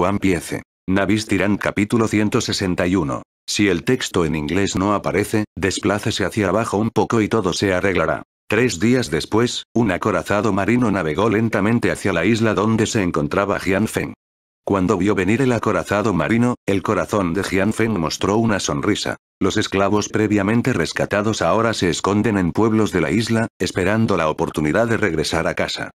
One Piece. Tirán capítulo 161. Si el texto en inglés no aparece, desplácese hacia abajo un poco y todo se arreglará. Tres días después, un acorazado marino navegó lentamente hacia la isla donde se encontraba Feng. Cuando vio venir el acorazado marino, el corazón de Feng mostró una sonrisa. Los esclavos previamente rescatados ahora se esconden en pueblos de la isla, esperando la oportunidad de regresar a casa.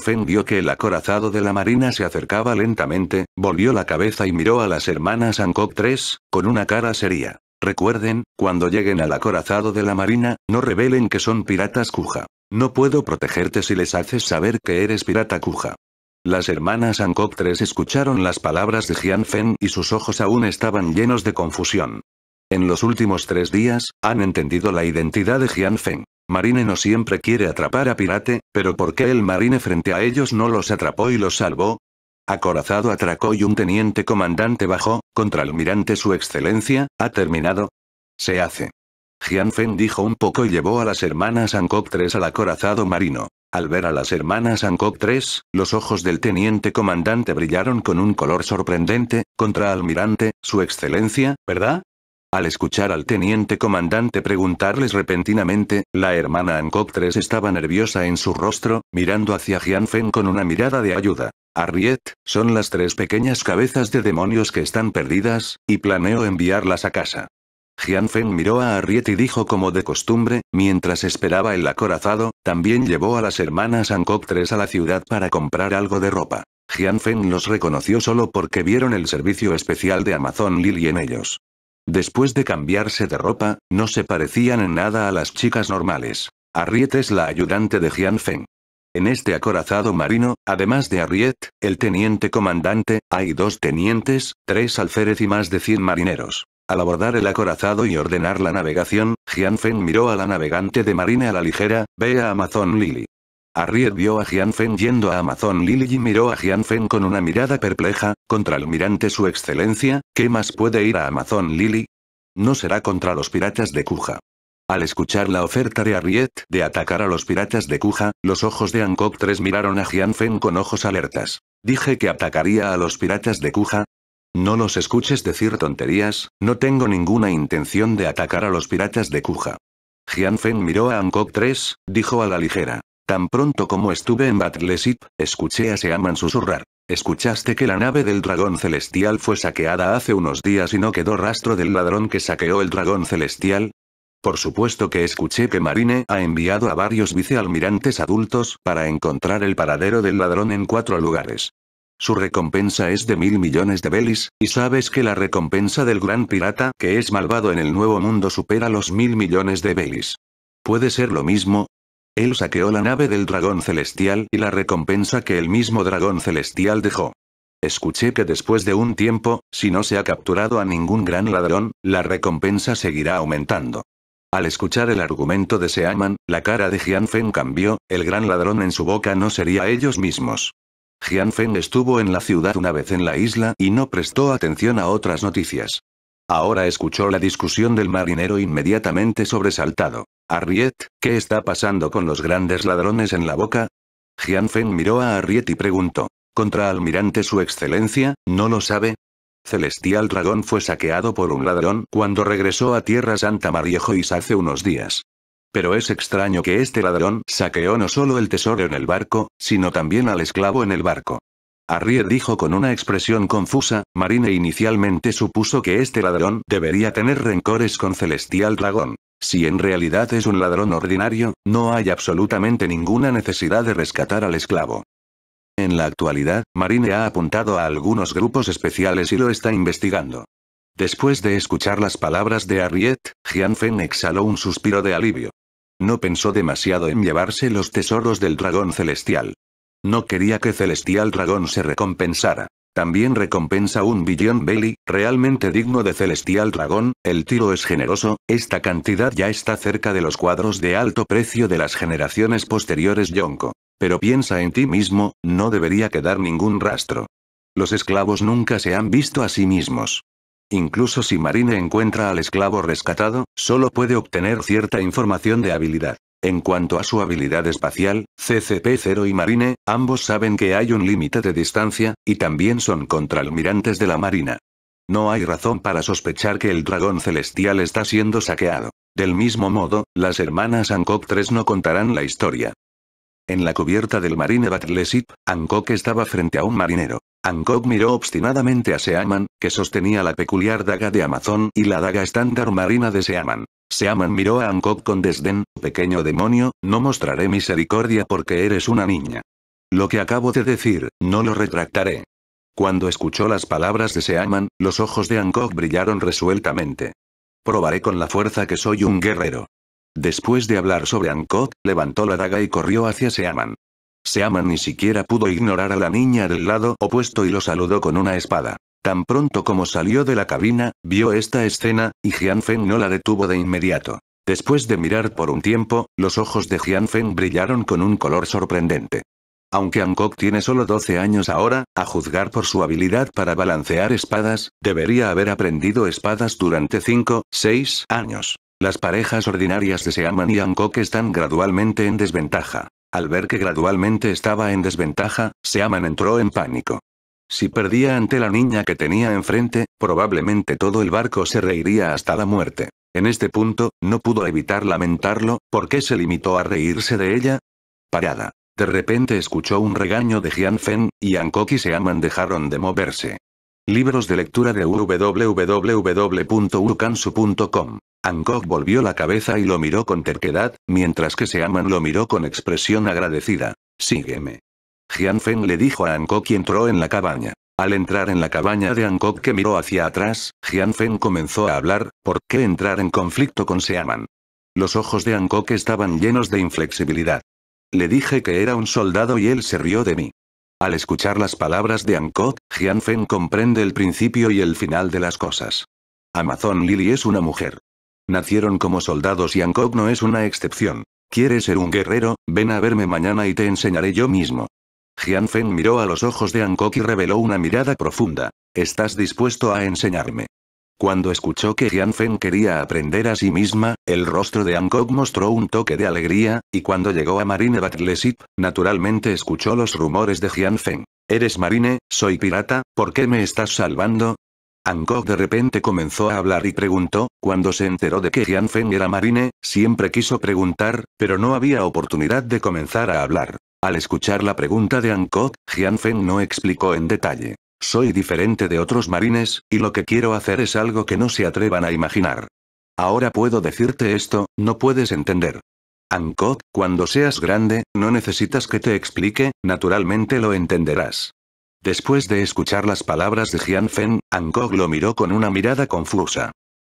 Feng vio que el acorazado de la marina se acercaba lentamente, volvió la cabeza y miró a las hermanas Hancock 3, con una cara seria. Recuerden, cuando lleguen al acorazado de la marina, no revelen que son piratas Kuja. No puedo protegerte si les haces saber que eres pirata Kuja. Las hermanas Hancock 3 escucharon las palabras de Feng y sus ojos aún estaban llenos de confusión. En los últimos tres días, han entendido la identidad de Feng. Marine no siempre quiere atrapar a Pirate, pero ¿por qué el Marine frente a ellos no los atrapó y los salvó? Acorazado atracó y un teniente comandante bajó, contra almirante su excelencia, ha terminado. Se hace. Jian dijo un poco y llevó a las hermanas Hancock 3 al acorazado marino. Al ver a las hermanas Hancock 3, los ojos del teniente comandante brillaron con un color sorprendente, contra almirante, su excelencia, ¿verdad? Al escuchar al teniente comandante preguntarles repentinamente, la hermana Ancop 3 estaba nerviosa en su rostro, mirando hacia Jianfen con una mirada de ayuda. Harriet, son las tres pequeñas cabezas de demonios que están perdidas, y planeo enviarlas a casa. Jianfen miró a Harriet y dijo como de costumbre, mientras esperaba el acorazado, también llevó a las hermanas Ancop 3 a la ciudad para comprar algo de ropa. Jianfen los reconoció solo porque vieron el servicio especial de Amazon Lily en ellos. Después de cambiarse de ropa, no se parecían en nada a las chicas normales. Arriet es la ayudante de Feng. En este acorazado marino, además de Arriet, el teniente comandante, hay dos tenientes, tres alférez y más de 100 marineros. Al abordar el acorazado y ordenar la navegación, Feng miró a la navegante de marina a la ligera, a Amazon Lily. Arriet vio a Feng yendo a Amazon Lily y miró a Feng con una mirada perpleja, contra el mirante su excelencia, ¿qué más puede ir a Amazon Lily? No será contra los piratas de Kuja. Al escuchar la oferta de Arriet de atacar a los piratas de Kuja, los ojos de Hancock 3 miraron a Feng con ojos alertas. Dije que atacaría a los piratas de Kuja. No los escuches decir tonterías, no tengo ninguna intención de atacar a los piratas de Kuja. Feng miró a Hancock 3, dijo a la ligera. Tan pronto como estuve en Battleship, escuché a Seaman susurrar. Escuchaste que la nave del dragón celestial fue saqueada hace unos días y no quedó rastro del ladrón que saqueó el dragón celestial. Por supuesto que escuché que Marine ha enviado a varios vicealmirantes adultos para encontrar el paradero del ladrón en cuatro lugares. Su recompensa es de mil millones de belis, y sabes que la recompensa del gran pirata que es malvado en el nuevo mundo supera los mil millones de belis. Puede ser lo mismo, él saqueó la nave del dragón celestial y la recompensa que el mismo dragón celestial dejó. Escuché que después de un tiempo, si no se ha capturado a ningún gran ladrón, la recompensa seguirá aumentando. Al escuchar el argumento de Seaman, la cara de Feng cambió, el gran ladrón en su boca no sería ellos mismos. Feng estuvo en la ciudad una vez en la isla y no prestó atención a otras noticias. Ahora escuchó la discusión del marinero inmediatamente sobresaltado. Arriet, ¿qué está pasando con los grandes ladrones en la boca? Feng miró a Arriet y preguntó. ¿Contra Almirante Su Excelencia, ¿no lo sabe? Celestial Dragón fue saqueado por un ladrón cuando regresó a Tierra Santa Mariejois hace unos días. Pero es extraño que este ladrón saqueó no solo el tesoro en el barco, sino también al esclavo en el barco. Arriet dijo con una expresión confusa, Marine inicialmente supuso que este ladrón debería tener rencores con Celestial Dragón. Si en realidad es un ladrón ordinario, no hay absolutamente ninguna necesidad de rescatar al esclavo. En la actualidad, Marine ha apuntado a algunos grupos especiales y lo está investigando. Después de escuchar las palabras de Harriet, Feng exhaló un suspiro de alivio. No pensó demasiado en llevarse los tesoros del dragón celestial. No quería que Celestial Dragón se recompensara. También recompensa un billón belly, realmente digno de Celestial Dragón, el tiro es generoso, esta cantidad ya está cerca de los cuadros de alto precio de las generaciones posteriores Yonko. Pero piensa en ti mismo, no debería quedar ningún rastro. Los esclavos nunca se han visto a sí mismos. Incluso si Marine encuentra al esclavo rescatado, solo puede obtener cierta información de habilidad. En cuanto a su habilidad espacial, CCP-0 y Marine, ambos saben que hay un límite de distancia, y también son contraalmirantes de la Marina. No hay razón para sospechar que el dragón celestial está siendo saqueado. Del mismo modo, las hermanas Ancop 3 no contarán la historia. En la cubierta del Marine Battleship, Hancock estaba frente a un marinero. Hancock miró obstinadamente a Seaman, que sostenía la peculiar daga de Amazon y la daga estándar marina de Seaman. Seaman miró a Hancock con desdén, pequeño demonio, no mostraré misericordia porque eres una niña. Lo que acabo de decir, no lo retractaré. Cuando escuchó las palabras de Seaman, los ojos de Hancock brillaron resueltamente. Probaré con la fuerza que soy un guerrero. Después de hablar sobre Ankot, levantó la daga y corrió hacia Seaman. Seaman ni siquiera pudo ignorar a la niña del lado opuesto y lo saludó con una espada. Tan pronto como salió de la cabina, vio esta escena, y Feng no la detuvo de inmediato. Después de mirar por un tiempo, los ojos de Feng brillaron con un color sorprendente. Aunque Ankok tiene solo 12 años ahora, a juzgar por su habilidad para balancear espadas, debería haber aprendido espadas durante 5, 6 años. Las parejas ordinarias de Seaman y Hancock están gradualmente en desventaja. Al ver que gradualmente estaba en desventaja, Seaman entró en pánico. Si perdía ante la niña que tenía enfrente, probablemente todo el barco se reiría hasta la muerte. En este punto, no pudo evitar lamentarlo, porque se limitó a reírse de ella? Parada. De repente escuchó un regaño de Jian Feng, y Hancock y Seaman dejaron de moverse. Libros de lectura de www.urukansu.com. Hancock volvió la cabeza y lo miró con terquedad, mientras que Seaman lo miró con expresión agradecida. Sígueme. Feng le dijo a Hancock y entró en la cabaña. Al entrar en la cabaña de Hancock que miró hacia atrás, Feng comenzó a hablar, ¿por qué entrar en conflicto con Seaman? Los ojos de que estaban llenos de inflexibilidad. Le dije que era un soldado y él se rió de mí. Al escuchar las palabras de Hancock, Jian Feng comprende el principio y el final de las cosas. Amazon Lily es una mujer. Nacieron como soldados y Hancock no es una excepción. ¿Quieres ser un guerrero? Ven a verme mañana y te enseñaré yo mismo. Jian Feng miró a los ojos de Ankok y reveló una mirada profunda. ¿Estás dispuesto a enseñarme? Cuando escuchó que Jian Feng quería aprender a sí misma, el rostro de Kok mostró un toque de alegría, y cuando llegó a Marine Battleship, naturalmente escuchó los rumores de Jian Feng. Eres marine, soy pirata, ¿por qué me estás salvando? Kok de repente comenzó a hablar y preguntó, cuando se enteró de que Jian Feng era marine, siempre quiso preguntar, pero no había oportunidad de comenzar a hablar. Al escuchar la pregunta de Ankok, Jian Feng no explicó en detalle. Soy diferente de otros marines, y lo que quiero hacer es algo que no se atrevan a imaginar. Ahora puedo decirte esto, no puedes entender. Hancock, cuando seas grande, no necesitas que te explique, naturalmente lo entenderás. Después de escuchar las palabras de Jian Feng, lo miró con una mirada confusa.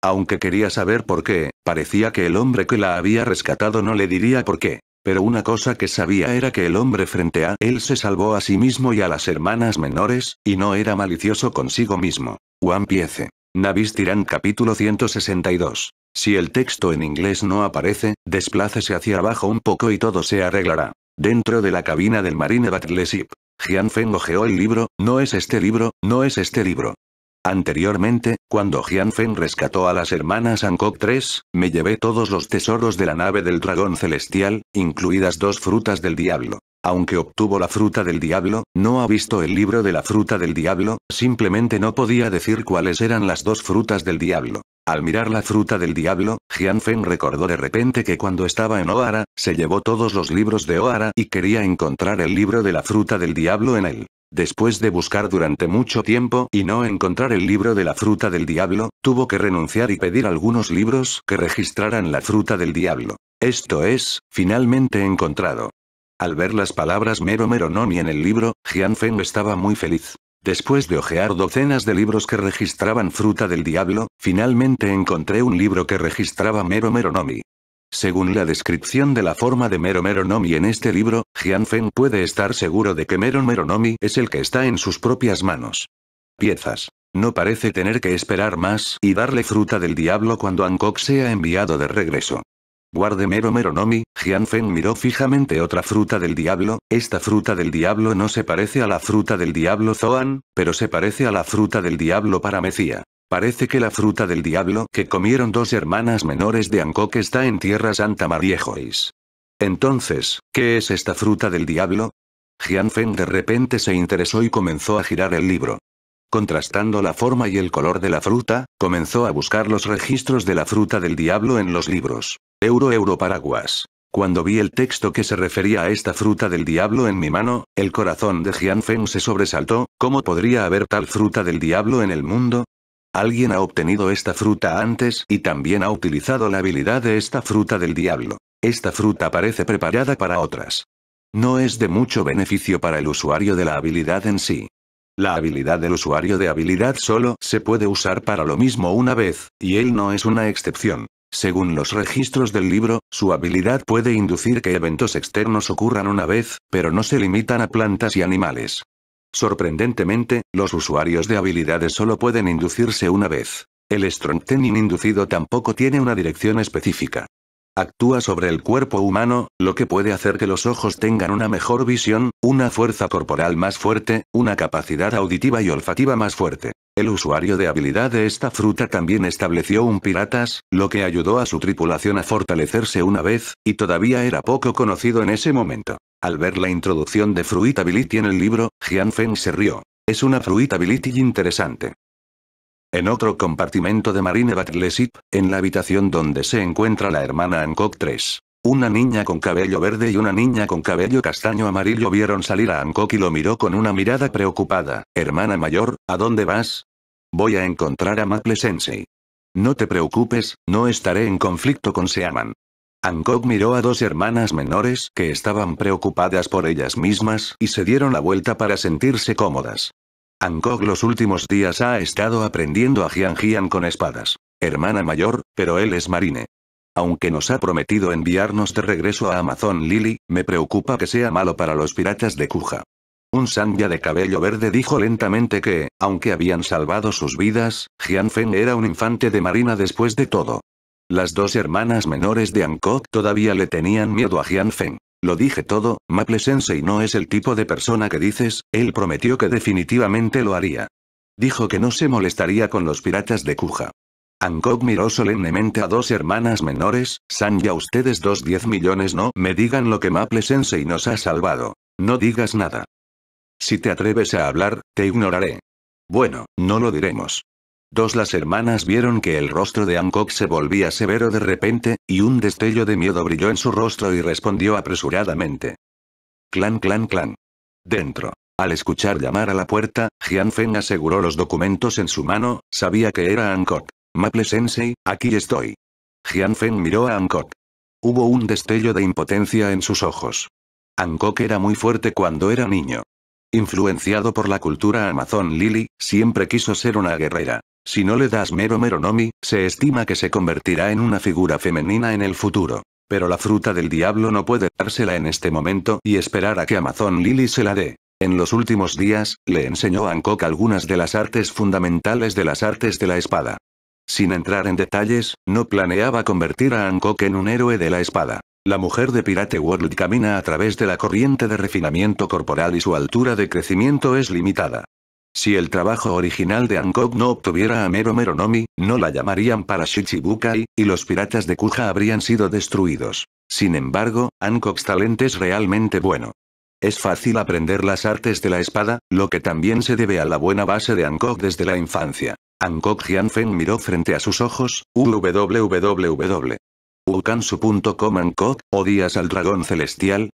Aunque quería saber por qué, parecía que el hombre que la había rescatado no le diría por qué. Pero una cosa que sabía era que el hombre frente a él se salvó a sí mismo y a las hermanas menores, y no era malicioso consigo mismo. Juan Piece. Navis capítulo 162. Si el texto en inglés no aparece, desplácese hacia abajo un poco y todo se arreglará. Dentro de la cabina del Marine Battleship. Jian Feng ojeó el libro, no es este libro, no es este libro. Anteriormente, cuando Fen rescató a las hermanas Hancock 3, me llevé todos los tesoros de la nave del dragón celestial, incluidas dos frutas del diablo. Aunque obtuvo la fruta del diablo, no ha visto el libro de la fruta del diablo, simplemente no podía decir cuáles eran las dos frutas del diablo. Al mirar la fruta del diablo, Fen recordó de repente que cuando estaba en Ohara, se llevó todos los libros de Ohara y quería encontrar el libro de la fruta del diablo en él. Después de buscar durante mucho tiempo y no encontrar el libro de la fruta del diablo, tuvo que renunciar y pedir algunos libros que registraran la fruta del diablo. Esto es, finalmente encontrado. Al ver las palabras mero mero Nomi en el libro, Jian Feng estaba muy feliz. Después de hojear docenas de libros que registraban fruta del diablo, finalmente encontré un libro que registraba mero mero nomi. Según la descripción de la forma de Mero Mero Nomi en este libro, Feng puede estar seguro de que Mero Mero Nomi es el que está en sus propias manos. Piezas. No parece tener que esperar más y darle fruta del diablo cuando Angkok sea enviado de regreso. Guarde Mero Mero Meronomi, Feng miró fijamente otra fruta del diablo, esta fruta del diablo no se parece a la fruta del diablo Zoan, pero se parece a la fruta del diablo para Mesía. Parece que la fruta del diablo que comieron dos hermanas menores de Angkok está en Tierra Santa María Jois. Entonces, ¿qué es esta fruta del diablo? Feng de repente se interesó y comenzó a girar el libro. Contrastando la forma y el color de la fruta, comenzó a buscar los registros de la fruta del diablo en los libros. Euro Euro Paraguas. Cuando vi el texto que se refería a esta fruta del diablo en mi mano, el corazón de Feng se sobresaltó, ¿cómo podría haber tal fruta del diablo en el mundo? Alguien ha obtenido esta fruta antes y también ha utilizado la habilidad de esta fruta del diablo. Esta fruta parece preparada para otras. No es de mucho beneficio para el usuario de la habilidad en sí. La habilidad del usuario de habilidad solo se puede usar para lo mismo una vez, y él no es una excepción. Según los registros del libro, su habilidad puede inducir que eventos externos ocurran una vez, pero no se limitan a plantas y animales. Sorprendentemente, los usuarios de habilidades solo pueden inducirse una vez. El Tenin inducido tampoco tiene una dirección específica. Actúa sobre el cuerpo humano, lo que puede hacer que los ojos tengan una mejor visión, una fuerza corporal más fuerte, una capacidad auditiva y olfativa más fuerte. El usuario de habilidad de esta fruta también estableció un piratas, lo que ayudó a su tripulación a fortalecerse una vez, y todavía era poco conocido en ese momento. Al ver la introducción de Fruitability en el libro, Jian Feng se rió. Es una Fruitability interesante. En otro compartimento de Marine Battleship, en la habitación donde se encuentra la hermana Hancock 3. Una niña con cabello verde y una niña con cabello castaño amarillo vieron salir a Hancock y lo miró con una mirada preocupada. Hermana mayor, ¿a dónde vas? Voy a encontrar a Maple Sensei. No te preocupes, no estaré en conflicto con Seaman. Hancock miró a dos hermanas menores que estaban preocupadas por ellas mismas y se dieron la vuelta para sentirse cómodas. Hancock los últimos días ha estado aprendiendo a Jian Jian con espadas. Hermana mayor, pero él es marine. Aunque nos ha prometido enviarnos de regreso a Amazon Lily, me preocupa que sea malo para los piratas de Kuja. Un sandia de cabello verde dijo lentamente que, aunque habían salvado sus vidas, Feng era un infante de marina después de todo. Las dos hermanas menores de Ankok todavía le tenían miedo a Feng. Lo dije todo, Maple y no es el tipo de persona que dices, él prometió que definitivamente lo haría. Dijo que no se molestaría con los piratas de Kuja. Hancock miró solemnemente a dos hermanas menores, San ya ustedes dos diez millones no me digan lo que Maple Sensei nos ha salvado. No digas nada. Si te atreves a hablar, te ignoraré. Bueno, no lo diremos. Dos las hermanas vieron que el rostro de Hancock se volvía severo de repente, y un destello de miedo brilló en su rostro y respondió apresuradamente. Clan clan clan. Dentro. Al escuchar llamar a la puerta, Jian Feng aseguró los documentos en su mano, sabía que era Hancock. Maple-sensei, aquí estoy. Feng miró a Hancock. Hubo un destello de impotencia en sus ojos. Hancock era muy fuerte cuando era niño. Influenciado por la cultura Amazon Lily, siempre quiso ser una guerrera. Si no le das mero mero nomi, se estima que se convertirá en una figura femenina en el futuro. Pero la fruta del diablo no puede dársela en este momento y esperar a que Amazon Lily se la dé. En los últimos días, le enseñó a Hancock algunas de las artes fundamentales de las artes de la espada. Sin entrar en detalles, no planeaba convertir a Hancock en un héroe de la espada. La mujer de Pirate World camina a través de la corriente de refinamiento corporal y su altura de crecimiento es limitada. Si el trabajo original de Hancock no obtuviera a Mero Nomi, no la llamarían para Shichibukai, y los piratas de Kuja habrían sido destruidos. Sin embargo, Hancocks talento es realmente bueno. Es fácil aprender las artes de la espada, lo que también se debe a la buena base de Hancock desde la infancia. Jian Feng miró frente a sus ojos, www.ukansu.com Angkok, ¿odias al dragón celestial?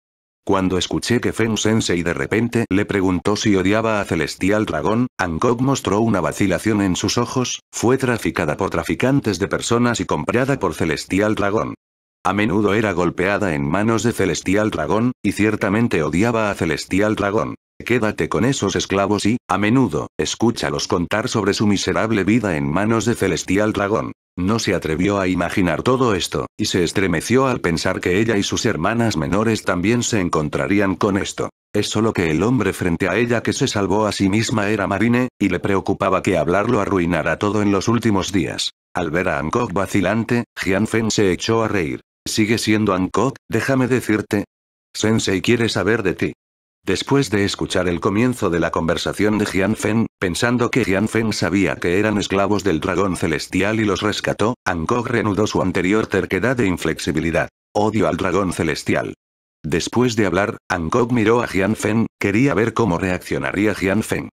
Cuando escuché que Feng Sensei de repente le preguntó si odiaba a Celestial Dragón, Hancock mostró una vacilación en sus ojos, fue traficada por traficantes de personas y comprada por Celestial Dragón. A menudo era golpeada en manos de Celestial Dragón, y ciertamente odiaba a Celestial Dragón. Quédate con esos esclavos y, a menudo, escúchalos contar sobre su miserable vida en manos de Celestial Dragón. No se atrevió a imaginar todo esto, y se estremeció al pensar que ella y sus hermanas menores también se encontrarían con esto. Es solo que el hombre frente a ella que se salvó a sí misma era Marine, y le preocupaba que hablarlo arruinara todo en los últimos días. Al ver a Hancock vacilante, Jian se echó a reír. Sigue siendo Hancock, déjame decirte. Sensei quiere saber de ti. Después de escuchar el comienzo de la conversación de Feng, pensando que Feng sabía que eran esclavos del dragón celestial y los rescató, Angkor renudó su anterior terquedad e inflexibilidad. Odio al dragón celestial. Después de hablar, Angkor miró a Feng, quería ver cómo reaccionaría Feng.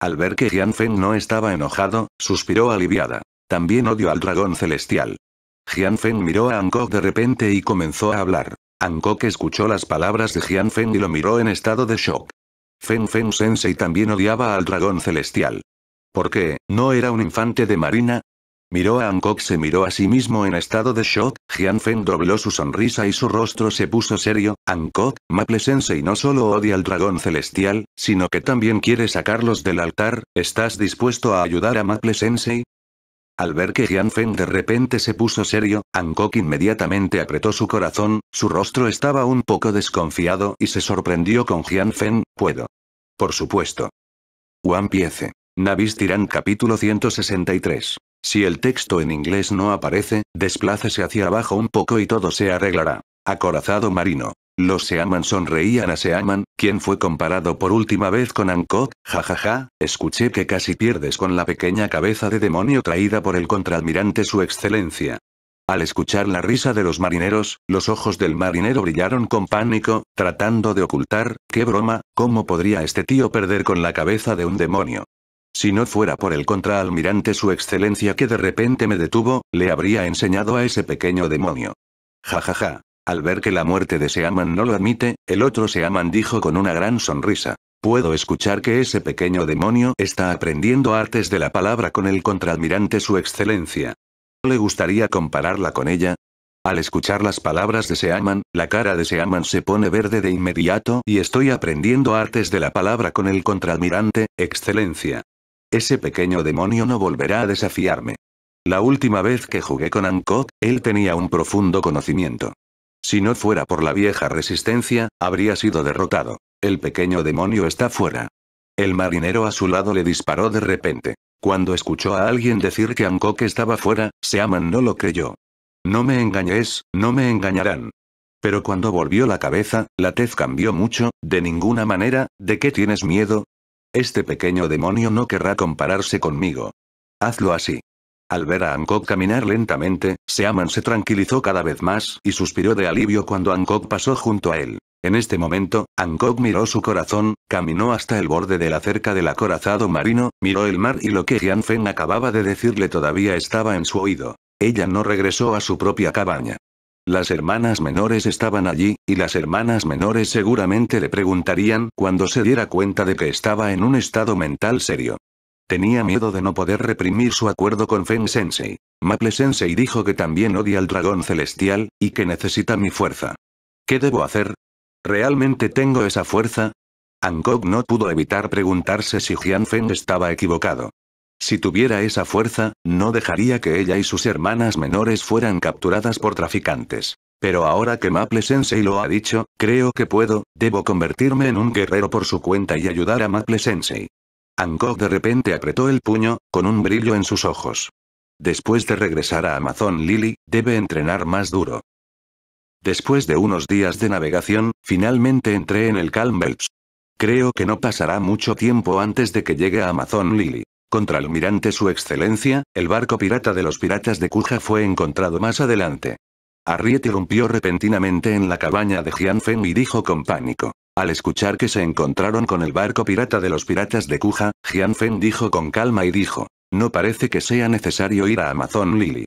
Al ver que Feng no estaba enojado, suspiró aliviada. También odio al dragón celestial. Feng miró a Angkor de repente y comenzó a hablar. Hancock escuchó las palabras de Jian Feng y lo miró en estado de shock. Fen Feng Sensei también odiaba al dragón celestial. ¿Por qué? ¿No era un infante de marina? Miró a Hancock, se miró a sí mismo en estado de shock, Jian Fen dobló su sonrisa y su rostro se puso serio, Hancock, Maple Sensei no solo odia al dragón celestial, sino que también quiere sacarlos del altar, ¿estás dispuesto a ayudar a Maple Sensei? Al ver que Feng de repente se puso serio, Angkok inmediatamente apretó su corazón, su rostro estaba un poco desconfiado y se sorprendió con Feng, puedo. Por supuesto. One Piece. Navis Tirán capítulo 163. Si el texto en inglés no aparece, desplácese hacia abajo un poco y todo se arreglará. Acorazado marino. Los Seaman sonreían a Seaman, quien fue comparado por última vez con Ankot, jajaja, escuché que casi pierdes con la pequeña cabeza de demonio traída por el contraalmirante su excelencia. Al escuchar la risa de los marineros, los ojos del marinero brillaron con pánico, tratando de ocultar, qué broma, cómo podría este tío perder con la cabeza de un demonio. Si no fuera por el contraalmirante su excelencia que de repente me detuvo, le habría enseñado a ese pequeño demonio. Jajaja. Al ver que la muerte de Seaman no lo admite, el otro Seaman dijo con una gran sonrisa. Puedo escuchar que ese pequeño demonio está aprendiendo artes de la palabra con el contraadmirante Su Excelencia. ¿No ¿Le gustaría compararla con ella? Al escuchar las palabras de Seaman, la cara de Seaman se pone verde de inmediato y estoy aprendiendo artes de la palabra con el contraadmirante, Excelencia. Ese pequeño demonio no volverá a desafiarme. La última vez que jugué con Hancock, él tenía un profundo conocimiento. Si no fuera por la vieja resistencia, habría sido derrotado. El pequeño demonio está fuera. El marinero a su lado le disparó de repente. Cuando escuchó a alguien decir que que estaba fuera, Seaman no lo creyó. No me engañes, no me engañarán. Pero cuando volvió la cabeza, la tez cambió mucho, de ninguna manera, ¿de qué tienes miedo? Este pequeño demonio no querrá compararse conmigo. Hazlo así. Al ver a Hancock caminar lentamente, Seaman se tranquilizó cada vez más y suspiró de alivio cuando Hancock pasó junto a él. En este momento, Hancock miró su corazón, caminó hasta el borde de la cerca del acorazado marino, miró el mar y lo que Jian acababa de decirle todavía estaba en su oído. Ella no regresó a su propia cabaña. Las hermanas menores estaban allí, y las hermanas menores seguramente le preguntarían cuando se diera cuenta de que estaba en un estado mental serio. Tenía miedo de no poder reprimir su acuerdo con feng Sensei. Maple Sensei dijo que también odia al dragón celestial, y que necesita mi fuerza. ¿Qué debo hacer? ¿Realmente tengo esa fuerza? Angkor no pudo evitar preguntarse si Jian Feng estaba equivocado. Si tuviera esa fuerza, no dejaría que ella y sus hermanas menores fueran capturadas por traficantes. Pero ahora que Maple Sensei lo ha dicho, creo que puedo, debo convertirme en un guerrero por su cuenta y ayudar a Maple Sensei. Angok de repente apretó el puño, con un brillo en sus ojos. Después de regresar a Amazon Lily, debe entrenar más duro. Después de unos días de navegación, finalmente entré en el Calm Belts. Creo que no pasará mucho tiempo antes de que llegue a Amazon Lily. Contra almirante Su Excelencia, el barco pirata de los piratas de Kuja fue encontrado más adelante. Arriet irrumpió repentinamente en la cabaña de Jianfen y dijo con pánico. Al escuchar que se encontraron con el barco pirata de los piratas de Kuja, Feng dijo con calma y dijo, no parece que sea necesario ir a Amazon Lily.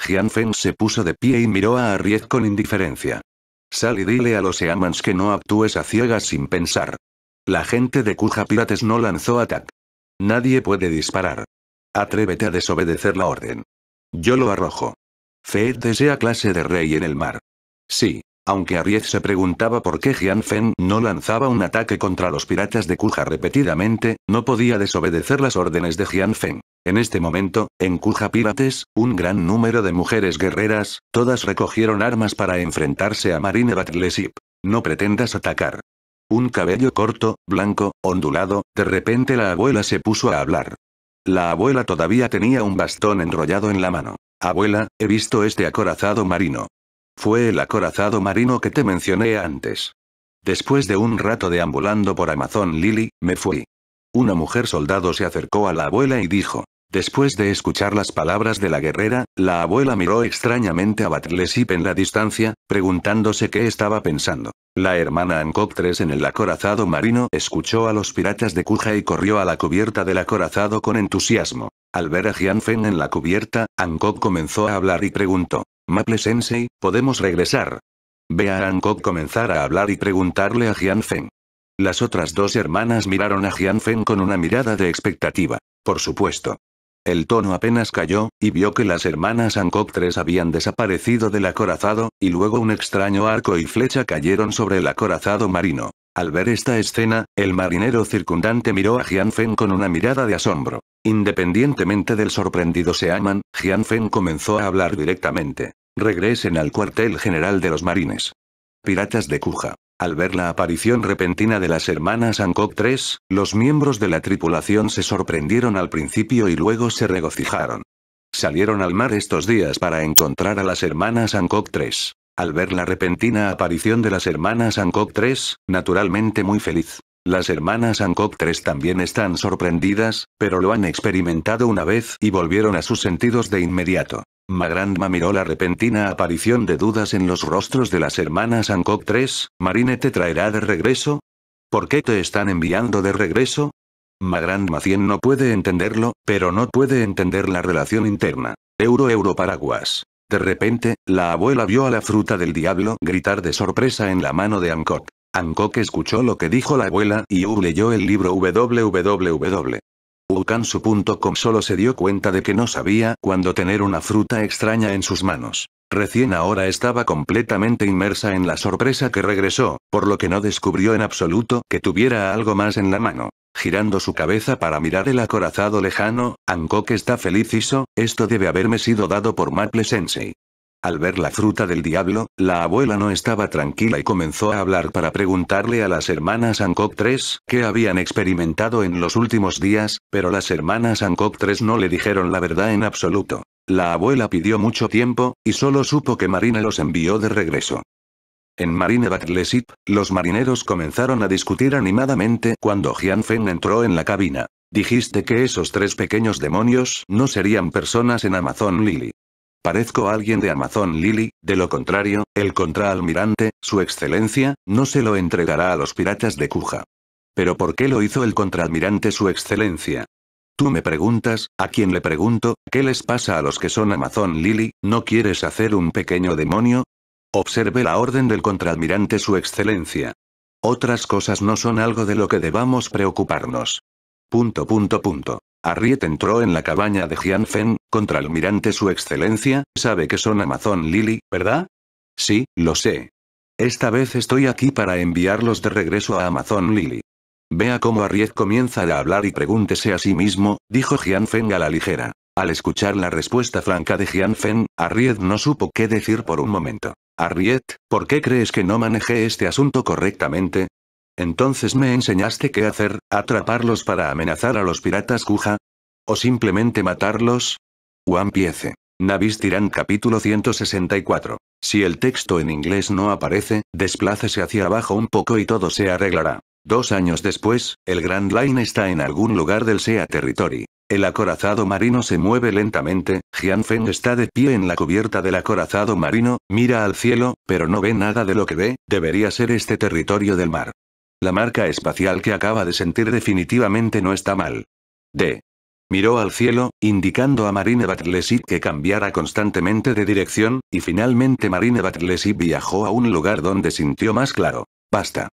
Feng se puso de pie y miró a Arriet con indiferencia. Sal y dile a los Eamans que no actúes a ciegas sin pensar. La gente de Kuja Pirates no lanzó ataque. Nadie puede disparar. Atrévete a desobedecer la orden. Yo lo arrojo. Feed desea clase de rey en el mar. Sí. Aunque Ariez se preguntaba por qué Feng no lanzaba un ataque contra los piratas de Kuja repetidamente, no podía desobedecer las órdenes de Feng. En este momento, en Kuja Pirates, un gran número de mujeres guerreras, todas recogieron armas para enfrentarse a Marine Batleship. No pretendas atacar. Un cabello corto, blanco, ondulado, de repente la abuela se puso a hablar. La abuela todavía tenía un bastón enrollado en la mano. Abuela, he visto este acorazado marino. Fue el acorazado marino que te mencioné antes. Después de un rato deambulando por Amazon Lily, me fui. Una mujer soldado se acercó a la abuela y dijo, Después de escuchar las palabras de la guerrera, la abuela miró extrañamente a Batlesip en la distancia, preguntándose qué estaba pensando. La hermana Ankok 3 en el acorazado marino escuchó a los piratas de Kuja y corrió a la cubierta del acorazado con entusiasmo. Al ver a Jianfen en la cubierta, Hancock comenzó a hablar y preguntó. Maple Sensei, ¿podemos regresar? Ve a Hancock comenzar a hablar y preguntarle a Jianfen. Las otras dos hermanas miraron a Jianfen con una mirada de expectativa. Por supuesto, el tono apenas cayó, y vio que las hermanas tres habían desaparecido del acorazado, y luego un extraño arco y flecha cayeron sobre el acorazado marino. Al ver esta escena, el marinero circundante miró a Feng con una mirada de asombro. Independientemente del sorprendido Seaman, Feng comenzó a hablar directamente. Regresen al cuartel general de los marines. Piratas de Kuja. Al ver la aparición repentina de las hermanas Hancock 3, los miembros de la tripulación se sorprendieron al principio y luego se regocijaron. Salieron al mar estos días para encontrar a las hermanas Hancock 3. Al ver la repentina aparición de las hermanas Hancock 3, naturalmente muy feliz. Las hermanas Hancock 3 también están sorprendidas, pero lo han experimentado una vez y volvieron a sus sentidos de inmediato. Magrandma miró la repentina aparición de dudas en los rostros de las hermanas Hancock 3, ¿Marine te traerá de regreso? ¿Por qué te están enviando de regreso? Magrandma 100 no puede entenderlo, pero no puede entender la relación interna. Euro euro paraguas. De repente, la abuela vio a la fruta del diablo gritar de sorpresa en la mano de Hancock. Hancock escuchó lo que dijo la abuela y U leyó el libro www. Wukansu.com solo se dio cuenta de que no sabía cuándo tener una fruta extraña en sus manos. Recién ahora estaba completamente inmersa en la sorpresa que regresó, por lo que no descubrió en absoluto que tuviera algo más en la mano. Girando su cabeza para mirar el acorazado lejano, que está feliz hizo, esto debe haberme sido dado por Maple Sensei. Al ver la fruta del diablo, la abuela no estaba tranquila y comenzó a hablar para preguntarle a las hermanas Hancock 3 qué habían experimentado en los últimos días, pero las hermanas Hancock 3 no le dijeron la verdad en absoluto. La abuela pidió mucho tiempo, y solo supo que Marina los envió de regreso. En Marine Batlesip, los marineros comenzaron a discutir animadamente cuando Jian Feng entró en la cabina. Dijiste que esos tres pequeños demonios no serían personas en Amazon Lily. Parezco alguien de Amazon Lily, de lo contrario, el contraalmirante, su excelencia, no se lo entregará a los piratas de Cuja. ¿Pero por qué lo hizo el contraalmirante su excelencia? Tú me preguntas, a quien le pregunto, ¿qué les pasa a los que son Amazon Lily, no quieres hacer un pequeño demonio? Observe la orden del contraalmirante su excelencia. Otras cosas no son algo de lo que debamos preocuparnos. Punto punto punto. Arriet entró en la cabaña de contra Contralmirante, Su Excelencia, sabe que son Amazon Lily, ¿verdad? Sí, lo sé. Esta vez estoy aquí para enviarlos de regreso a Amazon Lily. Vea cómo Arriet comienza a hablar y pregúntese a sí mismo, dijo Feng a la ligera. Al escuchar la respuesta franca de Jianfen, Arriet no supo qué decir por un momento. Arriet, ¿por qué crees que no manejé este asunto correctamente? Entonces me enseñaste qué hacer, atraparlos para amenazar a los piratas Kuja. ¿O simplemente matarlos? One Piece. Navis capítulo 164. Si el texto en inglés no aparece, desplácese hacia abajo un poco y todo se arreglará. Dos años después, el Grand Line está en algún lugar del SEA Territory. El acorazado marino se mueve lentamente, Jian Feng está de pie en la cubierta del acorazado marino, mira al cielo, pero no ve nada de lo que ve, debería ser este territorio del mar. La marca espacial que acaba de sentir definitivamente no está mal. D. Miró al cielo, indicando a Marine Battleship que cambiara constantemente de dirección, y finalmente Marine Battleship viajó a un lugar donde sintió más claro. Basta.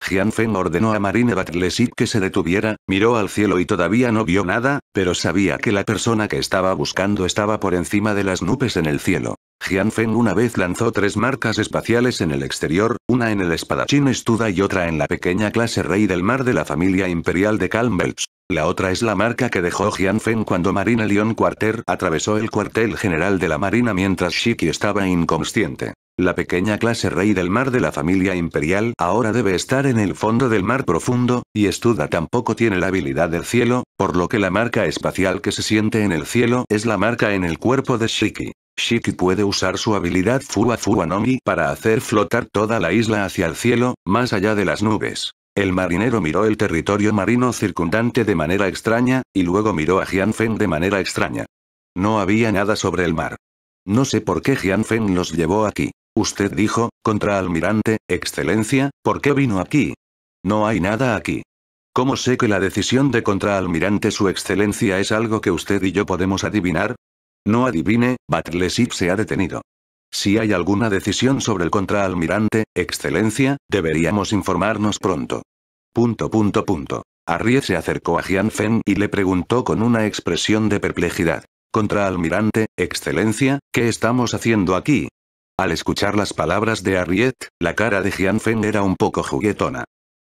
Feng ordenó a Marine Battleship que se detuviera, miró al cielo y todavía no vio nada, pero sabía que la persona que estaba buscando estaba por encima de las nubes en el cielo. Feng una vez lanzó tres marcas espaciales en el exterior, una en el espadachín Estuda y otra en la pequeña clase Rey del Mar de la familia imperial de Kalmbelts. La otra es la marca que dejó Feng cuando Marina Leon Quarter atravesó el cuartel general de la Marina mientras Shiki estaba inconsciente. La pequeña clase Rey del Mar de la familia imperial ahora debe estar en el fondo del mar profundo, y Estuda tampoco tiene la habilidad del cielo, por lo que la marca espacial que se siente en el cielo es la marca en el cuerpo de Shiki. Shiki puede usar su habilidad Fua Fua Nomi para hacer flotar toda la isla hacia el cielo, más allá de las nubes. El marinero miró el territorio marino circundante de manera extraña, y luego miró a Jianfen de manera extraña. No había nada sobre el mar. No sé por qué Jianfen los llevó aquí. Usted dijo, contraalmirante, excelencia, ¿por qué vino aquí? No hay nada aquí. ¿Cómo sé que la decisión de contraalmirante su excelencia es algo que usted y yo podemos adivinar? No adivine, Battleship se ha detenido. Si hay alguna decisión sobre el contraalmirante, excelencia, deberíamos informarnos pronto. Punto punto punto. se acercó a Jian Feng y le preguntó con una expresión de perplejidad. Contraalmirante, excelencia, ¿qué estamos haciendo aquí? Al escuchar las palabras de Arriet, la cara de Feng era un poco juguetona.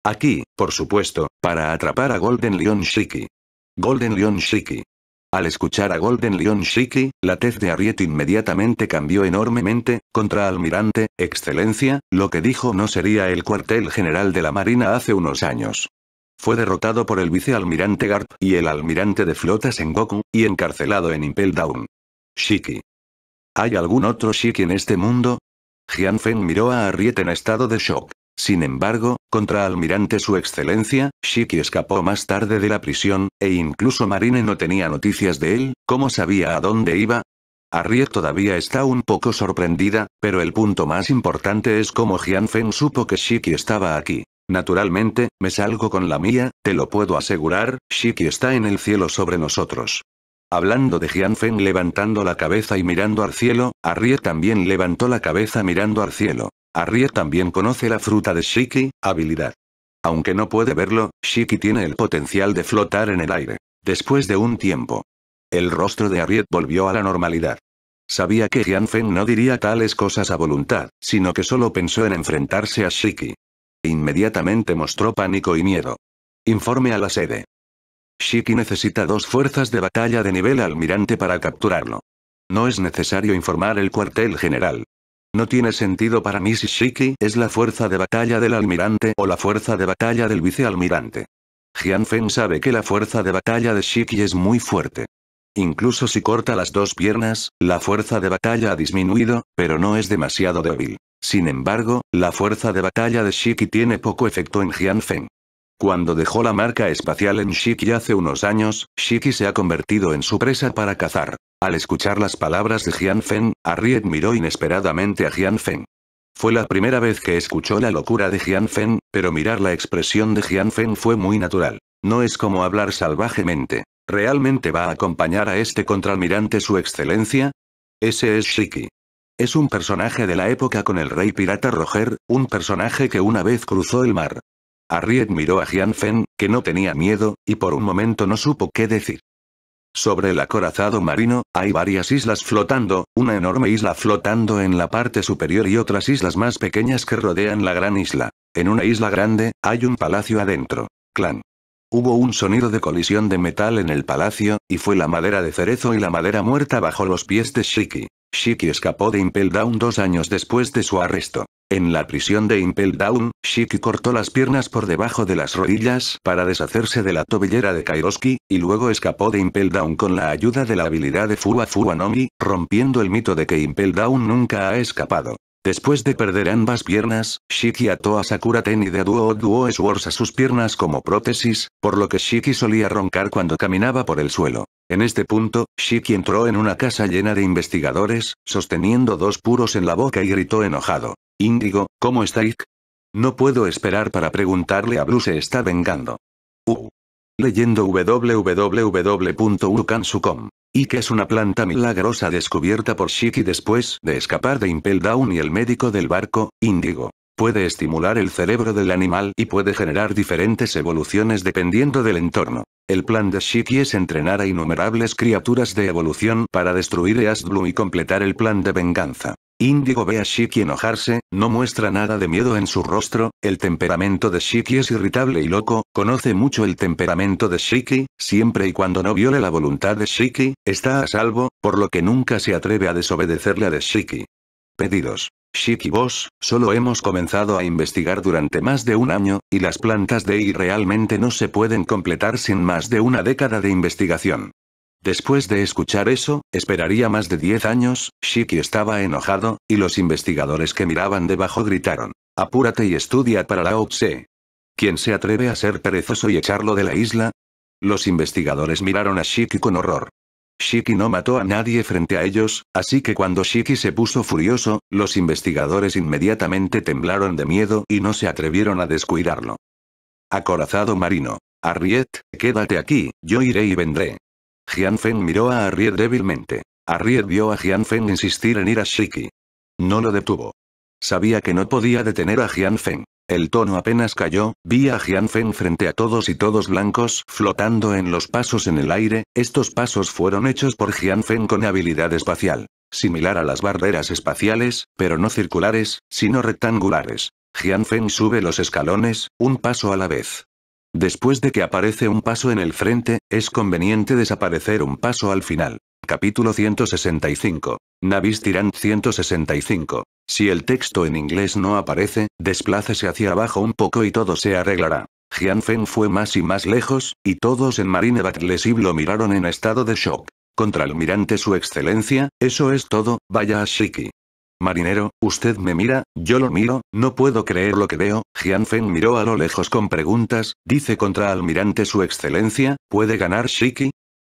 Aquí, por supuesto, para atrapar a Golden Lion Shiki. Golden Lion Shiki. Al escuchar a Golden Lion Shiki, la tez de Ariet inmediatamente cambió enormemente, contra Almirante, excelencia, lo que dijo no sería el cuartel general de la marina hace unos años. Fue derrotado por el vicealmirante Garp y el almirante de flotas en Goku, y encarcelado en Impel Down. Shiki. ¿Hay algún otro Shiki en este mundo? Jian miró a Arriet en estado de shock. Sin embargo, contra almirante su excelencia, Shiki escapó más tarde de la prisión, e incluso Marine no tenía noticias de él, ¿cómo sabía a dónde iba? Arriet todavía está un poco sorprendida, pero el punto más importante es cómo Jianfen supo que Shiki estaba aquí. Naturalmente, me salgo con la mía, te lo puedo asegurar, Shiki está en el cielo sobre nosotros. Hablando de Jianfen levantando la cabeza y mirando al cielo, Arriet también levantó la cabeza mirando al cielo. Arriet también conoce la fruta de Shiki, habilidad. Aunque no puede verlo, Shiki tiene el potencial de flotar en el aire. Después de un tiempo. El rostro de Arriet volvió a la normalidad. Sabía que Feng no diría tales cosas a voluntad, sino que solo pensó en enfrentarse a Shiki. Inmediatamente mostró pánico y miedo. Informe a la sede. Shiki necesita dos fuerzas de batalla de nivel almirante para capturarlo. No es necesario informar el cuartel general. No tiene sentido para mí si Shiki es la fuerza de batalla del almirante o la fuerza de batalla del vicealmirante. Jian Feng sabe que la fuerza de batalla de Shiki es muy fuerte. Incluso si corta las dos piernas, la fuerza de batalla ha disminuido, pero no es demasiado débil. Sin embargo, la fuerza de batalla de Shiki tiene poco efecto en Jian Feng. Cuando dejó la marca espacial en Shiki hace unos años, Shiki se ha convertido en su presa para cazar. Al escuchar las palabras de Feng, Harriet miró inesperadamente a Feng. Fue la primera vez que escuchó la locura de Feng, pero mirar la expresión de Feng fue muy natural. No es como hablar salvajemente. ¿Realmente va a acompañar a este contralmirante su excelencia? Ese es Shiki. Es un personaje de la época con el rey pirata Roger, un personaje que una vez cruzó el mar. Arriet miró a Jian que no tenía miedo, y por un momento no supo qué decir. Sobre el acorazado marino, hay varias islas flotando, una enorme isla flotando en la parte superior y otras islas más pequeñas que rodean la gran isla. En una isla grande, hay un palacio adentro. Clan. Hubo un sonido de colisión de metal en el palacio, y fue la madera de cerezo y la madera muerta bajo los pies de Shiki. Shiki escapó de Impel Down dos años después de su arresto. En la prisión de Impel Down, Shiki cortó las piernas por debajo de las rodillas para deshacerse de la tobillera de Kairoski, y luego escapó de Impel Down con la ayuda de la habilidad de Fuwa no rompiendo el mito de que Impel Down nunca ha escapado. Después de perder ambas piernas, Shiki ató a Sakura y de Duo Duo Swords a sus piernas como prótesis, por lo que Shiki solía roncar cuando caminaba por el suelo. En este punto, Shiki entró en una casa llena de investigadores, sosteniendo dos puros en la boca y gritó enojado. Índigo, ¿cómo está Ick? No puedo esperar para preguntarle a Blue se está vengando. Leyendo www.urukansu.com Y es una planta milagrosa descubierta por Shiki después de escapar de Impel Down y el médico del barco, Indigo. Puede estimular el cerebro del animal y puede generar diferentes evoluciones dependiendo del entorno. El plan de Shiki es entrenar a innumerables criaturas de evolución para destruir As Blue y completar el plan de venganza. Indigo ve a Shiki enojarse, no muestra nada de miedo en su rostro, el temperamento de Shiki es irritable y loco, conoce mucho el temperamento de Shiki, siempre y cuando no viole la voluntad de Shiki, está a salvo, por lo que nunca se atreve a desobedecerle a de Shiki. Pedidos. Shiki Boss, solo hemos comenzado a investigar durante más de un año, y las plantas de I realmente no se pueden completar sin más de una década de investigación. Después de escuchar eso, esperaría más de 10 años, Shiki estaba enojado, y los investigadores que miraban debajo gritaron. Apúrate y estudia para la OPSE. ¿Quién se atreve a ser perezoso y echarlo de la isla? Los investigadores miraron a Shiki con horror. Shiki no mató a nadie frente a ellos, así que cuando Shiki se puso furioso, los investigadores inmediatamente temblaron de miedo y no se atrevieron a descuidarlo. Acorazado marino. Arriet, quédate aquí, yo iré y vendré. Feng miró a Arriet débilmente. Arriet vio a Feng insistir en ir a Shiki. No lo detuvo. Sabía que no podía detener a Feng. El tono apenas cayó, vi a Feng frente a todos y todos blancos flotando en los pasos en el aire, estos pasos fueron hechos por Feng con habilidad espacial. Similar a las barreras espaciales, pero no circulares, sino rectangulares. Feng sube los escalones, un paso a la vez. Después de que aparece un paso en el frente, es conveniente desaparecer un paso al final. Capítulo 165. Navis Tirant 165. Si el texto en inglés no aparece, desplácese hacia abajo un poco y todo se arreglará. Feng fue más y más lejos, y todos en Marine Batlesib lo miraron en estado de shock. Contra mirante Su Excelencia, eso es todo, vaya a Shiki. Marinero, usted me mira, yo lo miro, no puedo creer lo que veo, Jianfen miró a lo lejos con preguntas, dice contra almirante su excelencia, ¿puede ganar Shiki?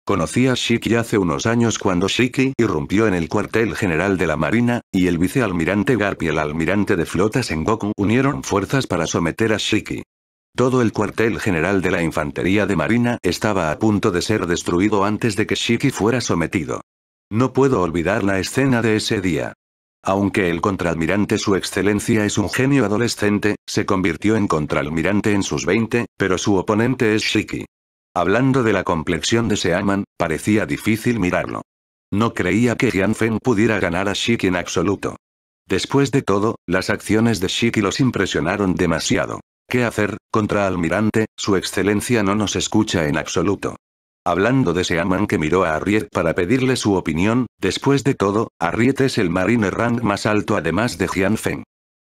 Conocí a Shiki hace unos años cuando Shiki irrumpió en el cuartel general de la Marina, y el vicealmirante Garp y el almirante de flotas en Goku unieron fuerzas para someter a Shiki. Todo el cuartel general de la Infantería de Marina estaba a punto de ser destruido antes de que Shiki fuera sometido. No puedo olvidar la escena de ese día. Aunque el contraalmirante Su Excelencia es un genio adolescente, se convirtió en contraalmirante en sus 20, pero su oponente es Shiki. Hablando de la complexión de Seaman, parecía difícil mirarlo. No creía que Feng pudiera ganar a Shiki en absoluto. Después de todo, las acciones de Shiki los impresionaron demasiado. ¿Qué hacer, contraalmirante? Su excelencia no nos escucha en absoluto. Hablando de Seaman que miró a Arriet para pedirle su opinión, después de todo, Arriet es el marine rank más alto además de Jian Feng.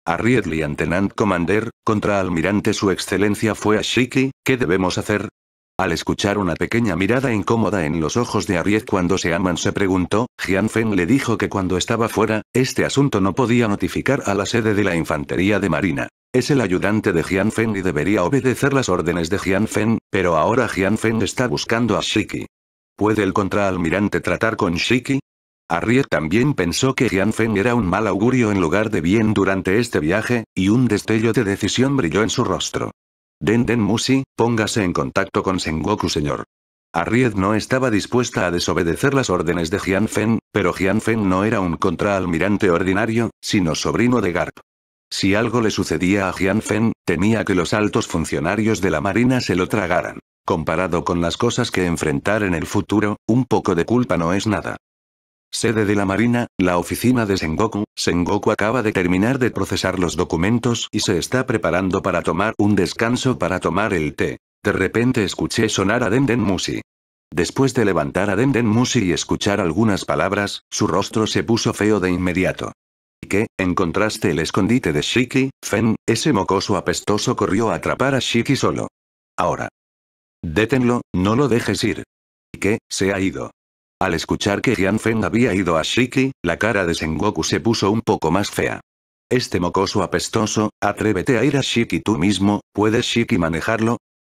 Harriet Liantenant Commander, Almirante Su Excelencia fue a Shiki, ¿qué debemos hacer? Al escuchar una pequeña mirada incómoda en los ojos de Ariet cuando se aman se preguntó, Feng le dijo que cuando estaba fuera, este asunto no podía notificar a la sede de la infantería de marina. Es el ayudante de Feng y debería obedecer las órdenes de Feng, pero ahora Feng está buscando a Shiki. ¿Puede el contraalmirante tratar con Shiki? Arriet también pensó que Feng era un mal augurio en lugar de bien durante este viaje, y un destello de decisión brilló en su rostro. Den Musi, póngase en contacto con Sengoku señor. Arriet no estaba dispuesta a desobedecer las órdenes de Jianfen, pero Jianfen no era un contraalmirante ordinario, sino sobrino de Garp. Si algo le sucedía a Jianfen, temía que los altos funcionarios de la marina se lo tragaran. Comparado con las cosas que enfrentar en el futuro, un poco de culpa no es nada. Sede de la Marina, la oficina de Sengoku, Sengoku acaba de terminar de procesar los documentos y se está preparando para tomar un descanso para tomar el té. De repente escuché sonar a Denden Musi. Después de levantar a Denden Musi y escuchar algunas palabras, su rostro se puso feo de inmediato. Y que, encontraste el escondite de Shiki, Fen, ese mocoso apestoso corrió a atrapar a Shiki solo. Ahora. Détenlo, no lo dejes ir. Y que, se ha ido. Al escuchar que Jianfen había ido a Shiki, la cara de Sengoku se puso un poco más fea. Este mocoso apestoso, atrévete a ir a Shiki tú mismo, ¿puedes Shiki manejarlo?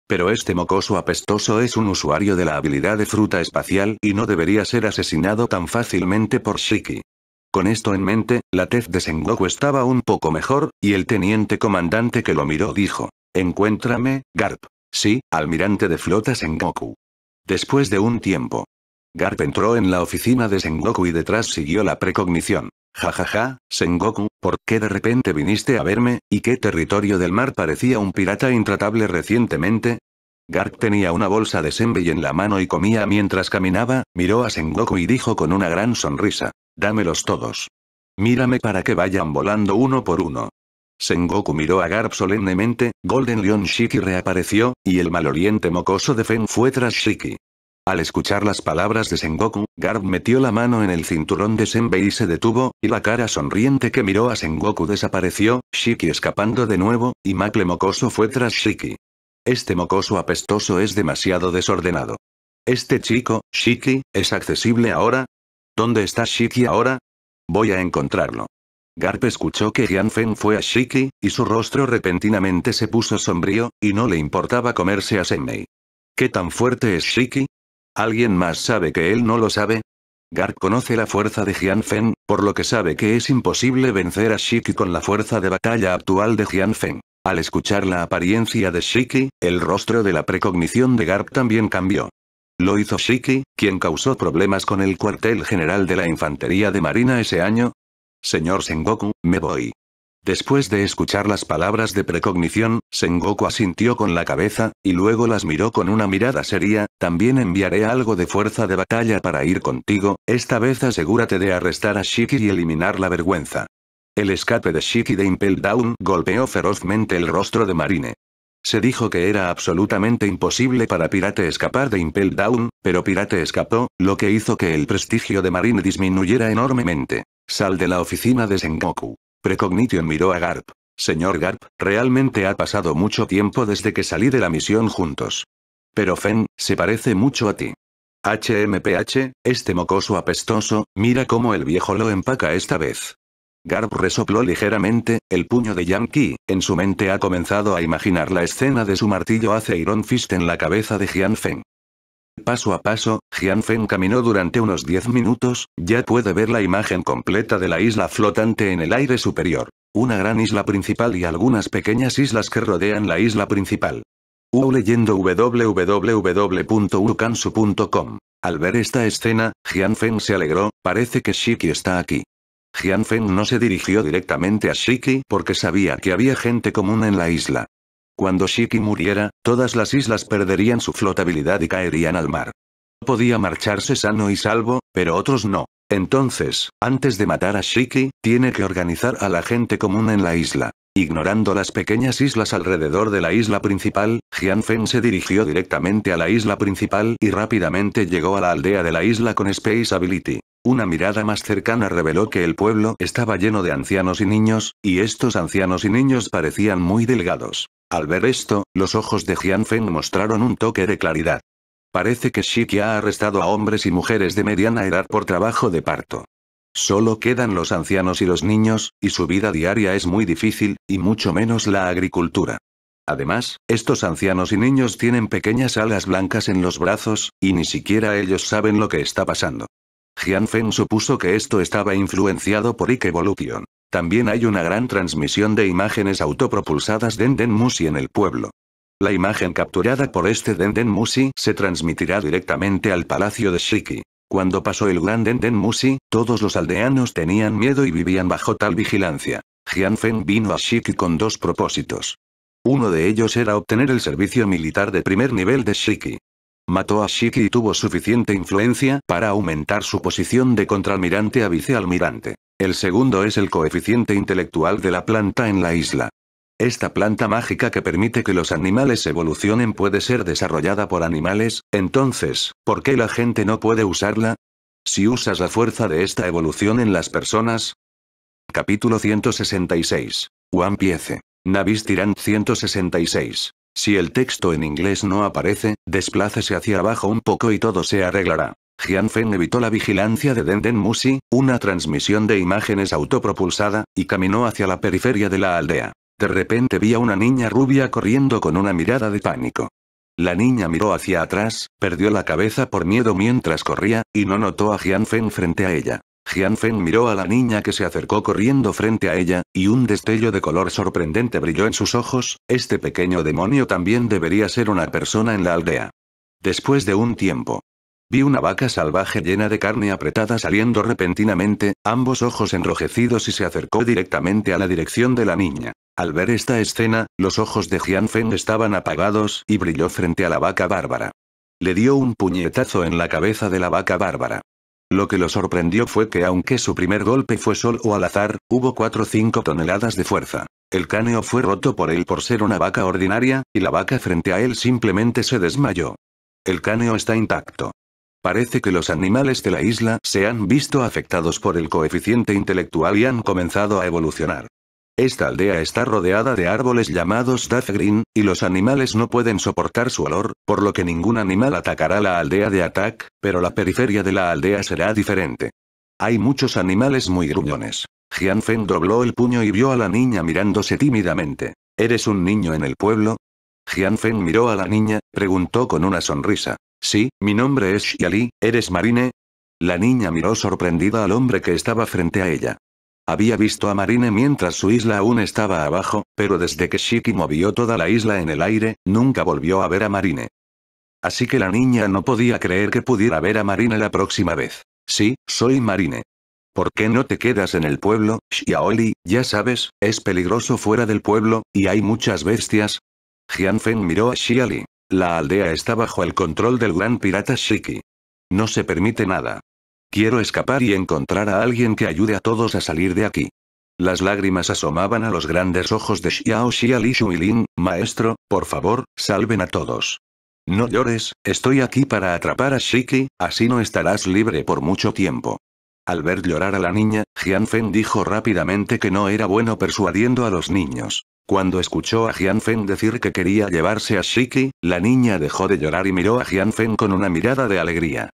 Pero este mocoso apestoso es un usuario de la habilidad de fruta espacial y no debería ser asesinado tan fácilmente por Shiki. Con esto en mente, la tez de Sengoku estaba un poco mejor, y el teniente comandante que lo miró dijo, Encuéntrame, Garp. Sí, almirante de flota Sengoku. Después de un tiempo, Garp entró en la oficina de Sengoku y detrás siguió la precognición. Jajaja, ja, ja, Sengoku, ¿por qué de repente viniste a verme, y qué territorio del mar parecía un pirata intratable recientemente? Garp tenía una bolsa de senbei en la mano y comía mientras caminaba, miró a Sengoku y dijo con una gran sonrisa. Dámelos todos. Mírame para que vayan volando uno por uno. Sengoku miró a Garp solemnemente, Golden Lion Shiki reapareció, y el maloliente mocoso de Fen fue tras Shiki. Al escuchar las palabras de Sengoku, Garb metió la mano en el cinturón de Senbei y se detuvo, y la cara sonriente que miró a Sengoku desapareció, Shiki escapando de nuevo, y Macle mocoso fue tras Shiki. Este mocoso apestoso es demasiado desordenado. Este chico, Shiki, ¿es accesible ahora? ¿Dónde está Shiki ahora? Voy a encontrarlo. Garp escuchó que Gianfen fue a Shiki, y su rostro repentinamente se puso sombrío, y no le importaba comerse a Senbei. ¿Qué tan fuerte es Shiki? ¿Alguien más sabe que él no lo sabe? Garp conoce la fuerza de Feng, por lo que sabe que es imposible vencer a Shiki con la fuerza de batalla actual de Feng. Al escuchar la apariencia de Shiki, el rostro de la precognición de Garp también cambió. Lo hizo Shiki, quien causó problemas con el cuartel general de la infantería de marina ese año. Señor Sengoku, me voy. Después de escuchar las palabras de precognición, Sengoku asintió con la cabeza, y luego las miró con una mirada seria, también enviaré algo de fuerza de batalla para ir contigo, esta vez asegúrate de arrestar a Shiki y eliminar la vergüenza. El escape de Shiki de Impel Down golpeó ferozmente el rostro de Marine. Se dijo que era absolutamente imposible para Pirate escapar de Impel Down, pero Pirate escapó, lo que hizo que el prestigio de Marine disminuyera enormemente. Sal de la oficina de Sengoku. Precognition miró a Garp. Señor Garp, realmente ha pasado mucho tiempo desde que salí de la misión juntos. Pero Fen, se parece mucho a ti. HMPH, este mocoso apestoso, mira cómo el viejo lo empaca esta vez. Garp resopló ligeramente, el puño de Yankee, en su mente ha comenzado a imaginar la escena de su martillo Iron fist en la cabeza de Jian Feng. Paso a paso, Feng caminó durante unos 10 minutos, ya puede ver la imagen completa de la isla flotante en el aire superior. Una gran isla principal y algunas pequeñas islas que rodean la isla principal. U leyendo www.urukansu.com. Al ver esta escena, Feng se alegró, parece que Shiki está aquí. Feng no se dirigió directamente a Shiki porque sabía que había gente común en la isla. Cuando Shiki muriera, todas las islas perderían su flotabilidad y caerían al mar. Podía marcharse sano y salvo, pero otros no. Entonces, antes de matar a Shiki, tiene que organizar a la gente común en la isla. Ignorando las pequeñas islas alrededor de la isla principal, Feng se dirigió directamente a la isla principal y rápidamente llegó a la aldea de la isla con Space Ability. Una mirada más cercana reveló que el pueblo estaba lleno de ancianos y niños, y estos ancianos y niños parecían muy delgados. Al ver esto, los ojos de Feng mostraron un toque de claridad. Parece que Shiki ha arrestado a hombres y mujeres de mediana edad por trabajo de parto. Solo quedan los ancianos y los niños, y su vida diaria es muy difícil, y mucho menos la agricultura. Además, estos ancianos y niños tienen pequeñas alas blancas en los brazos, y ni siquiera ellos saben lo que está pasando. Feng supuso que esto estaba influenciado por Ike Evolution. También hay una gran transmisión de imágenes autopropulsadas de den Musi en el pueblo. La imagen capturada por este Denden Musi se transmitirá directamente al palacio de Shiki. Cuando pasó el gran Denden Musi, todos los aldeanos tenían miedo y vivían bajo tal vigilancia. Feng vino a Shiki con dos propósitos. Uno de ellos era obtener el servicio militar de primer nivel de Shiki. Mató a Shiki y tuvo suficiente influencia para aumentar su posición de contraalmirante a vicealmirante. El segundo es el coeficiente intelectual de la planta en la isla. Esta planta mágica que permite que los animales evolucionen puede ser desarrollada por animales, entonces, ¿por qué la gente no puede usarla? Si usas la fuerza de esta evolución en las personas. Capítulo 166. One Piece. Navis 166. Si el texto en inglés no aparece, desplácese hacia abajo un poco y todo se arreglará. Feng evitó la vigilancia de Denden Musi, una transmisión de imágenes autopropulsada, y caminó hacia la periferia de la aldea. De repente vi a una niña rubia corriendo con una mirada de pánico. La niña miró hacia atrás, perdió la cabeza por miedo mientras corría, y no notó a Feng frente a ella. Feng miró a la niña que se acercó corriendo frente a ella, y un destello de color sorprendente brilló en sus ojos, este pequeño demonio también debería ser una persona en la aldea. Después de un tiempo. Vi una vaca salvaje llena de carne apretada saliendo repentinamente, ambos ojos enrojecidos y se acercó directamente a la dirección de la niña. Al ver esta escena, los ojos de Feng estaban apagados y brilló frente a la vaca bárbara. Le dio un puñetazo en la cabeza de la vaca bárbara. Lo que lo sorprendió fue que aunque su primer golpe fue solo al azar, hubo 4-5 toneladas de fuerza. El cáneo fue roto por él por ser una vaca ordinaria, y la vaca frente a él simplemente se desmayó. El cáneo está intacto. Parece que los animales de la isla se han visto afectados por el coeficiente intelectual y han comenzado a evolucionar. Esta aldea está rodeada de árboles llamados Duff Green, y los animales no pueden soportar su olor, por lo que ningún animal atacará la aldea de Attack, pero la periferia de la aldea será diferente. Hay muchos animales muy gruñones. Jianfen dobló el puño y vio a la niña mirándose tímidamente. ¿Eres un niño en el pueblo? Jianfen miró a la niña, preguntó con una sonrisa. Sí, mi nombre es Xiali, ¿eres marine? La niña miró sorprendida al hombre que estaba frente a ella. Había visto a Marine mientras su isla aún estaba abajo, pero desde que Shiki movió toda la isla en el aire, nunca volvió a ver a Marine. Así que la niña no podía creer que pudiera ver a Marine la próxima vez. Sí, soy Marine. ¿Por qué no te quedas en el pueblo, Xiaoli? Ya sabes, es peligroso fuera del pueblo, y hay muchas bestias. Jianfen miró a Xiaoli. La aldea está bajo el control del gran pirata Shiki. No se permite nada. Quiero escapar y encontrar a alguien que ayude a todos a salir de aquí. Las lágrimas asomaban a los grandes ojos de Xiao Xia Li Shuilin, maestro, por favor, salven a todos. No llores, estoy aquí para atrapar a Shiki, así no estarás libre por mucho tiempo. Al ver llorar a la niña, Feng dijo rápidamente que no era bueno persuadiendo a los niños. Cuando escuchó a Feng decir que quería llevarse a Shiki, la niña dejó de llorar y miró a Feng con una mirada de alegría.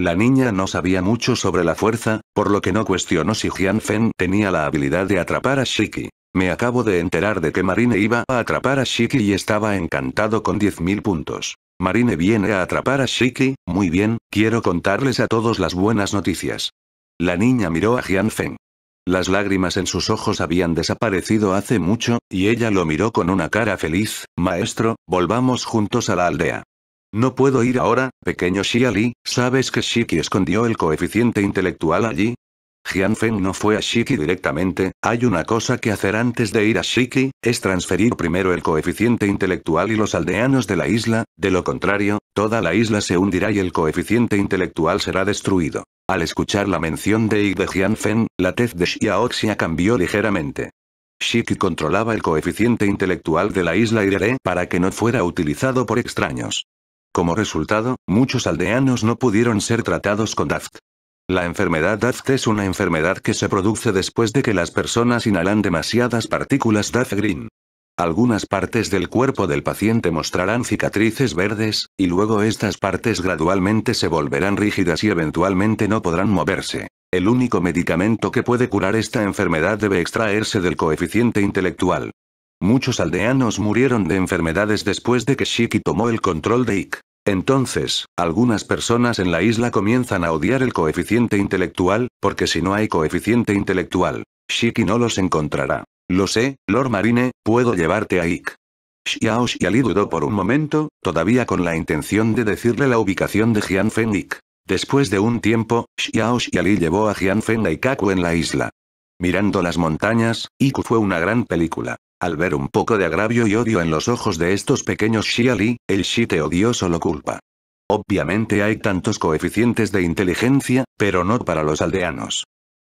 La niña no sabía mucho sobre la fuerza, por lo que no cuestionó si Feng tenía la habilidad de atrapar a Shiki. Me acabo de enterar de que Marine iba a atrapar a Shiki y estaba encantado con 10.000 puntos. Marine viene a atrapar a Shiki, muy bien, quiero contarles a todos las buenas noticias. La niña miró a Feng. Las lágrimas en sus ojos habían desaparecido hace mucho, y ella lo miró con una cara feliz, maestro, volvamos juntos a la aldea. No puedo ir ahora, pequeño Xia ¿sabes que Shiki escondió el coeficiente intelectual allí? Jianfen no fue a Shiki directamente, hay una cosa que hacer antes de ir a Shiki, es transferir primero el coeficiente intelectual y los aldeanos de la isla, de lo contrario, toda la isla se hundirá y el coeficiente intelectual será destruido. Al escuchar la mención de y de Jianfen, la tez de Xiaoxia cambió ligeramente. Shiki controlaba el coeficiente intelectual de la isla Irere para que no fuera utilizado por extraños. Como resultado, muchos aldeanos no pudieron ser tratados con DAFT. La enfermedad DAFT es una enfermedad que se produce después de que las personas inhalan demasiadas partículas DAFT green. Algunas partes del cuerpo del paciente mostrarán cicatrices verdes, y luego estas partes gradualmente se volverán rígidas y eventualmente no podrán moverse. El único medicamento que puede curar esta enfermedad debe extraerse del coeficiente intelectual. Muchos aldeanos murieron de enfermedades después de que Shiki tomó el control de Ik. Entonces, algunas personas en la isla comienzan a odiar el coeficiente intelectual, porque si no hay coeficiente intelectual, Shiki no los encontrará. Lo sé, Lord Marine, puedo llevarte a Ik. Xiao Xiali dudó por un momento, todavía con la intención de decirle la ubicación de Jian Feng Después de un tiempo, Xiao Xiali llevó a Jian Feng a Ikaku en la isla. Mirando las montañas, Iku fue una gran película. Al ver un poco de agravio y odio en los ojos de estos pequeños Xiali, el te odioso lo culpa. Obviamente hay tantos coeficientes de inteligencia, pero no para los aldeanos.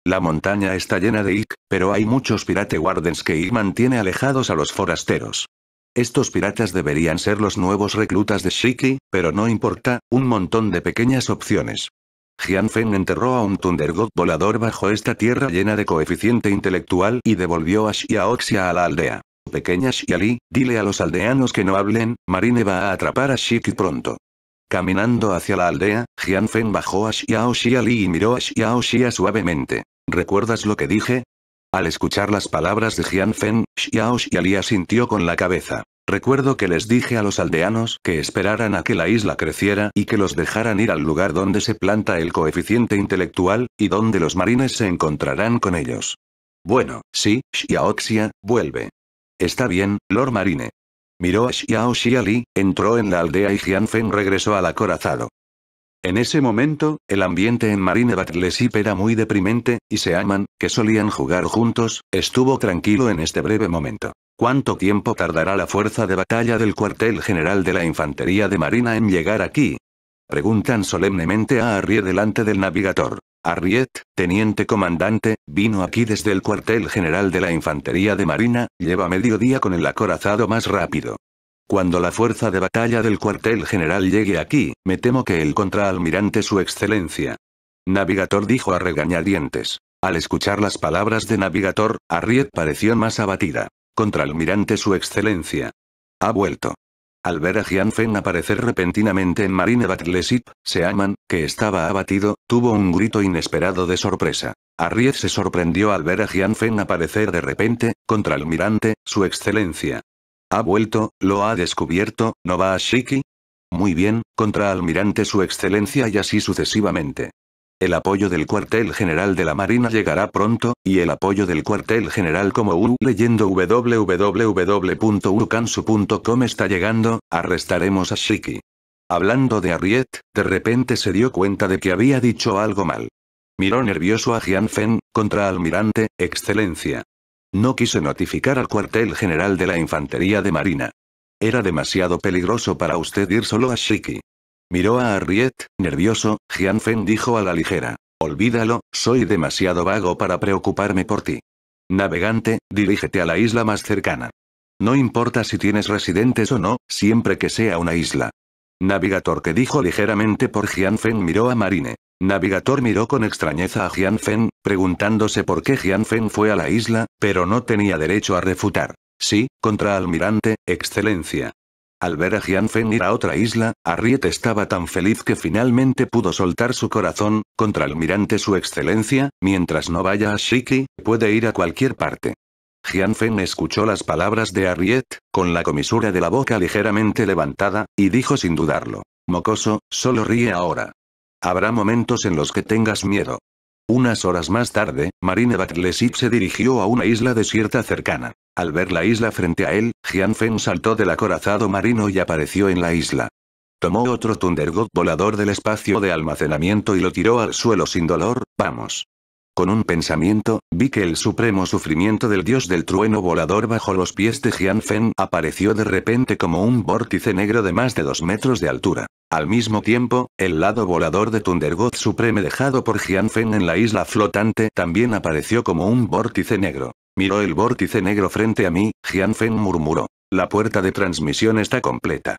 La montaña está llena de Ik, pero hay muchos pirate guardens que Ik mantiene alejados a los forasteros. Estos piratas deberían ser los nuevos reclutas de Shiki, pero no importa, un montón de pequeñas opciones. Feng enterró a un Thundergod volador bajo esta tierra llena de coeficiente intelectual y devolvió a Xiaoxia a la aldea. Pequeña Xiali, dile a los aldeanos que no hablen, Marine va a atrapar a Shiki pronto. Caminando hacia la aldea, Feng bajó a Xiao Li y miró a Xiao suavemente. ¿Recuerdas lo que dije? Al escuchar las palabras de Feng, Xiao Li asintió con la cabeza. Recuerdo que les dije a los aldeanos que esperaran a que la isla creciera y que los dejaran ir al lugar donde se planta el coeficiente intelectual, y donde los marines se encontrarán con ellos. Bueno, sí, Xiaoxia, vuelve. Está bien, Lord Marine. Miró a Xiao Li, entró en la aldea y Jianfen regresó al acorazado. En ese momento, el ambiente en Marine Battleship era muy deprimente, y Seaman, que solían jugar juntos, estuvo tranquilo en este breve momento. ¿Cuánto tiempo tardará la fuerza de batalla del cuartel general de la infantería de Marina en llegar aquí? Preguntan solemnemente a Arriet delante del navegador. Arriet, teniente comandante, vino aquí desde el cuartel general de la Infantería de Marina, lleva medio día con el acorazado más rápido. Cuando la fuerza de batalla del cuartel general llegue aquí, me temo que el contraalmirante Su Excelencia. Navigator dijo a regañadientes. Al escuchar las palabras de Navigator, Arriet pareció más abatida. Contraalmirante Su Excelencia. Ha vuelto. Al ver a Jianfen aparecer repentinamente en Marine Battleship, Seaman, que estaba abatido, tuvo un grito inesperado de sorpresa. Arriet se sorprendió al ver a Jianfen aparecer de repente, contraalmirante, Su Excelencia. Ha vuelto, lo ha descubierto, ¿no va a Shiki? Muy bien, contra almirante su excelencia y así sucesivamente. El apoyo del cuartel general de la Marina llegará pronto, y el apoyo del cuartel general como U leyendo www.urukansu.com está llegando, arrestaremos a Shiki. Hablando de Arriet, de repente se dio cuenta de que había dicho algo mal. Miró nervioso a contra almirante, excelencia. No quiso notificar al cuartel general de la Infantería de Marina. Era demasiado peligroso para usted ir solo a Shiki. Miró a Harriet, nervioso, Feng dijo a la ligera. Olvídalo, soy demasiado vago para preocuparme por ti. Navegante, dirígete a la isla más cercana. No importa si tienes residentes o no, siempre que sea una isla. Navigator que dijo ligeramente por Feng miró a Marine. Navigator miró con extrañeza a Feng, preguntándose por qué Feng fue a la isla, pero no tenía derecho a refutar. Sí, contra Almirante, excelencia. Al ver a Feng ir a otra isla, Arriet estaba tan feliz que finalmente pudo soltar su corazón, contra Almirante su excelencia, mientras no vaya a Shiki, puede ir a cualquier parte. Feng escuchó las palabras de Arriet, con la comisura de la boca ligeramente levantada, y dijo sin dudarlo. Mocoso, solo ríe ahora. Habrá momentos en los que tengas miedo. Unas horas más tarde, Marine Batlesip se dirigió a una isla desierta cercana. Al ver la isla frente a él, Jian Fen saltó del acorazado marino y apareció en la isla. Tomó otro Thundergod volador del espacio de almacenamiento y lo tiró al suelo sin dolor, vamos. Con un pensamiento, vi que el supremo sufrimiento del dios del trueno volador bajo los pies de Jian Fen apareció de repente como un vórtice negro de más de dos metros de altura. Al mismo tiempo, el lado volador de Thundergod Supreme dejado por Feng en la isla flotante también apareció como un vórtice negro. Miró el vórtice negro frente a mí, Feng murmuró. La puerta de transmisión está completa.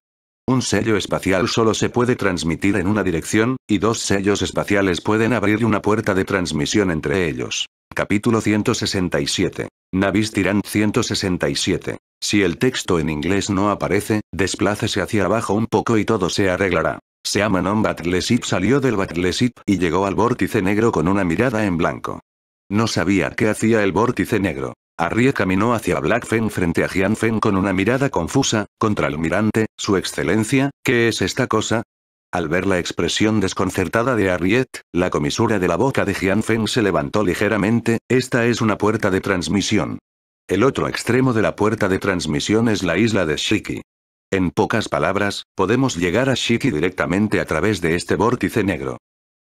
Un sello espacial solo se puede transmitir en una dirección, y dos sellos espaciales pueden abrir una puerta de transmisión entre ellos. Capítulo 167. Navis Tirant 167. Si el texto en inglés no aparece, desplácese hacia abajo un poco y todo se arreglará. Seamanon Batlesip salió del Batlesip y llegó al vórtice negro con una mirada en blanco. No sabía qué hacía el vórtice negro. Harriet caminó hacia Black frente a Jian con una mirada confusa, contra mirante, su excelencia, ¿qué es esta cosa? Al ver la expresión desconcertada de Harriet, la comisura de la boca de Jian Feng se levantó ligeramente, esta es una puerta de transmisión. El otro extremo de la puerta de transmisión es la isla de Shiki. En pocas palabras, podemos llegar a Shiki directamente a través de este vórtice negro.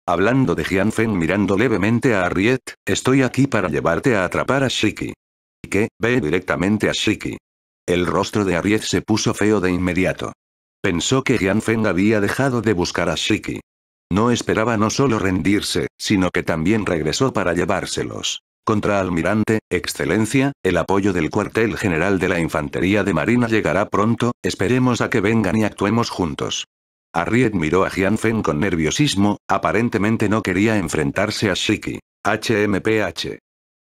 Hablando de Jianfen mirando levemente a Harriet, estoy aquí para llevarte a atrapar a Shiki. ¿Qué? Ve directamente a Shiki. El rostro de Harriet se puso feo de inmediato. Pensó que Jianfen había dejado de buscar a Shiki. No esperaba no solo rendirse, sino que también regresó para llevárselos. Almirante, Excelencia, el apoyo del cuartel general de la Infantería de Marina llegará pronto, esperemos a que vengan y actuemos juntos. Arriet miró a Jianfen con nerviosismo, aparentemente no quería enfrentarse a Shiki. HMPH.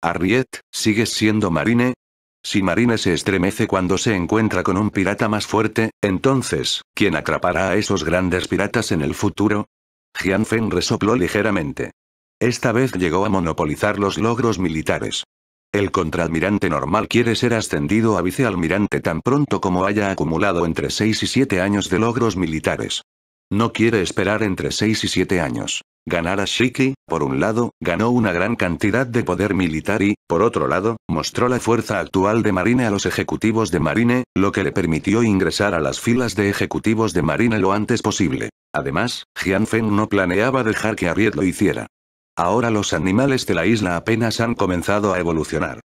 Arriet, ¿sigues siendo Marine? Si Marine se estremece cuando se encuentra con un pirata más fuerte, entonces, ¿quién atrapará a esos grandes piratas en el futuro? Jianfen resopló ligeramente. Esta vez llegó a monopolizar los logros militares. El contraalmirante normal quiere ser ascendido a vicealmirante tan pronto como haya acumulado entre 6 y 7 años de logros militares. No quiere esperar entre 6 y 7 años. Ganar a Shiki, por un lado, ganó una gran cantidad de poder militar y, por otro lado, mostró la fuerza actual de Marine a los ejecutivos de Marine, lo que le permitió ingresar a las filas de ejecutivos de Marine lo antes posible. Además, Jian Feng no planeaba dejar que Ariel lo hiciera. Ahora los animales de la isla apenas han comenzado a evolucionar.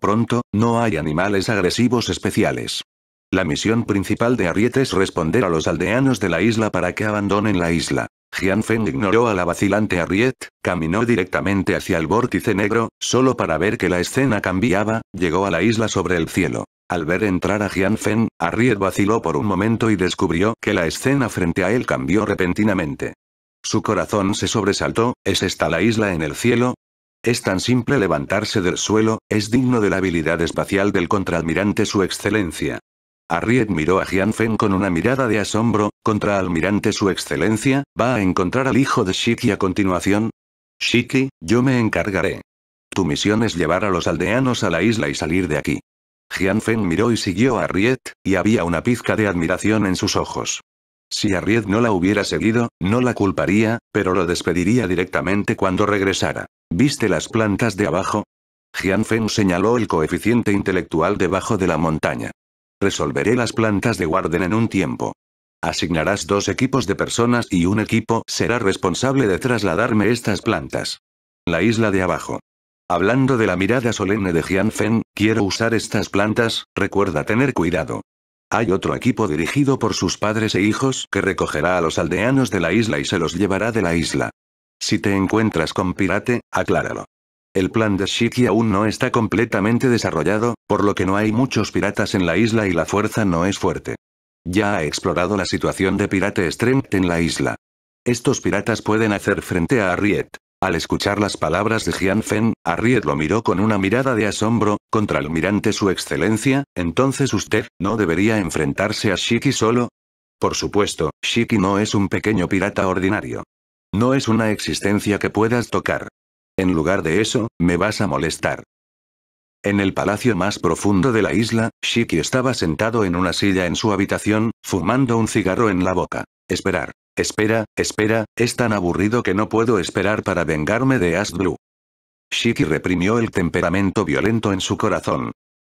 Pronto, no hay animales agresivos especiales. La misión principal de Ariet es responder a los aldeanos de la isla para que abandonen la isla. Feng ignoró a la vacilante Ariet, caminó directamente hacia el vórtice negro, solo para ver que la escena cambiaba, llegó a la isla sobre el cielo. Al ver entrar a Feng, Ariet vaciló por un momento y descubrió que la escena frente a él cambió repentinamente. Su corazón se sobresaltó, ¿es esta la isla en el cielo? Es tan simple levantarse del suelo, es digno de la habilidad espacial del contraalmirante Su Excelencia. Harriet miró a Feng con una mirada de asombro, contraalmirante Su Excelencia, ¿va a encontrar al hijo de Shiki a continuación? Shiki, yo me encargaré. Tu misión es llevar a los aldeanos a la isla y salir de aquí. Jianfen miró y siguió a Harriet, y había una pizca de admiración en sus ojos. Si Arriet no la hubiera seguido, no la culparía, pero lo despediría directamente cuando regresara. ¿Viste las plantas de abajo? Jian Feng señaló el coeficiente intelectual debajo de la montaña. Resolveré las plantas de Warden en un tiempo. Asignarás dos equipos de personas y un equipo será responsable de trasladarme estas plantas. La isla de abajo. Hablando de la mirada solemne de Jian Feng, quiero usar estas plantas, recuerda tener cuidado. Hay otro equipo dirigido por sus padres e hijos que recogerá a los aldeanos de la isla y se los llevará de la isla. Si te encuentras con Pirate, acláralo. El plan de Shiki aún no está completamente desarrollado, por lo que no hay muchos piratas en la isla y la fuerza no es fuerte. Ya ha explorado la situación de Pirate Strength en la isla. Estos piratas pueden hacer frente a Arriet. Al escuchar las palabras de Jian Fen, Harriet lo miró con una mirada de asombro, contra el mirante su excelencia, entonces usted, ¿no debería enfrentarse a Shiki solo? Por supuesto, Shiki no es un pequeño pirata ordinario. No es una existencia que puedas tocar. En lugar de eso, me vas a molestar. En el palacio más profundo de la isla, Shiki estaba sentado en una silla en su habitación, fumando un cigarro en la boca. Esperar. Espera, espera, es tan aburrido que no puedo esperar para vengarme de Ash Blue. Shiki reprimió el temperamento violento en su corazón.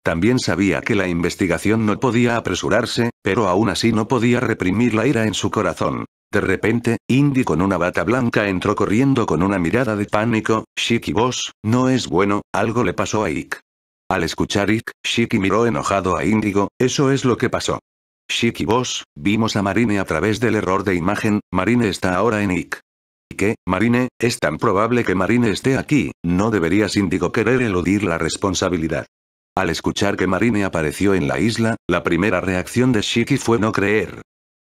También sabía que la investigación no podía apresurarse, pero aún así no podía reprimir la ira en su corazón. De repente, Indy con una bata blanca entró corriendo con una mirada de pánico, Shiki vos, no es bueno, algo le pasó a Ik Al escuchar Ick, Shiki miró enojado a Indigo, eso es lo que pasó. Shiki Boss, vimos a Marine a través del error de imagen, Marine está ahora en IK. ¿Y qué, Marine? Es tan probable que Marine esté aquí, no debería síndico querer eludir la responsabilidad. Al escuchar que Marine apareció en la isla, la primera reacción de Shiki fue no creer.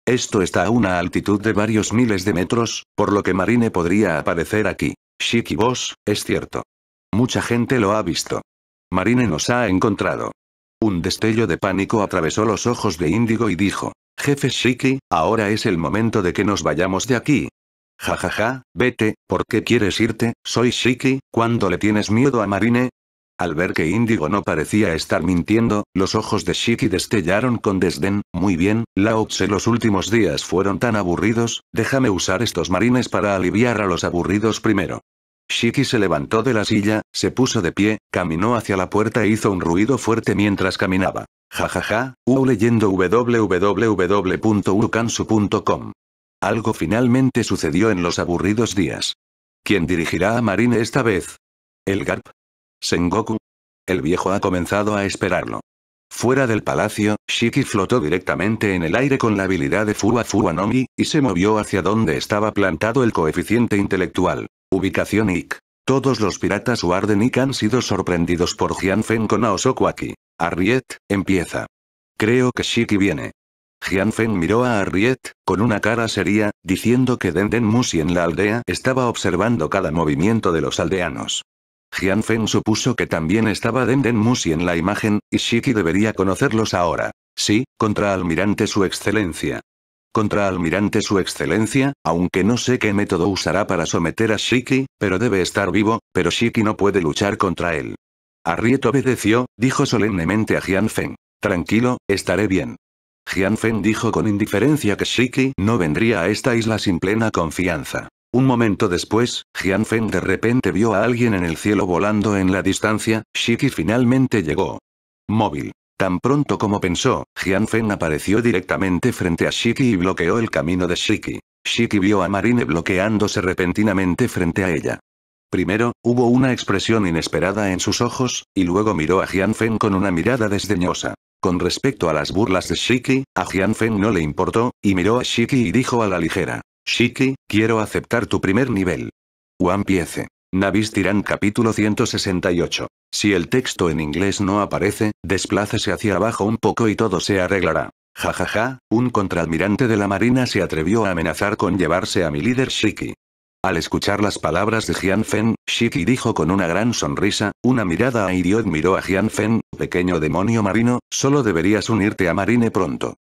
Esto está a una altitud de varios miles de metros, por lo que Marine podría aparecer aquí. Shiki Boss, es cierto. Mucha gente lo ha visto. Marine nos ha encontrado. Un destello de pánico atravesó los ojos de Índigo y dijo, Jefe Shiki, ahora es el momento de que nos vayamos de aquí. Ja ja ja, vete, ¿por qué quieres irte? Soy Shiki, ¿cuándo le tienes miedo a Marine? Al ver que Índigo no parecía estar mintiendo, los ojos de Shiki destellaron con desdén, muy bien, Lao Tse los últimos días fueron tan aburridos, déjame usar estos marines para aliviar a los aburridos primero. Shiki se levantó de la silla, se puso de pie, caminó hacia la puerta e hizo un ruido fuerte mientras caminaba. Jajaja, u leyendo www.urukansu.com Algo finalmente sucedió en los aburridos días. ¿Quién dirigirá a Marine esta vez? ¿El Garp? ¿Sengoku? El viejo ha comenzado a esperarlo. Fuera del palacio, Shiki flotó directamente en el aire con la habilidad de Fua Fuwa y se movió hacia donde estaba plantado el coeficiente intelectual. Ubicación Ic. Todos los piratas Warden Ic han sido sorprendidos por Feng con Aosoku aquí. empieza. Creo que Shiki viene. Feng miró a Arriet, con una cara seria, diciendo que Denden Musi en la aldea estaba observando cada movimiento de los aldeanos. Feng supuso que también estaba Denden Musi en la imagen, y Shiki debería conocerlos ahora. Sí, contra Almirante su excelencia. Contra almirante Su Excelencia, aunque no sé qué método usará para someter a Shiki, pero debe estar vivo, pero Shiki no puede luchar contra él. Arriet obedeció, dijo solemnemente a Feng. Tranquilo, estaré bien. Feng dijo con indiferencia que Shiki no vendría a esta isla sin plena confianza. Un momento después, Feng de repente vio a alguien en el cielo volando en la distancia, Shiki finalmente llegó. Móvil. Tan pronto como pensó, Jian Feng apareció directamente frente a Shiki y bloqueó el camino de Shiki. Shiki vio a Marine bloqueándose repentinamente frente a ella. Primero, hubo una expresión inesperada en sus ojos, y luego miró a Jian Feng con una mirada desdeñosa. Con respecto a las burlas de Shiki, a Jian Feng no le importó, y miró a Shiki y dijo a la ligera. Shiki, quiero aceptar tu primer nivel. One piece. Navis Tirán capítulo 168. Si el texto en inglés no aparece, desplácese hacia abajo un poco y todo se arreglará. Jajaja, un contraadmirante de la marina se atrevió a amenazar con llevarse a mi líder Shiki. Al escuchar las palabras de Jian Fen, Shiki dijo con una gran sonrisa, una mirada a idiot miró a Jian Fen, pequeño demonio marino, solo deberías unirte a Marine pronto.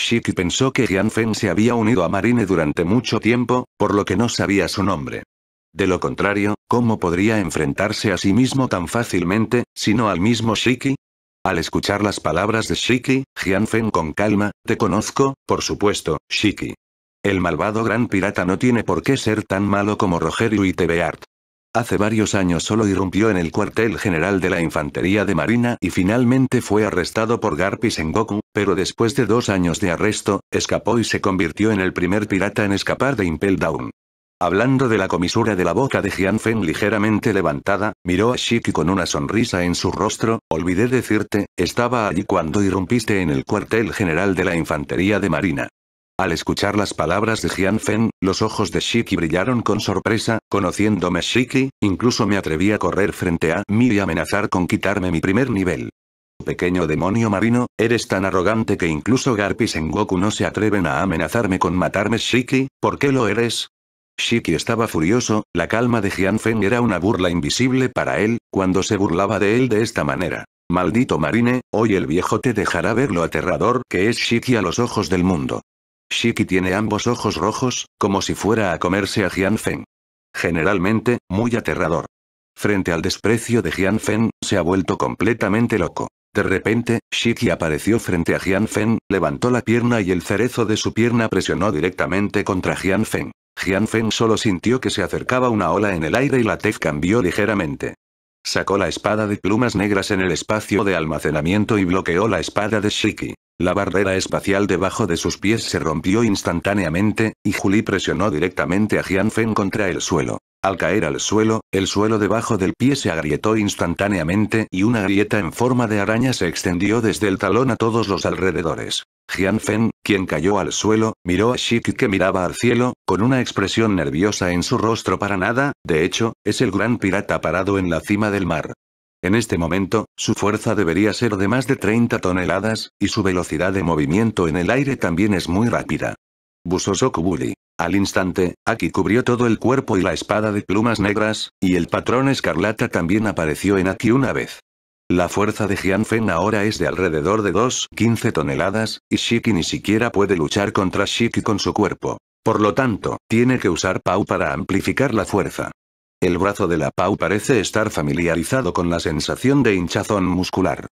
Shiki pensó que Jian Fen se había unido a Marine durante mucho tiempo, por lo que no sabía su nombre. De lo contrario, ¿cómo podría enfrentarse a sí mismo tan fácilmente, si no al mismo Shiki? Al escuchar las palabras de Shiki, Feng con calma, te conozco, por supuesto, Shiki. El malvado gran pirata no tiene por qué ser tan malo como Rogerio y Tebeart. Hace varios años solo irrumpió en el cuartel general de la infantería de marina y finalmente fue arrestado por Garpis en Goku, pero después de dos años de arresto, escapó y se convirtió en el primer pirata en escapar de Impel Down. Hablando de la comisura de la boca de Jianfen ligeramente levantada, miró a Shiki con una sonrisa en su rostro, olvidé decirte, estaba allí cuando irrumpiste en el cuartel general de la infantería de marina. Al escuchar las palabras de Jianfen, los ojos de Shiki brillaron con sorpresa, conociéndome Shiki, incluso me atreví a correr frente a mí y amenazar con quitarme mi primer nivel. Pequeño demonio marino, eres tan arrogante que incluso Garpis y Goku no se atreven a amenazarme con matarme Shiki, ¿por qué lo eres? Shiki estaba furioso, la calma de Feng era una burla invisible para él, cuando se burlaba de él de esta manera. Maldito Marine, hoy el viejo te dejará ver lo aterrador que es Shiki a los ojos del mundo. Shiki tiene ambos ojos rojos, como si fuera a comerse a Feng. Generalmente, muy aterrador. Frente al desprecio de Feng, se ha vuelto completamente loco. De repente, Shiki apareció frente a Feng, levantó la pierna y el cerezo de su pierna presionó directamente contra Feng. Feng solo sintió que se acercaba una ola en el aire y la tez cambió ligeramente. Sacó la espada de plumas negras en el espacio de almacenamiento y bloqueó la espada de Shiki. La barrera espacial debajo de sus pies se rompió instantáneamente, y Juli presionó directamente a Feng contra el suelo. Al caer al suelo, el suelo debajo del pie se agrietó instantáneamente y una grieta en forma de araña se extendió desde el talón a todos los alrededores. Feng, quien cayó al suelo, miró a Shiki que miraba al cielo, con una expresión nerviosa en su rostro para nada, de hecho, es el gran pirata parado en la cima del mar. En este momento, su fuerza debería ser de más de 30 toneladas, y su velocidad de movimiento en el aire también es muy rápida. Busoso Kubuli. Al instante, Aki cubrió todo el cuerpo y la espada de plumas negras, y el patrón escarlata también apareció en Aki una vez. La fuerza de Feng ahora es de alrededor de 2,15 toneladas, y Shiki ni siquiera puede luchar contra Shiki con su cuerpo. Por lo tanto, tiene que usar Pau para amplificar la fuerza. El brazo de la Pau parece estar familiarizado con la sensación de hinchazón muscular.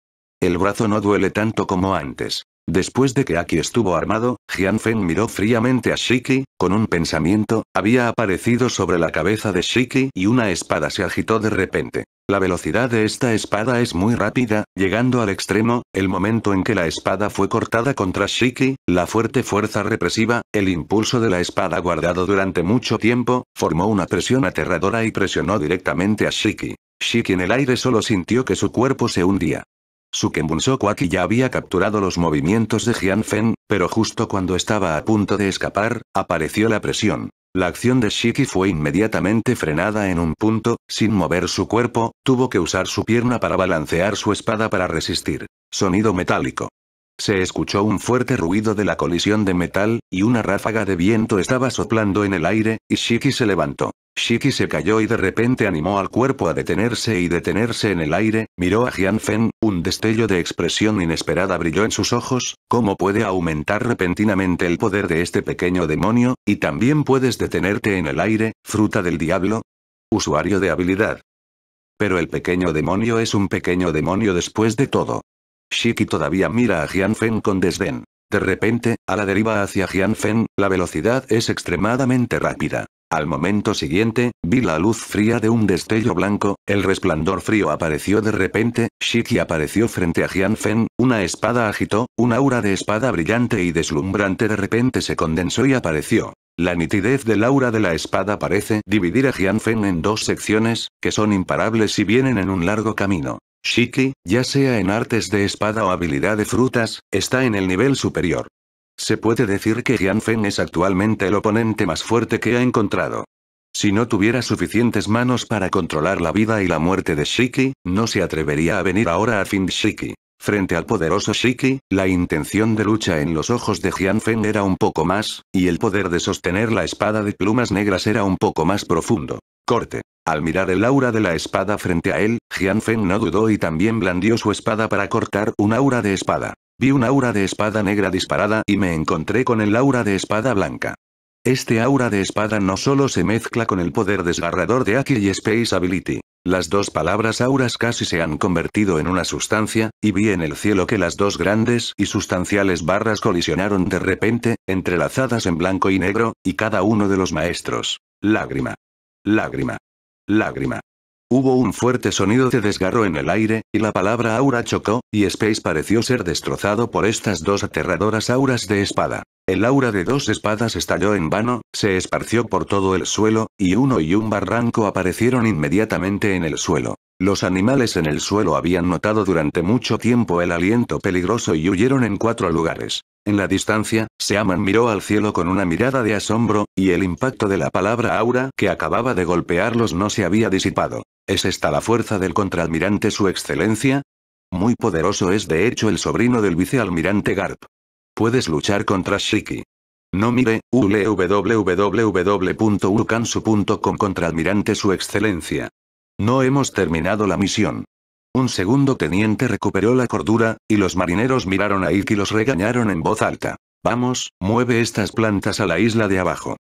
El brazo no duele tanto como antes. Después de que Aki estuvo armado, Jian Feng miró fríamente a Shiki, con un pensamiento, había aparecido sobre la cabeza de Shiki y una espada se agitó de repente. La velocidad de esta espada es muy rápida, llegando al extremo, el momento en que la espada fue cortada contra Shiki, la fuerte fuerza represiva, el impulso de la espada guardado durante mucho tiempo, formó una presión aterradora y presionó directamente a Shiki. Shiki en el aire solo sintió que su cuerpo se hundía. Sukembunso Kwaki ya había capturado los movimientos de Jianfen, pero justo cuando estaba a punto de escapar, apareció la presión. La acción de Shiki fue inmediatamente frenada en un punto, sin mover su cuerpo, tuvo que usar su pierna para balancear su espada para resistir. Sonido metálico. Se escuchó un fuerte ruido de la colisión de metal, y una ráfaga de viento estaba soplando en el aire, y Shiki se levantó. Shiki se cayó y de repente animó al cuerpo a detenerse y detenerse en el aire, miró a Jianfen, un destello de expresión inesperada brilló en sus ojos, ¿cómo puede aumentar repentinamente el poder de este pequeño demonio, y también puedes detenerte en el aire, fruta del diablo? Usuario de habilidad. Pero el pequeño demonio es un pequeño demonio después de todo. Shiki todavía mira a Fen con desdén. De repente, a la deriva hacia Fen, la velocidad es extremadamente rápida. Al momento siguiente, vi la luz fría de un destello blanco, el resplandor frío apareció de repente, Shiki apareció frente a Jian Fen, una espada agitó, un aura de espada brillante y deslumbrante de repente se condensó y apareció. La nitidez del aura de la espada parece dividir a Jian Feng en dos secciones, que son imparables y vienen en un largo camino. Shiki, ya sea en artes de espada o habilidad de frutas, está en el nivel superior. Se puede decir que Feng es actualmente el oponente más fuerte que ha encontrado. Si no tuviera suficientes manos para controlar la vida y la muerte de Shiki, no se atrevería a venir ahora a fin Shiki. Frente al poderoso Shiki, la intención de lucha en los ojos de Feng era un poco más, y el poder de sostener la espada de plumas negras era un poco más profundo. Corte. Al mirar el aura de la espada frente a él, Feng no dudó y también blandió su espada para cortar un aura de espada. Vi un aura de espada negra disparada y me encontré con el aura de espada blanca. Este aura de espada no solo se mezcla con el poder desgarrador de Aki y Space Ability. Las dos palabras auras casi se han convertido en una sustancia, y vi en el cielo que las dos grandes y sustanciales barras colisionaron de repente, entrelazadas en blanco y negro, y cada uno de los maestros. Lágrima. Lágrima. Lágrima. Hubo un fuerte sonido de desgarro en el aire, y la palabra aura chocó, y Space pareció ser destrozado por estas dos aterradoras auras de espada. El aura de dos espadas estalló en vano, se esparció por todo el suelo, y uno y un barranco aparecieron inmediatamente en el suelo. Los animales en el suelo habían notado durante mucho tiempo el aliento peligroso y huyeron en cuatro lugares. En la distancia, Seaman miró al cielo con una mirada de asombro, y el impacto de la palabra aura que acababa de golpearlos no se había disipado. ¿Es esta la fuerza del contraadmirante Su Excelencia? Muy poderoso es de hecho el sobrino del vicealmirante Garp. Puedes luchar contra Shiki. No mire, www.urkansu.com contraadmirante Su Excelencia. No hemos terminado la misión. Un segundo teniente recuperó la cordura, y los marineros miraron a Ike y los regañaron en voz alta. Vamos, mueve estas plantas a la isla de abajo.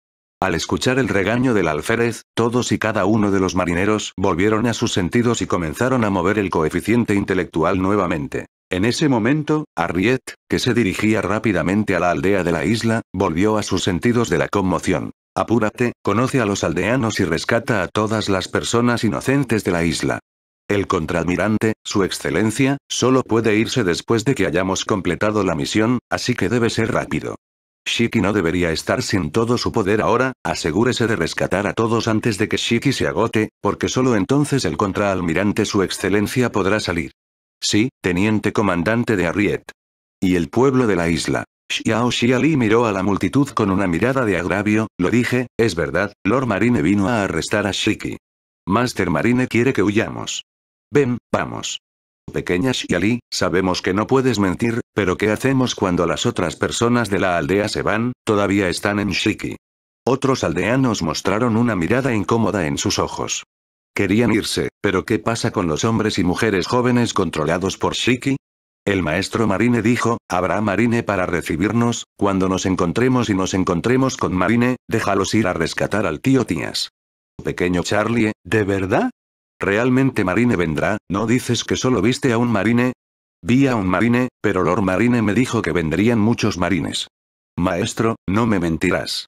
Al escuchar el regaño del alférez, todos y cada uno de los marineros volvieron a sus sentidos y comenzaron a mover el coeficiente intelectual nuevamente. En ese momento, Harriet, que se dirigía rápidamente a la aldea de la isla, volvió a sus sentidos de la conmoción. Apúrate, conoce a los aldeanos y rescata a todas las personas inocentes de la isla. El contraadmirante, su excelencia, solo puede irse después de que hayamos completado la misión, así que debe ser rápido. Shiki no debería estar sin todo su poder ahora, asegúrese de rescatar a todos antes de que Shiki se agote, porque solo entonces el contraalmirante su excelencia podrá salir. Sí, teniente comandante de Arriet. Y el pueblo de la isla. Xiao Xiali miró a la multitud con una mirada de agravio, lo dije, es verdad, Lord Marine vino a arrestar a Shiki. Master Marine quiere que huyamos. Ven, vamos. Pequeña Shiali, sabemos que no puedes mentir, pero ¿qué hacemos cuando las otras personas de la aldea se van? Todavía están en Shiki. Otros aldeanos mostraron una mirada incómoda en sus ojos. Querían irse, pero ¿qué pasa con los hombres y mujeres jóvenes controlados por Shiki? El maestro Marine dijo, habrá Marine para recibirnos, cuando nos encontremos y nos encontremos con Marine, déjalos ir a rescatar al tío Tías. Pequeño Charlie, ¿de verdad? ¿Realmente Marine vendrá? ¿No dices que solo viste a un Marine? Vi a un Marine, pero Lord Marine me dijo que vendrían muchos Marines. Maestro, no me mentirás.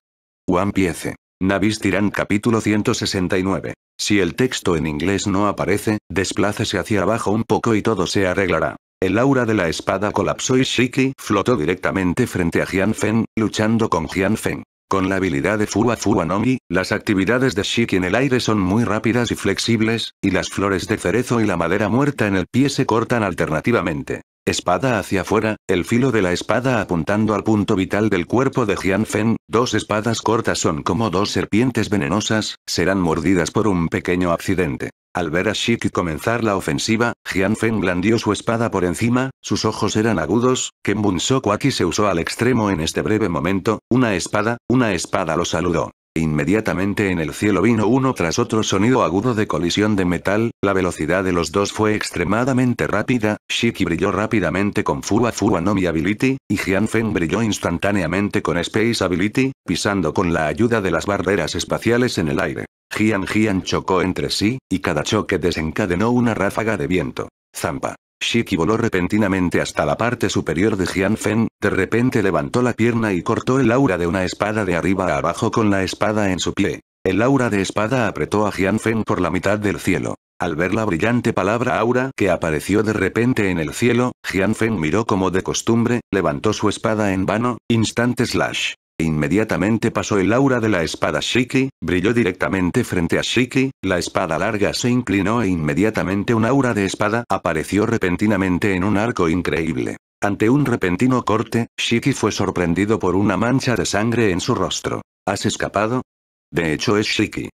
Juan Piece. Navis Tirán capítulo 169. Si el texto en inglés no aparece, desplácese hacia abajo un poco y todo se arreglará. El aura de la espada colapsó y Shiki flotó directamente frente a Jian Feng, luchando con Jian Feng. Con la habilidad de Fuwa fuwa nomi, las actividades de Shiki en el aire son muy rápidas y flexibles, y las flores de cerezo y la madera muerta en el pie se cortan alternativamente. Espada hacia afuera, el filo de la espada apuntando al punto vital del cuerpo de Jian Feng, dos espadas cortas son como dos serpientes venenosas, serán mordidas por un pequeño accidente. Al ver a Shiki comenzar la ofensiva, Jian Feng blandió su espada por encima, sus ojos eran agudos, Kenbun Sokwaki se usó al extremo en este breve momento, una espada, una espada lo saludó. Inmediatamente en el cielo vino uno tras otro sonido agudo de colisión de metal, la velocidad de los dos fue extremadamente rápida, Shiki brilló rápidamente con Fuwa Fuwa no Mi Ability, y Feng brilló instantáneamente con Space Ability, pisando con la ayuda de las barreras espaciales en el aire. Jian Jian chocó entre sí, y cada choque desencadenó una ráfaga de viento. Zampa. Shiki voló repentinamente hasta la parte superior de Jian Feng, de repente levantó la pierna y cortó el aura de una espada de arriba a abajo con la espada en su pie. El aura de espada apretó a Jian Feng por la mitad del cielo. Al ver la brillante palabra aura que apareció de repente en el cielo, Jian Feng miró como de costumbre, levantó su espada en vano, instante slash. Inmediatamente pasó el aura de la espada Shiki, brilló directamente frente a Shiki, la espada larga se inclinó e inmediatamente un aura de espada apareció repentinamente en un arco increíble. Ante un repentino corte, Shiki fue sorprendido por una mancha de sangre en su rostro. ¿Has escapado? De hecho es Shiki.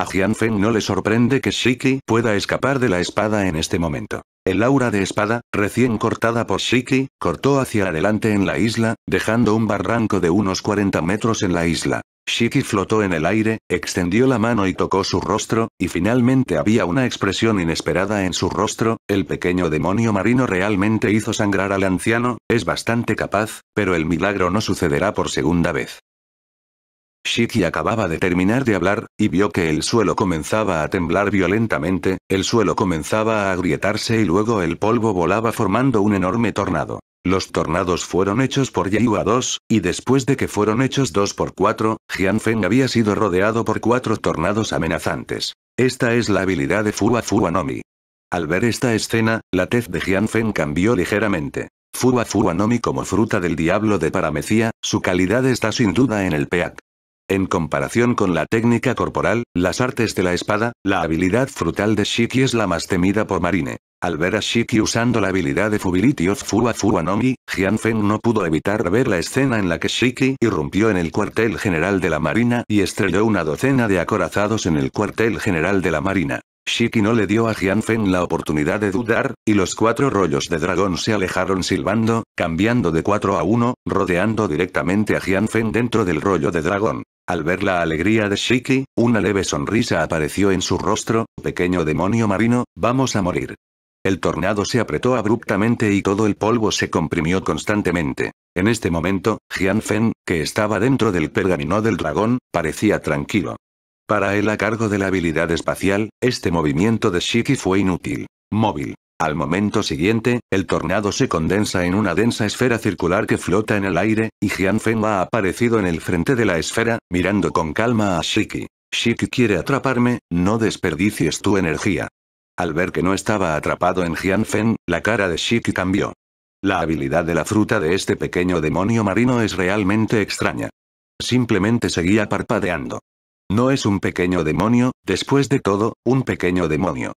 A Feng no le sorprende que Shiki pueda escapar de la espada en este momento. El aura de espada, recién cortada por Shiki, cortó hacia adelante en la isla, dejando un barranco de unos 40 metros en la isla. Shiki flotó en el aire, extendió la mano y tocó su rostro, y finalmente había una expresión inesperada en su rostro, el pequeño demonio marino realmente hizo sangrar al anciano, es bastante capaz, pero el milagro no sucederá por segunda vez. Shiki acababa de terminar de hablar, y vio que el suelo comenzaba a temblar violentamente, el suelo comenzaba a agrietarse y luego el polvo volaba formando un enorme tornado. Los tornados fueron hechos por Yeiwa 2, y después de que fueron hechos 2 por 4, Feng había sido rodeado por cuatro tornados amenazantes. Esta es la habilidad de Fua Fuanomi. Al ver esta escena, la tez de Feng cambió ligeramente. Fuwa Fuanomi como fruta del diablo de Paramecía, su calidad está sin duda en el PEAC. En comparación con la técnica corporal, las artes de la espada, la habilidad frutal de Shiki es la más temida por Marine. Al ver a Shiki usando la habilidad de Fubility of Fuwa Mi, Nomi, Feng no pudo evitar ver la escena en la que Shiki irrumpió en el cuartel general de la Marina y estrelló una docena de acorazados en el cuartel general de la Marina. Shiki no le dio a Feng la oportunidad de dudar, y los cuatro rollos de dragón se alejaron silbando, cambiando de cuatro a uno, rodeando directamente a Feng dentro del rollo de dragón. Al ver la alegría de Shiki, una leve sonrisa apareció en su rostro, pequeño demonio marino, vamos a morir. El tornado se apretó abruptamente y todo el polvo se comprimió constantemente. En este momento, Jian Feng, que estaba dentro del pergamino del dragón, parecía tranquilo. Para él a cargo de la habilidad espacial, este movimiento de Shiki fue inútil. Móvil. Al momento siguiente, el tornado se condensa en una densa esfera circular que flota en el aire, y Jianfen ha aparecido en el frente de la esfera, mirando con calma a Shiki. Shiki quiere atraparme, no desperdicies tu energía. Al ver que no estaba atrapado en Jianfen, la cara de Shiki cambió. La habilidad de la fruta de este pequeño demonio marino es realmente extraña. Simplemente seguía parpadeando. No es un pequeño demonio, después de todo, un pequeño demonio.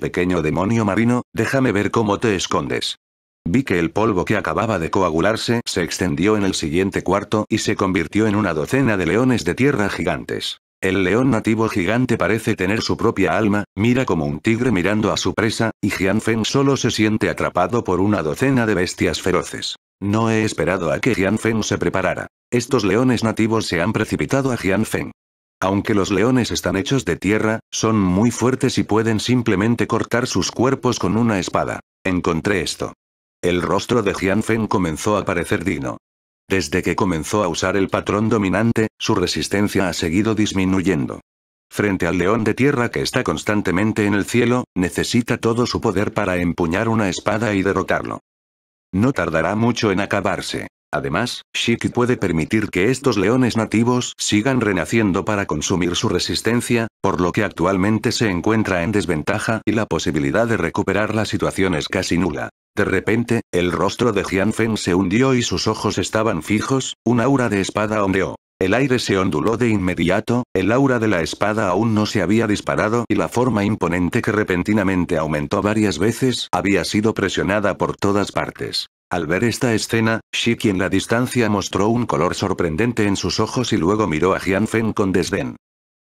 Pequeño demonio marino, déjame ver cómo te escondes. Vi que el polvo que acababa de coagularse se extendió en el siguiente cuarto y se convirtió en una docena de leones de tierra gigantes. El león nativo gigante parece tener su propia alma, mira como un tigre mirando a su presa, y Jianfen solo se siente atrapado por una docena de bestias feroces. No he esperado a que Jianfen se preparara. Estos leones nativos se han precipitado a Jianfen. Aunque los leones están hechos de tierra, son muy fuertes y pueden simplemente cortar sus cuerpos con una espada. Encontré esto. El rostro de Feng comenzó a parecer digno. Desde que comenzó a usar el patrón dominante, su resistencia ha seguido disminuyendo. Frente al león de tierra que está constantemente en el cielo, necesita todo su poder para empuñar una espada y derrotarlo. No tardará mucho en acabarse. Además, Shiki puede permitir que estos leones nativos sigan renaciendo para consumir su resistencia, por lo que actualmente se encuentra en desventaja y la posibilidad de recuperar la situación es casi nula. De repente, el rostro de Feng se hundió y sus ojos estaban fijos, un aura de espada ondeó. El aire se onduló de inmediato, el aura de la espada aún no se había disparado y la forma imponente que repentinamente aumentó varias veces había sido presionada por todas partes. Al ver esta escena, Shiki en la distancia mostró un color sorprendente en sus ojos y luego miró a Feng con desdén.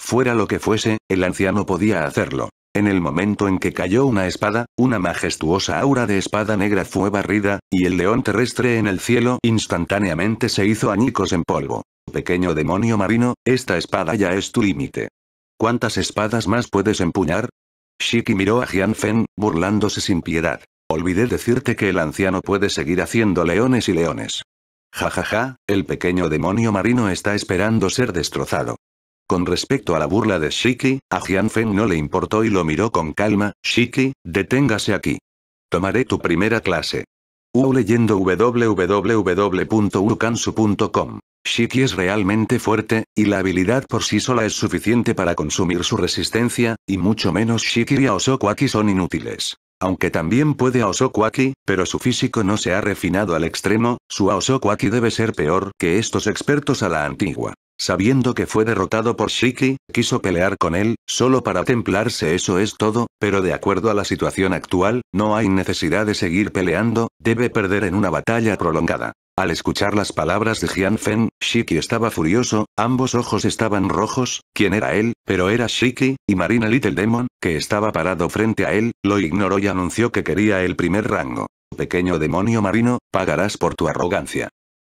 Fuera lo que fuese, el anciano podía hacerlo. En el momento en que cayó una espada, una majestuosa aura de espada negra fue barrida, y el león terrestre en el cielo instantáneamente se hizo añicos en polvo. Pequeño demonio marino, esta espada ya es tu límite. ¿Cuántas espadas más puedes empuñar? Shiki miró a Jian Feng, burlándose sin piedad. Olvidé decirte que el anciano puede seguir haciendo leones y leones. Ja ja ja, el pequeño demonio marino está esperando ser destrozado. Con respecto a la burla de Shiki, a Jianfen no le importó y lo miró con calma, Shiki, deténgase aquí. Tomaré tu primera clase. U leyendo www.urkansu.com. Shiki es realmente fuerte, y la habilidad por sí sola es suficiente para consumir su resistencia, y mucho menos y y Aosokuaki son inútiles. Aunque también puede a pero su físico no se ha refinado al extremo, su Osokuaki debe ser peor que estos expertos a la antigua. Sabiendo que fue derrotado por Shiki, quiso pelear con él, solo para templarse eso es todo, pero de acuerdo a la situación actual, no hay necesidad de seguir peleando, debe perder en una batalla prolongada. Al escuchar las palabras de Jian Fen, Shiki estaba furioso, ambos ojos estaban rojos, ¿quién era él? Pero era Shiki, y Marina Little Demon, que estaba parado frente a él, lo ignoró y anunció que quería el primer rango. Pequeño demonio marino, pagarás por tu arrogancia.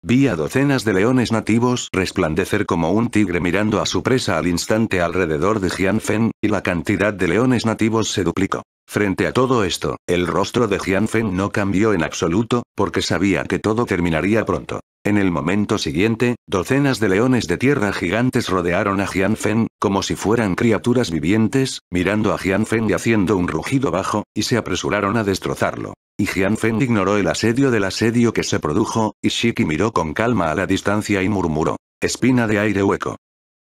Vi a docenas de leones nativos resplandecer como un tigre mirando a su presa al instante alrededor de Jian Fen, y la cantidad de leones nativos se duplicó. Frente a todo esto, el rostro de Feng no cambió en absoluto, porque sabía que todo terminaría pronto. En el momento siguiente, docenas de leones de tierra gigantes rodearon a Feng, como si fueran criaturas vivientes, mirando a Feng y haciendo un rugido bajo, y se apresuraron a destrozarlo. Y Feng ignoró el asedio del asedio que se produjo, y Shiki miró con calma a la distancia y murmuró. Espina de aire hueco.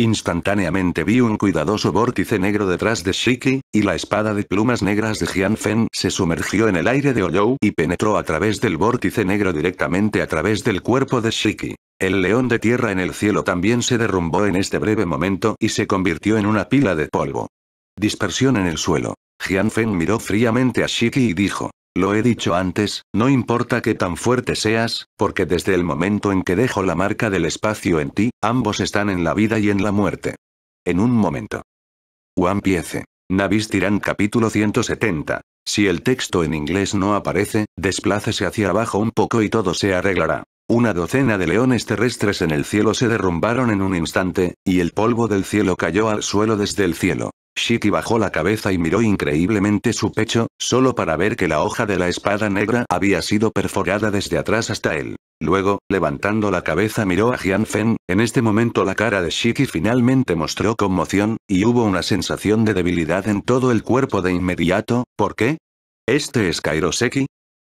Instantáneamente vi un cuidadoso vórtice negro detrás de Shiki, y la espada de plumas negras de Jian Fen se sumergió en el aire de Oyou y penetró a través del vórtice negro directamente a través del cuerpo de Shiki. El león de tierra en el cielo también se derrumbó en este breve momento y se convirtió en una pila de polvo. Dispersión en el suelo. Jian Fen miró fríamente a Shiki y dijo, lo he dicho antes, no importa que tan fuerte seas, porque desde el momento en que dejo la marca del espacio en ti, ambos están en la vida y en la muerte. En un momento. One Piece. Navis Tirán capítulo 170. Si el texto en inglés no aparece, desplácese hacia abajo un poco y todo se arreglará. Una docena de leones terrestres en el cielo se derrumbaron en un instante, y el polvo del cielo cayó al suelo desde el cielo. Shiki bajó la cabeza y miró increíblemente su pecho, solo para ver que la hoja de la espada negra había sido perforada desde atrás hasta él. Luego, levantando la cabeza miró a Jian Fen, en este momento la cara de Shiki finalmente mostró conmoción, y hubo una sensación de debilidad en todo el cuerpo de inmediato, ¿por qué? ¿Este es Kairoseki?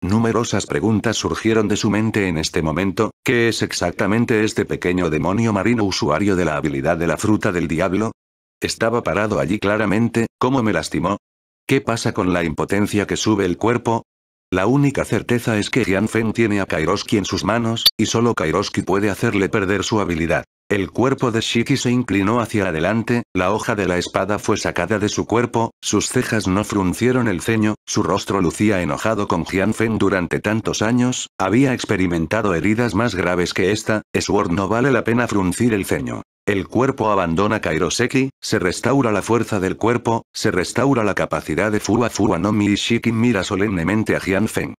Numerosas preguntas surgieron de su mente en este momento, ¿qué es exactamente este pequeño demonio marino usuario de la habilidad de la fruta del diablo? Estaba parado allí claramente, ¿cómo me lastimó? ¿Qué pasa con la impotencia que sube el cuerpo? La única certeza es que Feng tiene a Kairoski en sus manos, y solo Kairoski puede hacerle perder su habilidad. El cuerpo de Shiki se inclinó hacia adelante, la hoja de la espada fue sacada de su cuerpo, sus cejas no fruncieron el ceño, su rostro lucía enojado con Feng durante tantos años, había experimentado heridas más graves que esta, Sword no vale la pena fruncir el ceño. El cuerpo abandona Kairoseki, se restaura la fuerza del cuerpo, se restaura la capacidad de Fuwa Fuwa no Mi y Shiki mira solemnemente a Feng.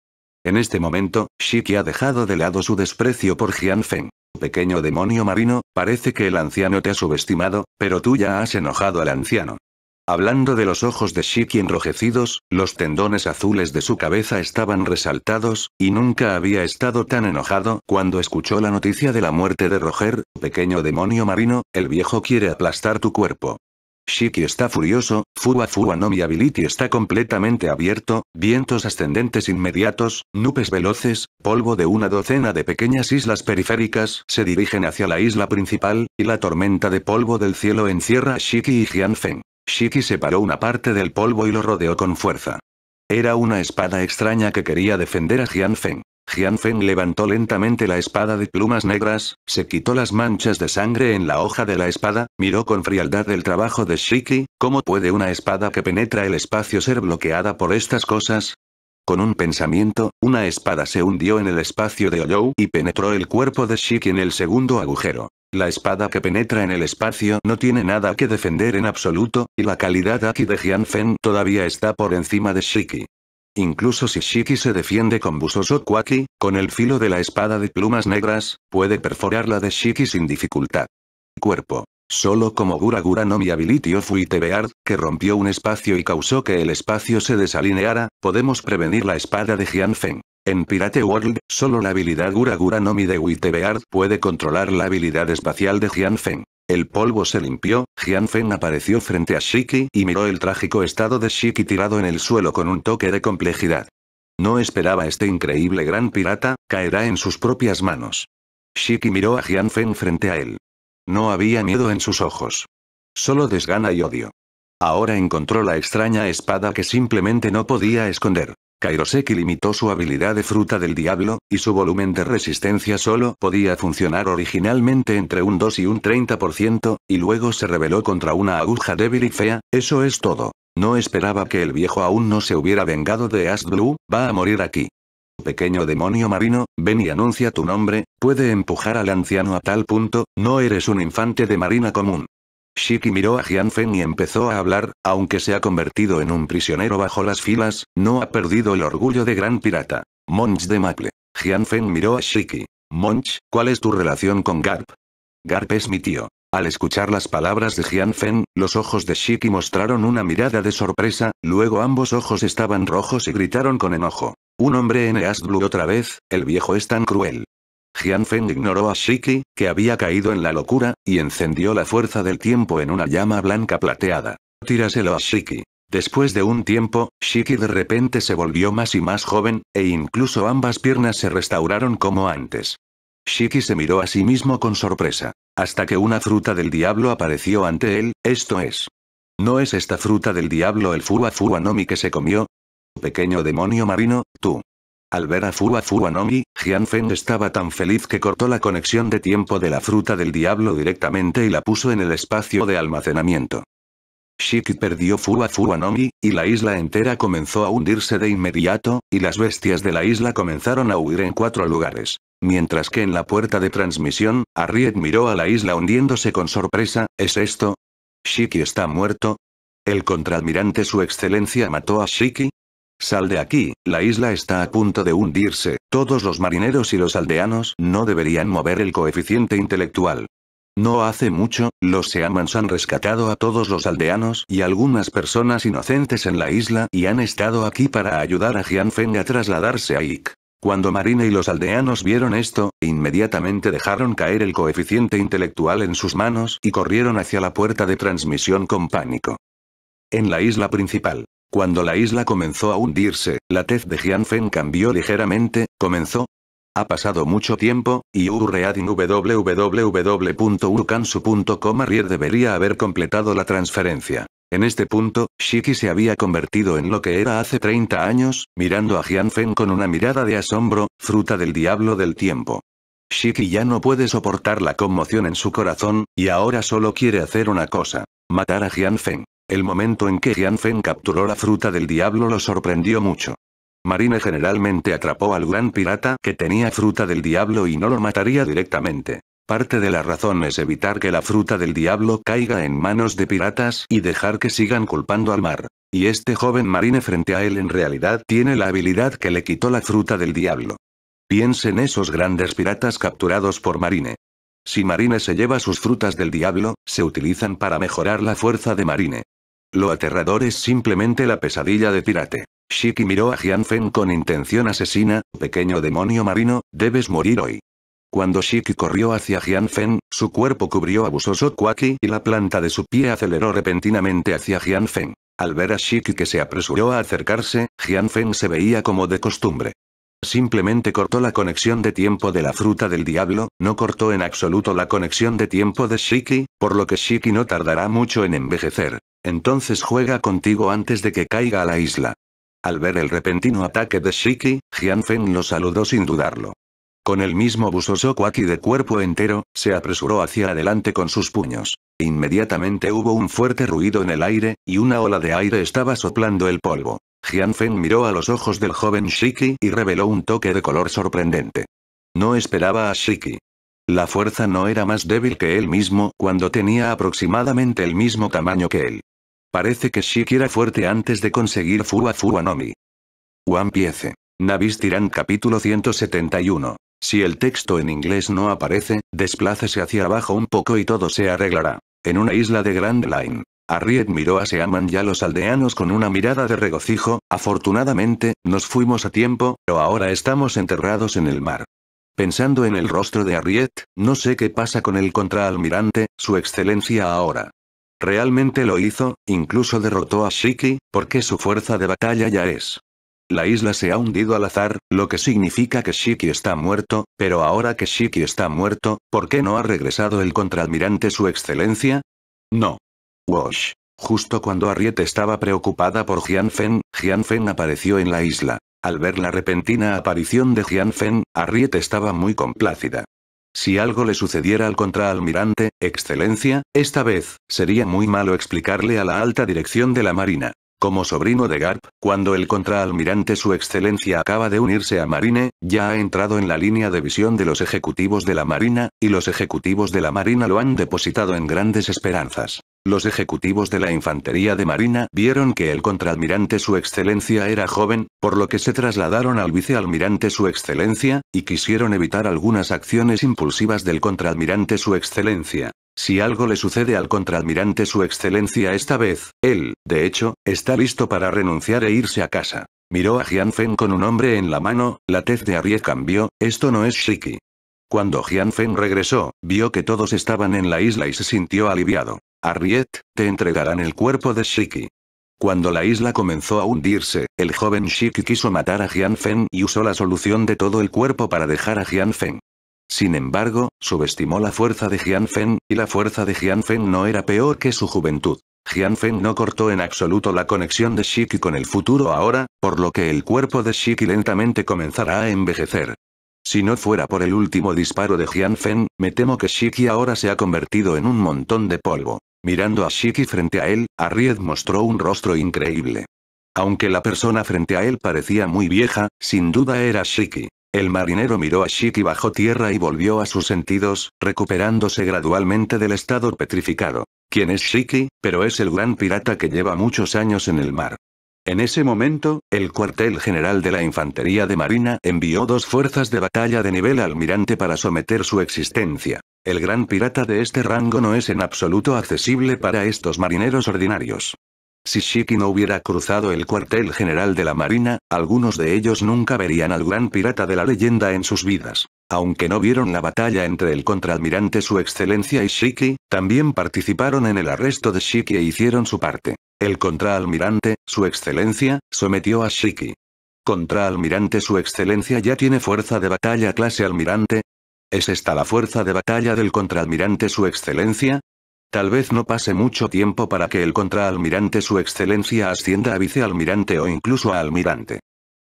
En este momento, Shiki ha dejado de lado su desprecio por Feng. Pequeño demonio marino, parece que el anciano te ha subestimado, pero tú ya has enojado al anciano hablando de los ojos de Shiki enrojecidos, los tendones azules de su cabeza estaban resaltados, y nunca había estado tan enojado cuando escuchó la noticia de la muerte de Roger, pequeño demonio marino, el viejo quiere aplastar tu cuerpo. Shiki está furioso, Fuwa Fuwa no mi ability está completamente abierto, vientos ascendentes inmediatos, nubes veloces, polvo de una docena de pequeñas islas periféricas se dirigen hacia la isla principal, y la tormenta de polvo del cielo encierra a Shiki y Jianfeng. Shiki separó una parte del polvo y lo rodeó con fuerza. Era una espada extraña que quería defender a Jian Feng levantó lentamente la espada de plumas negras, se quitó las manchas de sangre en la hoja de la espada, miró con frialdad el trabajo de Shiki, ¿cómo puede una espada que penetra el espacio ser bloqueada por estas cosas? Con un pensamiento, una espada se hundió en el espacio de Oyou y penetró el cuerpo de Shiki en el segundo agujero. La espada que penetra en el espacio no tiene nada que defender en absoluto, y la calidad aquí de Jianfen todavía está por encima de Shiki. Incluso si Shiki se defiende con Busoso Kwaki, con el filo de la espada de plumas negras, puede perforar la de Shiki sin dificultad. Cuerpo. Solo como Gura Gura no mi habilidad of Beard, que rompió un espacio y causó que el espacio se desalineara, podemos prevenir la espada de Feng. En Pirate World, solo la habilidad Gura Gura no mi de Witebeard puede controlar la habilidad espacial de Feng. El polvo se limpió, Feng apareció frente a Shiki y miró el trágico estado de Shiki tirado en el suelo con un toque de complejidad. No esperaba este increíble gran pirata, caerá en sus propias manos. Shiki miró a Feng frente a él. No había miedo en sus ojos. Solo desgana y odio. Ahora encontró la extraña espada que simplemente no podía esconder. Kairoseki limitó su habilidad de fruta del diablo, y su volumen de resistencia solo podía funcionar originalmente entre un 2 y un 30%, y luego se rebeló contra una aguja débil y fea, eso es todo. No esperaba que el viejo aún no se hubiera vengado de Ash Blue, va a morir aquí. Pequeño demonio marino, ven y anuncia tu nombre, puede empujar al anciano a tal punto, no eres un infante de marina común. Shiki miró a Jianfen y empezó a hablar, aunque se ha convertido en un prisionero bajo las filas, no ha perdido el orgullo de gran pirata. Monch de Maple. Jianfen miró a Shiki. Monch, ¿cuál es tu relación con Garp? Garp es mi tío. Al escuchar las palabras de Jianfen, los ojos de Shiki mostraron una mirada de sorpresa, luego ambos ojos estaban rojos y gritaron con enojo. Un hombre en East otra vez, el viejo es tan cruel. Jian Feng ignoró a Shiki, que había caído en la locura, y encendió la fuerza del tiempo en una llama blanca plateada. Tíraselo a Shiki. Después de un tiempo, Shiki de repente se volvió más y más joven, e incluso ambas piernas se restauraron como antes. Shiki se miró a sí mismo con sorpresa. Hasta que una fruta del diablo apareció ante él, esto es. ¿No es esta fruta del diablo el fuwa no Nomi que se comió? pequeño demonio marino, tú. Al ver a Fua Fuanomi, Feng estaba tan feliz que cortó la conexión de tiempo de la fruta del diablo directamente y la puso en el espacio de almacenamiento. Shiki perdió Fuwa Fuanomi, y la isla entera comenzó a hundirse de inmediato, y las bestias de la isla comenzaron a huir en cuatro lugares. Mientras que en la puerta de transmisión, Arriet miró a la isla hundiéndose con sorpresa, ¿es esto? ¿Shiki está muerto? ¿El contraadmirante su excelencia mató a Shiki? Sal de aquí, la isla está a punto de hundirse, todos los marineros y los aldeanos no deberían mover el coeficiente intelectual. No hace mucho, los Seamans han rescatado a todos los aldeanos y algunas personas inocentes en la isla y han estado aquí para ayudar a Jianfeng a trasladarse a Ik. Cuando Marina y los aldeanos vieron esto, inmediatamente dejaron caer el coeficiente intelectual en sus manos y corrieron hacia la puerta de transmisión con pánico. En la isla principal, cuando la isla comenzó a hundirse, la tez de Feng cambió ligeramente, comenzó. Ha pasado mucho tiempo, y Urreadin www.urukansu.com Rier debería haber completado la transferencia. En este punto, Shiki se había convertido en lo que era hace 30 años, mirando a Feng con una mirada de asombro, fruta del diablo del tiempo. Shiki ya no puede soportar la conmoción en su corazón, y ahora solo quiere hacer una cosa. Matar a Feng. El momento en que Feng capturó la fruta del diablo lo sorprendió mucho. Marine generalmente atrapó al gran pirata que tenía fruta del diablo y no lo mataría directamente. Parte de la razón es evitar que la fruta del diablo caiga en manos de piratas y dejar que sigan culpando al mar. Y este joven marine frente a él en realidad tiene la habilidad que le quitó la fruta del diablo. Piensen esos grandes piratas capturados por marine. Si marine se lleva sus frutas del diablo, se utilizan para mejorar la fuerza de marine. Lo aterrador es simplemente la pesadilla de Pirate. Shiki miró a Jianfen con intención asesina, pequeño demonio marino, debes morir hoy. Cuando Shiki corrió hacia Jianfen, su cuerpo cubrió abusoso Kwaki y la planta de su pie aceleró repentinamente hacia Jianfen. Al ver a Shiki que se apresuró a acercarse, Jianfen se veía como de costumbre. Simplemente cortó la conexión de tiempo de la fruta del diablo, no cortó en absoluto la conexión de tiempo de Shiki, por lo que Shiki no tardará mucho en envejecer. Entonces juega contigo antes de que caiga a la isla. Al ver el repentino ataque de Shiki, Jian lo saludó sin dudarlo. Con el mismo busoso Kwaki de cuerpo entero, se apresuró hacia adelante con sus puños. Inmediatamente hubo un fuerte ruido en el aire, y una ola de aire estaba soplando el polvo. Jian miró a los ojos del joven Shiki y reveló un toque de color sorprendente. No esperaba a Shiki. La fuerza no era más débil que él mismo cuando tenía aproximadamente el mismo tamaño que él. Parece que Shiki era fuerte antes de conseguir fuwa Fuwa Nomi. One Piece. Tirán capítulo 171. Si el texto en inglés no aparece, desplácese hacia abajo un poco y todo se arreglará. En una isla de Grand Line. Arriet miró a Seaman y a los aldeanos con una mirada de regocijo, afortunadamente, nos fuimos a tiempo, pero ahora estamos enterrados en el mar. Pensando en el rostro de Arriet, no sé qué pasa con el contraalmirante, su excelencia ahora. Realmente lo hizo, incluso derrotó a Shiki, porque su fuerza de batalla ya es. La isla se ha hundido al azar, lo que significa que Shiki está muerto, pero ahora que Shiki está muerto, ¿por qué no ha regresado el contraalmirante su excelencia? No. Wash. Justo cuando Harriet estaba preocupada por Jianfen, Jianfen apareció en la isla. Al ver la repentina aparición de Jianfen, Harriet estaba muy complácida. Si algo le sucediera al contraalmirante, Excelencia, esta vez, sería muy malo explicarle a la alta dirección de la Marina. Como sobrino de Garp, cuando el contraalmirante Su Excelencia acaba de unirse a Marine, ya ha entrado en la línea de visión de los ejecutivos de la Marina, y los ejecutivos de la Marina lo han depositado en grandes esperanzas. Los ejecutivos de la Infantería de Marina vieron que el contraalmirante Su Excelencia era joven, por lo que se trasladaron al vicealmirante Su Excelencia, y quisieron evitar algunas acciones impulsivas del contraalmirante Su Excelencia. Si algo le sucede al contraalmirante Su Excelencia esta vez, él, de hecho, está listo para renunciar e irse a casa. Miró a Jianfen con un hombre en la mano, la tez de Aries cambió, esto no es Shiki. Cuando Feng regresó, vio que todos estaban en la isla y se sintió aliviado. Arriet, te entregarán el cuerpo de Shiki. Cuando la isla comenzó a hundirse, el joven Shiki quiso matar a Feng y usó la solución de todo el cuerpo para dejar a Feng. Sin embargo, subestimó la fuerza de Feng, y la fuerza de Feng no era peor que su juventud. Feng no cortó en absoluto la conexión de Shiki con el futuro ahora, por lo que el cuerpo de Shiki lentamente comenzará a envejecer. Si no fuera por el último disparo de Jianfen, me temo que Shiki ahora se ha convertido en un montón de polvo. Mirando a Shiki frente a él, Arried mostró un rostro increíble. Aunque la persona frente a él parecía muy vieja, sin duda era Shiki. El marinero miró a Shiki bajo tierra y volvió a sus sentidos, recuperándose gradualmente del estado petrificado. ¿Quién es Shiki? Pero es el gran pirata que lleva muchos años en el mar. En ese momento, el cuartel general de la Infantería de Marina envió dos fuerzas de batalla de nivel almirante para someter su existencia. El gran pirata de este rango no es en absoluto accesible para estos marineros ordinarios. Si Shiki no hubiera cruzado el cuartel general de la Marina, algunos de ellos nunca verían al gran pirata de la leyenda en sus vidas. Aunque no vieron la batalla entre el contraalmirante Su Excelencia y Shiki, también participaron en el arresto de Shiki e hicieron su parte. El contraalmirante, Su Excelencia, sometió a Shiki. Contraalmirante Su Excelencia ya tiene fuerza de batalla clase almirante. ¿Es esta la fuerza de batalla del contraalmirante Su Excelencia? Tal vez no pase mucho tiempo para que el contraalmirante Su Excelencia ascienda a vicealmirante o incluso a almirante.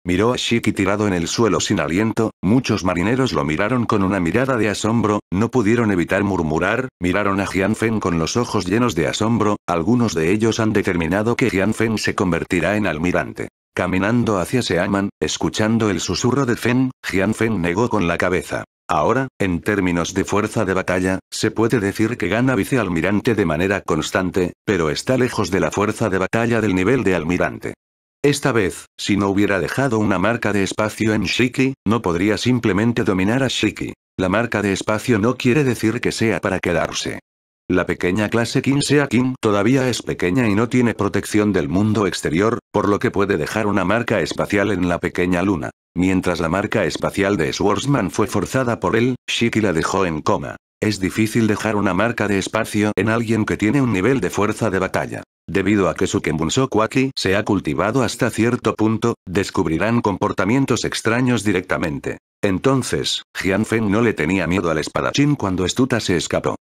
Miró a Shiki tirado en el suelo sin aliento, muchos marineros lo miraron con una mirada de asombro, no pudieron evitar murmurar, miraron a Feng con los ojos llenos de asombro, algunos de ellos han determinado que Feng se convertirá en almirante. Caminando hacia Seaman, escuchando el susurro de Fen, Feng negó con la cabeza. Ahora, en términos de fuerza de batalla, se puede decir que gana vicealmirante de manera constante, pero está lejos de la fuerza de batalla del nivel de almirante. Esta vez, si no hubiera dejado una marca de espacio en Shiki, no podría simplemente dominar a Shiki. La marca de espacio no quiere decir que sea para quedarse. La pequeña clase Kim sea Kim todavía es pequeña y no tiene protección del mundo exterior, por lo que puede dejar una marca espacial en la pequeña luna. Mientras la marca espacial de Swordsman fue forzada por él, Shiki la dejó en coma. Es difícil dejar una marca de espacio en alguien que tiene un nivel de fuerza de batalla. Debido a que su Kwaki se ha cultivado hasta cierto punto, descubrirán comportamientos extraños directamente. Entonces, Feng no le tenía miedo al espadachín cuando Stuta se escapó.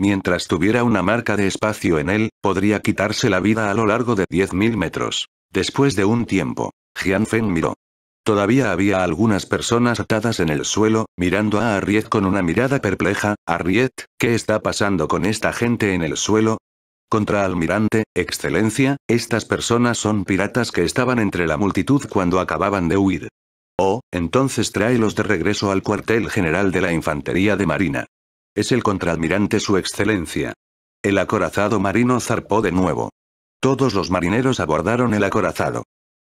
Mientras tuviera una marca de espacio en él, podría quitarse la vida a lo largo de 10.000 metros. Después de un tiempo, Feng miró. Todavía había algunas personas atadas en el suelo, mirando a Arriet con una mirada perpleja. Arriet, ¿qué está pasando con esta gente en el suelo? Contraalmirante, Excelencia, estas personas son piratas que estaban entre la multitud cuando acababan de huir. Oh, entonces tráelos de regreso al cuartel general de la Infantería de Marina. Es el contraalmirante Su Excelencia. El acorazado marino zarpó de nuevo. Todos los marineros abordaron el acorazado.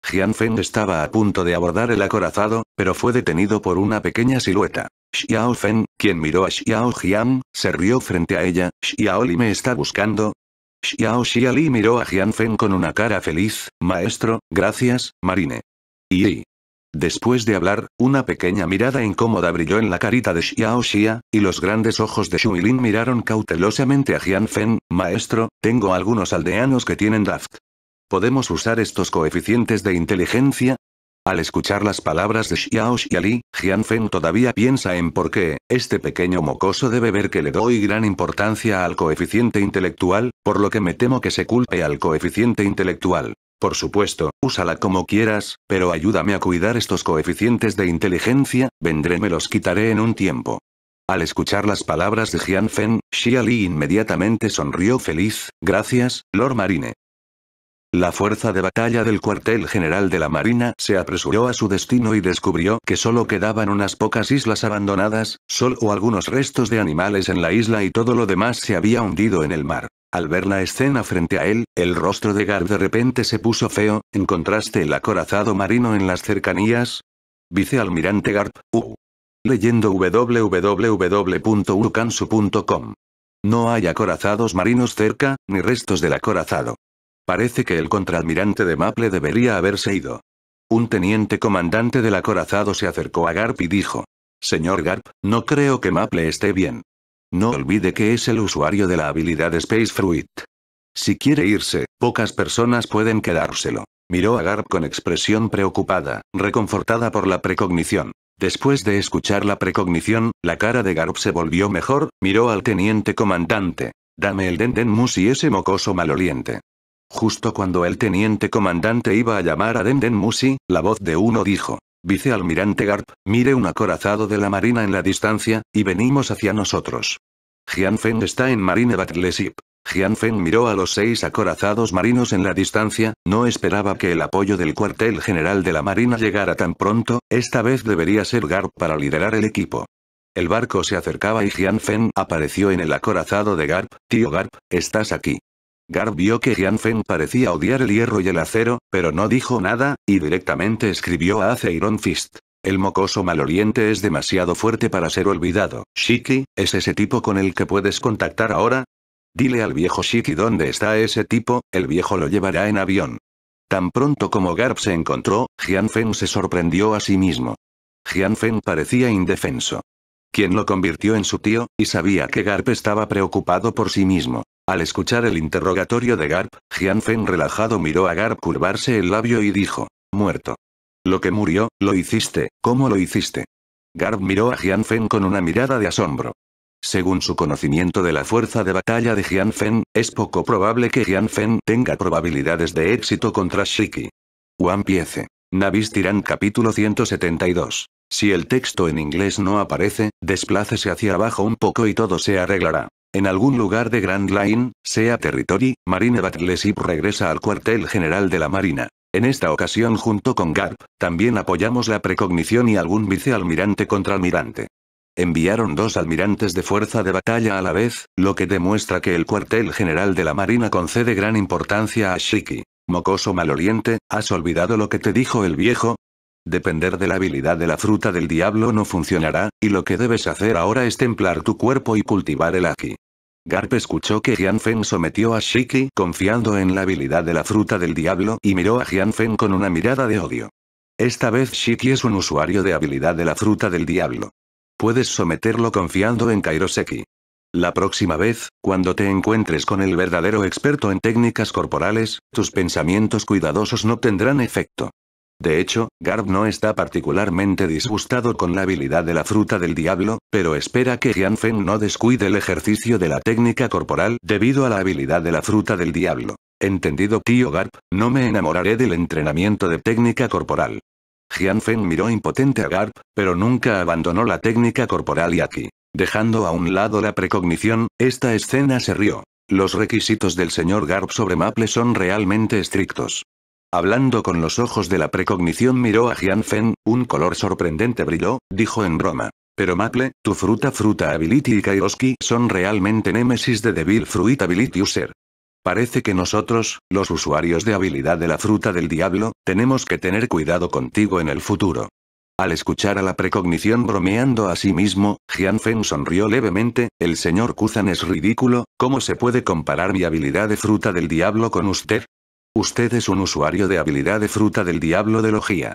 Jian Feng estaba a punto de abordar el acorazado, pero fue detenido por una pequeña silueta. Xiao Feng, quien miró a Xiao Jian, se rió frente a ella, Xiao Li me está buscando, Xiao Li miró a Feng con una cara feliz, maestro, gracias, Marine. Y... Después de hablar, una pequeña mirada incómoda brilló en la carita de Xiao Xia, y los grandes ojos de Shuilin miraron cautelosamente a Feng, maestro, tengo algunos aldeanos que tienen Daft. ¿Podemos usar estos coeficientes de inteligencia? Al escuchar las palabras de Xiao Xiali, Jianfen todavía piensa en por qué, este pequeño mocoso debe ver que le doy gran importancia al coeficiente intelectual, por lo que me temo que se culpe al coeficiente intelectual. Por supuesto, úsala como quieras, pero ayúdame a cuidar estos coeficientes de inteligencia, vendré me los quitaré en un tiempo. Al escuchar las palabras de Jian Feng, Xia Li inmediatamente sonrió feliz, gracias, Lord Marine. La fuerza de batalla del cuartel general de la Marina se apresuró a su destino y descubrió que solo quedaban unas pocas islas abandonadas, solo algunos restos de animales en la isla y todo lo demás se había hundido en el mar. Al ver la escena frente a él, el rostro de Gar de repente se puso feo, en contraste el acorazado marino en las cercanías. Vicealmirante Garp, U. Leyendo www.urukansu.com. No hay acorazados marinos cerca, ni restos del acorazado. Parece que el contraalmirante de Maple debería haberse ido. Un teniente comandante del acorazado se acercó a Garp y dijo. Señor Garp, no creo que Maple esté bien. No olvide que es el usuario de la habilidad Space Fruit. Si quiere irse, pocas personas pueden quedárselo. Miró a Garp con expresión preocupada, reconfortada por la precognición. Después de escuchar la precognición, la cara de Garp se volvió mejor, miró al teniente comandante. Dame el Denden Mus y ese mocoso maloliente. Justo cuando el teniente comandante iba a llamar a Denden Musi, la voz de uno dijo. Vicealmirante Garp, mire un acorazado de la marina en la distancia, y venimos hacia nosotros. Feng está en Marine Battleship. Feng miró a los seis acorazados marinos en la distancia, no esperaba que el apoyo del cuartel general de la Marina llegara tan pronto, esta vez debería ser Garp para liderar el equipo. El barco se acercaba y Feng apareció en el acorazado de Garp, tío Garp, estás aquí. Garb vio que Feng parecía odiar el hierro y el acero, pero no dijo nada, y directamente escribió a Iron Fist. El mocoso maloliente es demasiado fuerte para ser olvidado. Shiki, ¿es ese tipo con el que puedes contactar ahora? Dile al viejo Shiki dónde está ese tipo, el viejo lo llevará en avión. Tan pronto como Garb se encontró, Feng se sorprendió a sí mismo. Feng parecía indefenso quien lo convirtió en su tío, y sabía que Garp estaba preocupado por sí mismo. Al escuchar el interrogatorio de Garp, Jianfen relajado miró a Garp curvarse el labio y dijo, muerto. Lo que murió, lo hiciste, ¿cómo lo hiciste? Garp miró a Jianfen con una mirada de asombro. Según su conocimiento de la fuerza de batalla de Jianfen, es poco probable que Jianfen tenga probabilidades de éxito contra Shiki. One Piece. Navis Tirán capítulo 172. Si el texto en inglés no aparece, desplácese hacia abajo un poco y todo se arreglará. En algún lugar de Grand Line, sea Territory, Marine Battleship regresa al cuartel general de la Marina. En esta ocasión junto con GARP, también apoyamos la precognición y algún vicealmirante contra almirante. Enviaron dos almirantes de fuerza de batalla a la vez, lo que demuestra que el cuartel general de la Marina concede gran importancia a Shiki. Mocoso maloliente, ¿has olvidado lo que te dijo el viejo? Depender de la habilidad de la fruta del diablo no funcionará, y lo que debes hacer ahora es templar tu cuerpo y cultivar el aquí. Garp escuchó que Jianfen sometió a Shiki confiando en la habilidad de la fruta del diablo y miró a Jianfen con una mirada de odio. Esta vez Shiki es un usuario de habilidad de la fruta del diablo. Puedes someterlo confiando en Kairoseki. La próxima vez, cuando te encuentres con el verdadero experto en técnicas corporales, tus pensamientos cuidadosos no tendrán efecto. De hecho, Garb no está particularmente disgustado con la habilidad de la fruta del diablo, pero espera que Jianfen no descuide el ejercicio de la técnica corporal debido a la habilidad de la fruta del diablo. Entendido tío Garp, no me enamoraré del entrenamiento de técnica corporal. Jianfen miró impotente a Garp, pero nunca abandonó la técnica corporal y aquí. Dejando a un lado la precognición, esta escena se rió. Los requisitos del señor Garp sobre Maple son realmente estrictos. Hablando con los ojos de la precognición miró a Fen, un color sorprendente brilló, dijo en broma. Pero Maple, tu fruta fruta ability y Kairoski son realmente némesis de Devil Fruit Ability User. Parece que nosotros, los usuarios de habilidad de la fruta del diablo, tenemos que tener cuidado contigo en el futuro. Al escuchar a la precognición bromeando a sí mismo, Jian Feng sonrió levemente, el señor Kuzan es ridículo, ¿cómo se puede comparar mi habilidad de fruta del diablo con usted? Usted es un usuario de habilidad de fruta del diablo de logía.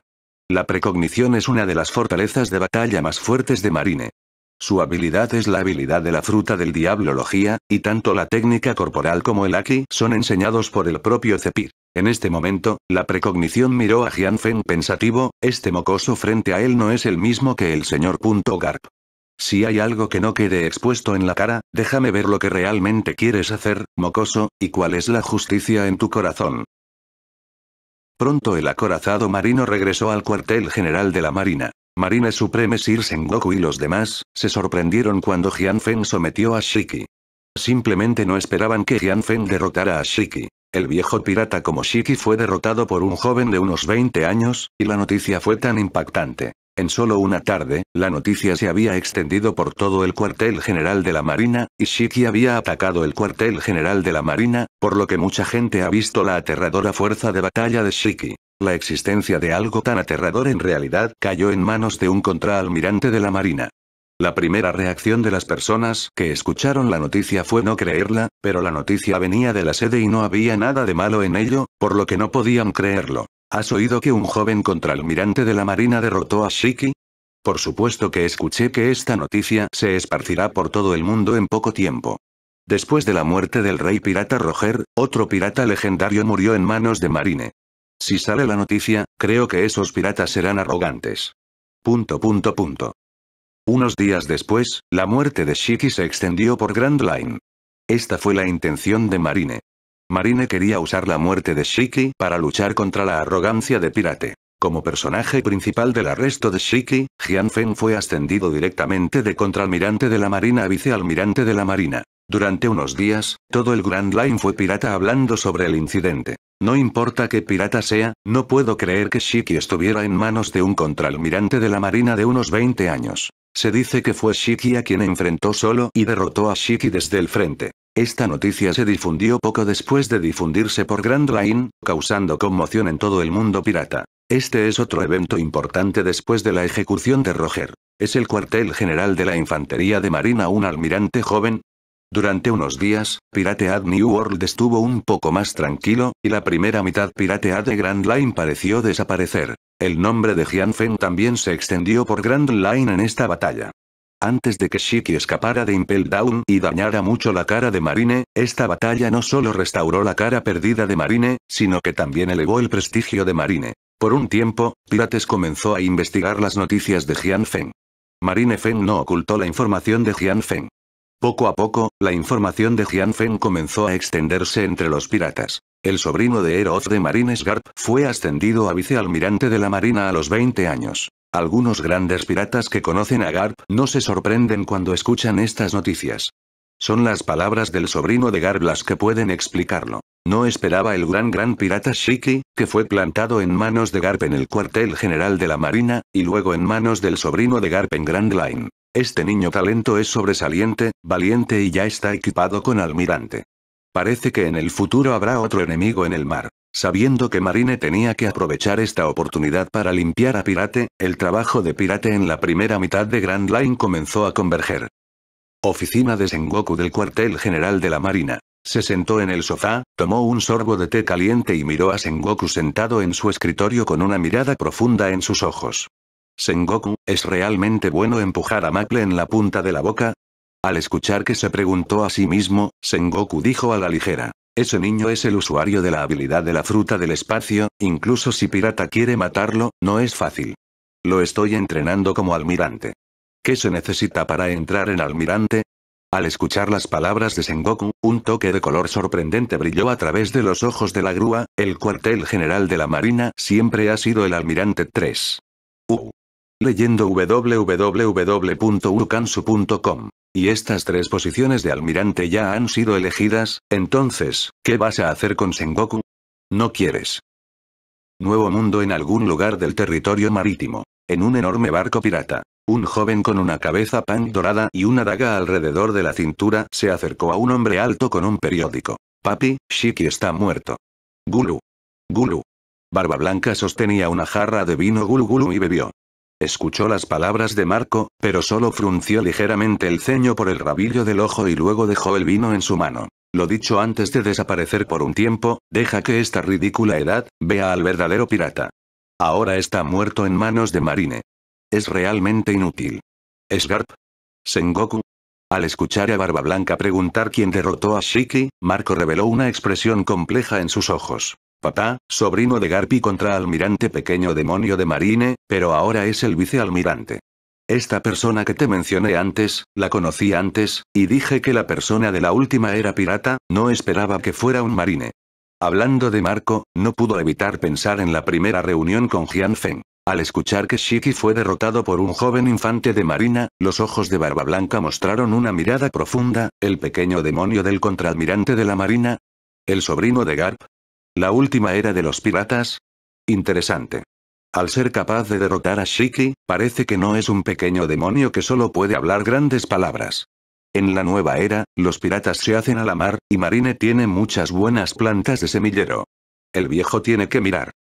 La precognición es una de las fortalezas de batalla más fuertes de Marine. Su habilidad es la habilidad de la fruta del diablo logía, y tanto la técnica corporal como el aki son enseñados por el propio Cepir. En este momento, la precognición miró a Feng pensativo, este mocoso frente a él no es el mismo que el señor. Garp. Si hay algo que no quede expuesto en la cara, déjame ver lo que realmente quieres hacer, mocoso, y cuál es la justicia en tu corazón. Pronto el acorazado marino regresó al cuartel general de la Marina. Marina Supreme Sir Sengoku y los demás, se sorprendieron cuando Feng sometió a Shiki. Simplemente no esperaban que Feng derrotara a Shiki. El viejo pirata como Shiki fue derrotado por un joven de unos 20 años, y la noticia fue tan impactante. En solo una tarde, la noticia se había extendido por todo el cuartel general de la Marina, y Shiki había atacado el cuartel general de la Marina, por lo que mucha gente ha visto la aterradora fuerza de batalla de Shiki. La existencia de algo tan aterrador en realidad cayó en manos de un contraalmirante de la Marina. La primera reacción de las personas que escucharon la noticia fue no creerla, pero la noticia venía de la sede y no había nada de malo en ello, por lo que no podían creerlo. ¿Has oído que un joven contraalmirante de la Marina derrotó a Shiki? Por supuesto que escuché que esta noticia se esparcirá por todo el mundo en poco tiempo. Después de la muerte del rey pirata Roger, otro pirata legendario murió en manos de Marine. Si sale la noticia, creo que esos piratas serán arrogantes. Punto punto punto. Unos días después, la muerte de Shiki se extendió por Grand Line. Esta fue la intención de Marine. Marine quería usar la muerte de Shiki para luchar contra la arrogancia de Pirate. Como personaje principal del arresto de Shiki, Feng fue ascendido directamente de Contralmirante de la Marina a vicealmirante de la Marina. Durante unos días, todo el Grand Line fue pirata hablando sobre el incidente. No importa qué pirata sea, no puedo creer que Shiki estuviera en manos de un contraalmirante de la marina de unos 20 años. Se dice que fue Shiki a quien enfrentó solo y derrotó a Shiki desde el frente. Esta noticia se difundió poco después de difundirse por Grand Line, causando conmoción en todo el mundo pirata. Este es otro evento importante después de la ejecución de Roger. Es el cuartel general de la Infantería de Marina un almirante joven, durante unos días, Piratead New World estuvo un poco más tranquilo, y la primera mitad Piratead de Grand Line pareció desaparecer. El nombre de Feng también se extendió por Grand Line en esta batalla. Antes de que Shiki escapara de Impel Down y dañara mucho la cara de Marine, esta batalla no solo restauró la cara perdida de Marine, sino que también elevó el prestigio de Marine. Por un tiempo, Pirates comenzó a investigar las noticias de Feng. Marine Feng no ocultó la información de Feng. Poco a poco, la información de Feng comenzó a extenderse entre los piratas. El sobrino de Eroz de Marines Garp fue ascendido a vicealmirante de la Marina a los 20 años. Algunos grandes piratas que conocen a Garp no se sorprenden cuando escuchan estas noticias. Son las palabras del sobrino de Garp las que pueden explicarlo. No esperaba el gran gran pirata Shiki, que fue plantado en manos de Garp en el cuartel general de la Marina, y luego en manos del sobrino de Garp en Grand Line. Este niño talento es sobresaliente, valiente y ya está equipado con almirante. Parece que en el futuro habrá otro enemigo en el mar. Sabiendo que Marine tenía que aprovechar esta oportunidad para limpiar a Pirate, el trabajo de Pirate en la primera mitad de Grand Line comenzó a converger. Oficina de Sengoku del cuartel general de la Marina. Se sentó en el sofá, tomó un sorbo de té caliente y miró a Sengoku sentado en su escritorio con una mirada profunda en sus ojos. Sengoku, ¿es realmente bueno empujar a Macle en la punta de la boca? Al escuchar que se preguntó a sí mismo, Sengoku dijo a la ligera. Ese niño es el usuario de la habilidad de la fruta del espacio, incluso si Pirata quiere matarlo, no es fácil. Lo estoy entrenando como almirante. ¿Qué se necesita para entrar en almirante? Al escuchar las palabras de Sengoku, un toque de color sorprendente brilló a través de los ojos de la grúa, el cuartel general de la marina siempre ha sido el almirante 3 leyendo www.urukansu.com. Y estas tres posiciones de almirante ya han sido elegidas, entonces, ¿qué vas a hacer con Sengoku? No quieres. Nuevo mundo en algún lugar del territorio marítimo. En un enorme barco pirata. Un joven con una cabeza pan dorada y una daga alrededor de la cintura se acercó a un hombre alto con un periódico. Papi, Shiki está muerto. Gulu. Gulu. Barba Blanca sostenía una jarra de vino Gulu Gulu y bebió. Escuchó las palabras de Marco, pero solo frunció ligeramente el ceño por el rabillo del ojo y luego dejó el vino en su mano. Lo dicho antes de desaparecer por un tiempo, deja que esta ridícula edad vea al verdadero pirata. Ahora está muerto en manos de Marine. Es realmente inútil. Sgarp. Sengoku. Al escuchar a Barba Blanca preguntar quién derrotó a Shiki, Marco reveló una expresión compleja en sus ojos. Papá, sobrino de Garpi contraalmirante pequeño demonio de Marine, pero ahora es el vicealmirante. Esta persona que te mencioné antes, la conocí antes, y dije que la persona de la última era pirata, no esperaba que fuera un marine. Hablando de Marco, no pudo evitar pensar en la primera reunión con Jian Feng. Al escuchar que Shiki fue derrotado por un joven infante de marina, los ojos de Barba Blanca mostraron una mirada profunda, el pequeño demonio del contraalmirante de la marina. El sobrino de Garp, la última era de los piratas. Interesante. Al ser capaz de derrotar a Shiki, parece que no es un pequeño demonio que solo puede hablar grandes palabras. En la nueva era, los piratas se hacen a la mar, y Marine tiene muchas buenas plantas de semillero. El viejo tiene que mirar.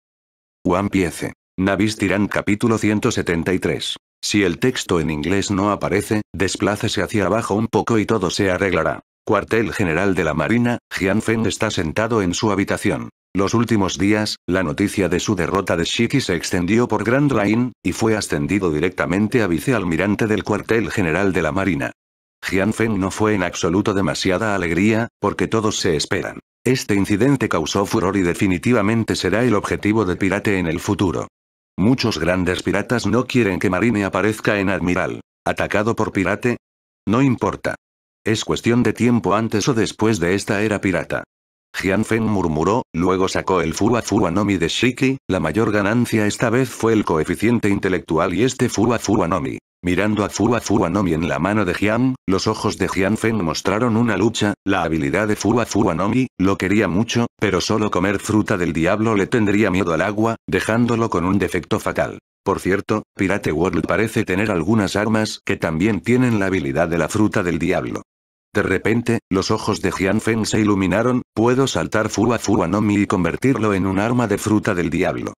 One Piece. Navis Tirán capítulo 173. Si el texto en inglés no aparece, desplácese hacia abajo un poco y todo se arreglará. Cuartel General de la Marina, Jian está sentado en su habitación. Los últimos días, la noticia de su derrota de Shiki se extendió por Grand Line, y fue ascendido directamente a vicealmirante del cuartel general de la Marina. Jian Feng no fue en absoluto demasiada alegría, porque todos se esperan. Este incidente causó furor y definitivamente será el objetivo de Pirate en el futuro. Muchos grandes piratas no quieren que Marine aparezca en Admiral. ¿Atacado por Pirate? No importa. Es cuestión de tiempo antes o después de esta era pirata. Feng murmuró, luego sacó el Fuwa Fua Nomi de Shiki, la mayor ganancia esta vez fue el coeficiente intelectual y este Fuwa Fua Nomi. Mirando a Fua Fua Nomi en la mano de Jian, los ojos de Feng mostraron una lucha, la habilidad de Fuwa Fua Nomi, lo quería mucho, pero solo comer fruta del diablo le tendría miedo al agua, dejándolo con un defecto fatal. Por cierto, Pirate World parece tener algunas armas que también tienen la habilidad de la fruta del diablo. De repente, los ojos de Feng se iluminaron, puedo saltar Fua Fua no y convertirlo en un arma de fruta del diablo.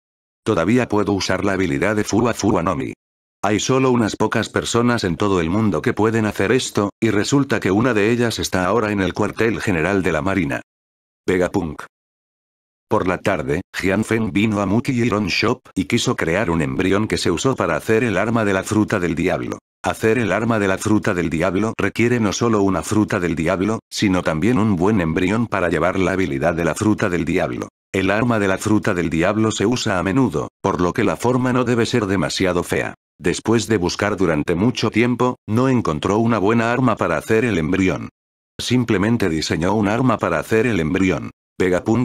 Todavía puedo usar la habilidad de Fua Fua no Hay solo unas pocas personas en todo el mundo que pueden hacer esto, y resulta que una de ellas está ahora en el cuartel general de la marina. Pegapunk. Por la tarde, Feng vino a Muki Iron Shop y quiso crear un embrión que se usó para hacer el arma de la fruta del diablo. Hacer el arma de la fruta del diablo requiere no solo una fruta del diablo, sino también un buen embrión para llevar la habilidad de la fruta del diablo. El arma de la fruta del diablo se usa a menudo, por lo que la forma no debe ser demasiado fea. Después de buscar durante mucho tiempo, no encontró una buena arma para hacer el embrión. Simplemente diseñó un arma para hacer el embrión.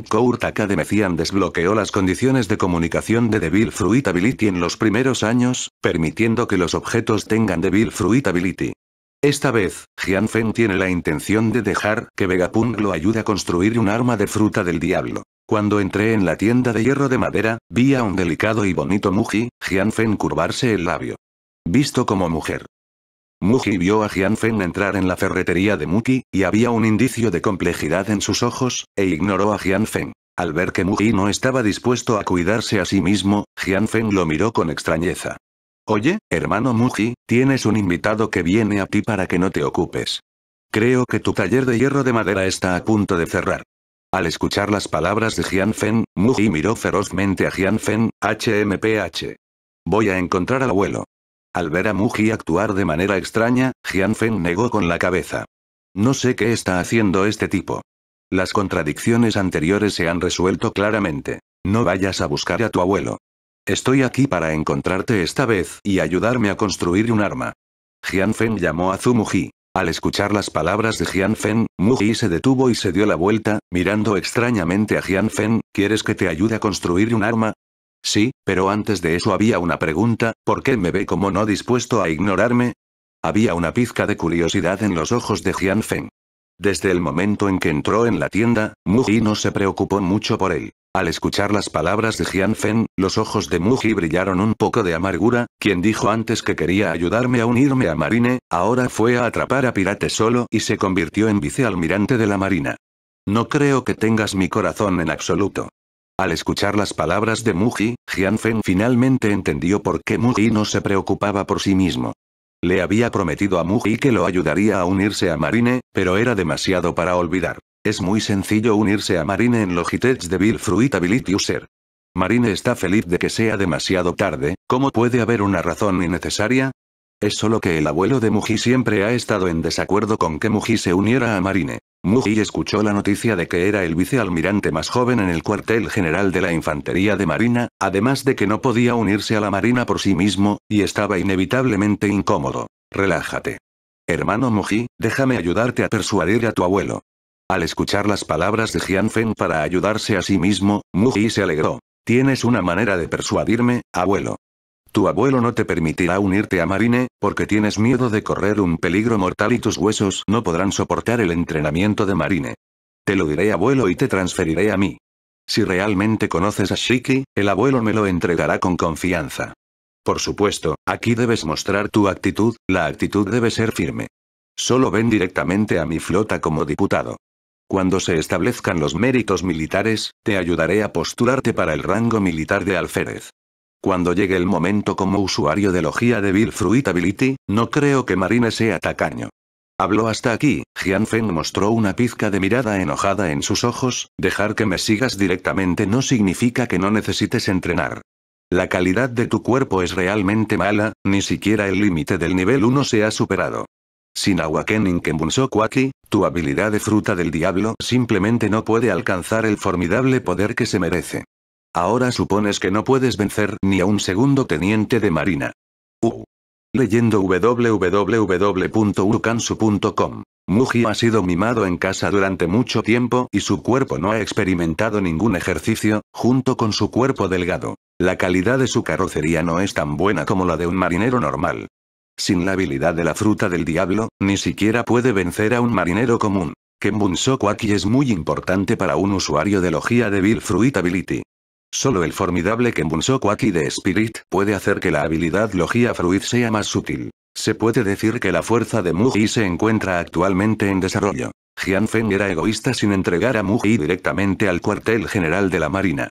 Court Mecian desbloqueó las condiciones de comunicación de Devil Fruit Ability en los primeros años, permitiendo que los objetos tengan Devil Fruitability. Esta vez, Jian tiene la intención de dejar que Vegapunk lo ayude a construir un arma de fruta del diablo. Cuando entré en la tienda de hierro de madera, vi a un delicado y bonito Muji, Jian curvarse el labio. Visto como mujer. Muji vio a Feng entrar en la ferretería de Muki, y había un indicio de complejidad en sus ojos, e ignoró a Feng. Al ver que Muji no estaba dispuesto a cuidarse a sí mismo, Feng lo miró con extrañeza. Oye, hermano Muji, tienes un invitado que viene a ti para que no te ocupes. Creo que tu taller de hierro de madera está a punto de cerrar. Al escuchar las palabras de Feng, Muji miró ferozmente a Feng, HMPH. Voy a encontrar al abuelo. Al ver a Muji actuar de manera extraña, Feng negó con la cabeza. No sé qué está haciendo este tipo. Las contradicciones anteriores se han resuelto claramente. No vayas a buscar a tu abuelo. Estoy aquí para encontrarte esta vez y ayudarme a construir un arma. Feng llamó a Muji. Al escuchar las palabras de Feng, Muji se detuvo y se dio la vuelta, mirando extrañamente a Feng. ¿quieres que te ayude a construir un arma? Sí, pero antes de eso había una pregunta, ¿por qué me ve como no dispuesto a ignorarme? Había una pizca de curiosidad en los ojos de Jian Feng. Desde el momento en que entró en la tienda, Muji no se preocupó mucho por él. Al escuchar las palabras de Jian Feng, los ojos de Muji brillaron un poco de amargura, quien dijo antes que quería ayudarme a unirme a Marine, ahora fue a atrapar a Pirate solo y se convirtió en vicealmirante de la Marina. No creo que tengas mi corazón en absoluto. Al escuchar las palabras de Muji, Jian finalmente entendió por qué Muji no se preocupaba por sí mismo. Le había prometido a Muji que lo ayudaría a unirse a Marine, pero era demasiado para olvidar. Es muy sencillo unirse a Marine en Logitech de Bill Fruit User. Marine está feliz de que sea demasiado tarde, ¿cómo puede haber una razón innecesaria? Es solo que el abuelo de Muji siempre ha estado en desacuerdo con que Muji se uniera a Marine. Muji escuchó la noticia de que era el vicealmirante más joven en el cuartel general de la Infantería de Marina, además de que no podía unirse a la Marina por sí mismo, y estaba inevitablemente incómodo. Relájate. Hermano Muji, déjame ayudarte a persuadir a tu abuelo. Al escuchar las palabras de Feng para ayudarse a sí mismo, Muji se alegró. Tienes una manera de persuadirme, abuelo. Tu abuelo no te permitirá unirte a Marine, porque tienes miedo de correr un peligro mortal y tus huesos no podrán soportar el entrenamiento de Marine. Te lo diré abuelo y te transferiré a mí. Si realmente conoces a Shiki, el abuelo me lo entregará con confianza. Por supuesto, aquí debes mostrar tu actitud, la actitud debe ser firme. Solo ven directamente a mi flota como diputado. Cuando se establezcan los méritos militares, te ayudaré a postularte para el rango militar de alférez. Cuando llegue el momento como usuario de logía de Bill Fruit Ability, no creo que Marine sea tacaño. Habló hasta aquí, Jian Feng mostró una pizca de mirada enojada en sus ojos, dejar que me sigas directamente no significa que no necesites entrenar. La calidad de tu cuerpo es realmente mala, ni siquiera el límite del nivel 1 se ha superado. Sin Kembunso Kwaki, tu habilidad de fruta del diablo simplemente no puede alcanzar el formidable poder que se merece. Ahora supones que no puedes vencer ni a un segundo teniente de marina. Leyendo www.urukansu.com Muji ha sido mimado en casa durante mucho tiempo y su cuerpo no ha experimentado ningún ejercicio, junto con su cuerpo delgado. La calidad de su carrocería no es tan buena como la de un marinero normal. Sin la habilidad de la fruta del diablo, ni siquiera puede vencer a un marinero común. Kenbun Sokwaki es muy importante para un usuario de logía de Bill Fruit Ability. Solo el formidable kwaki de Spirit puede hacer que la habilidad Logia Fruit sea más sutil. Se puede decir que la fuerza de Muji se encuentra actualmente en desarrollo. Feng era egoísta sin entregar a Muji directamente al cuartel general de la Marina.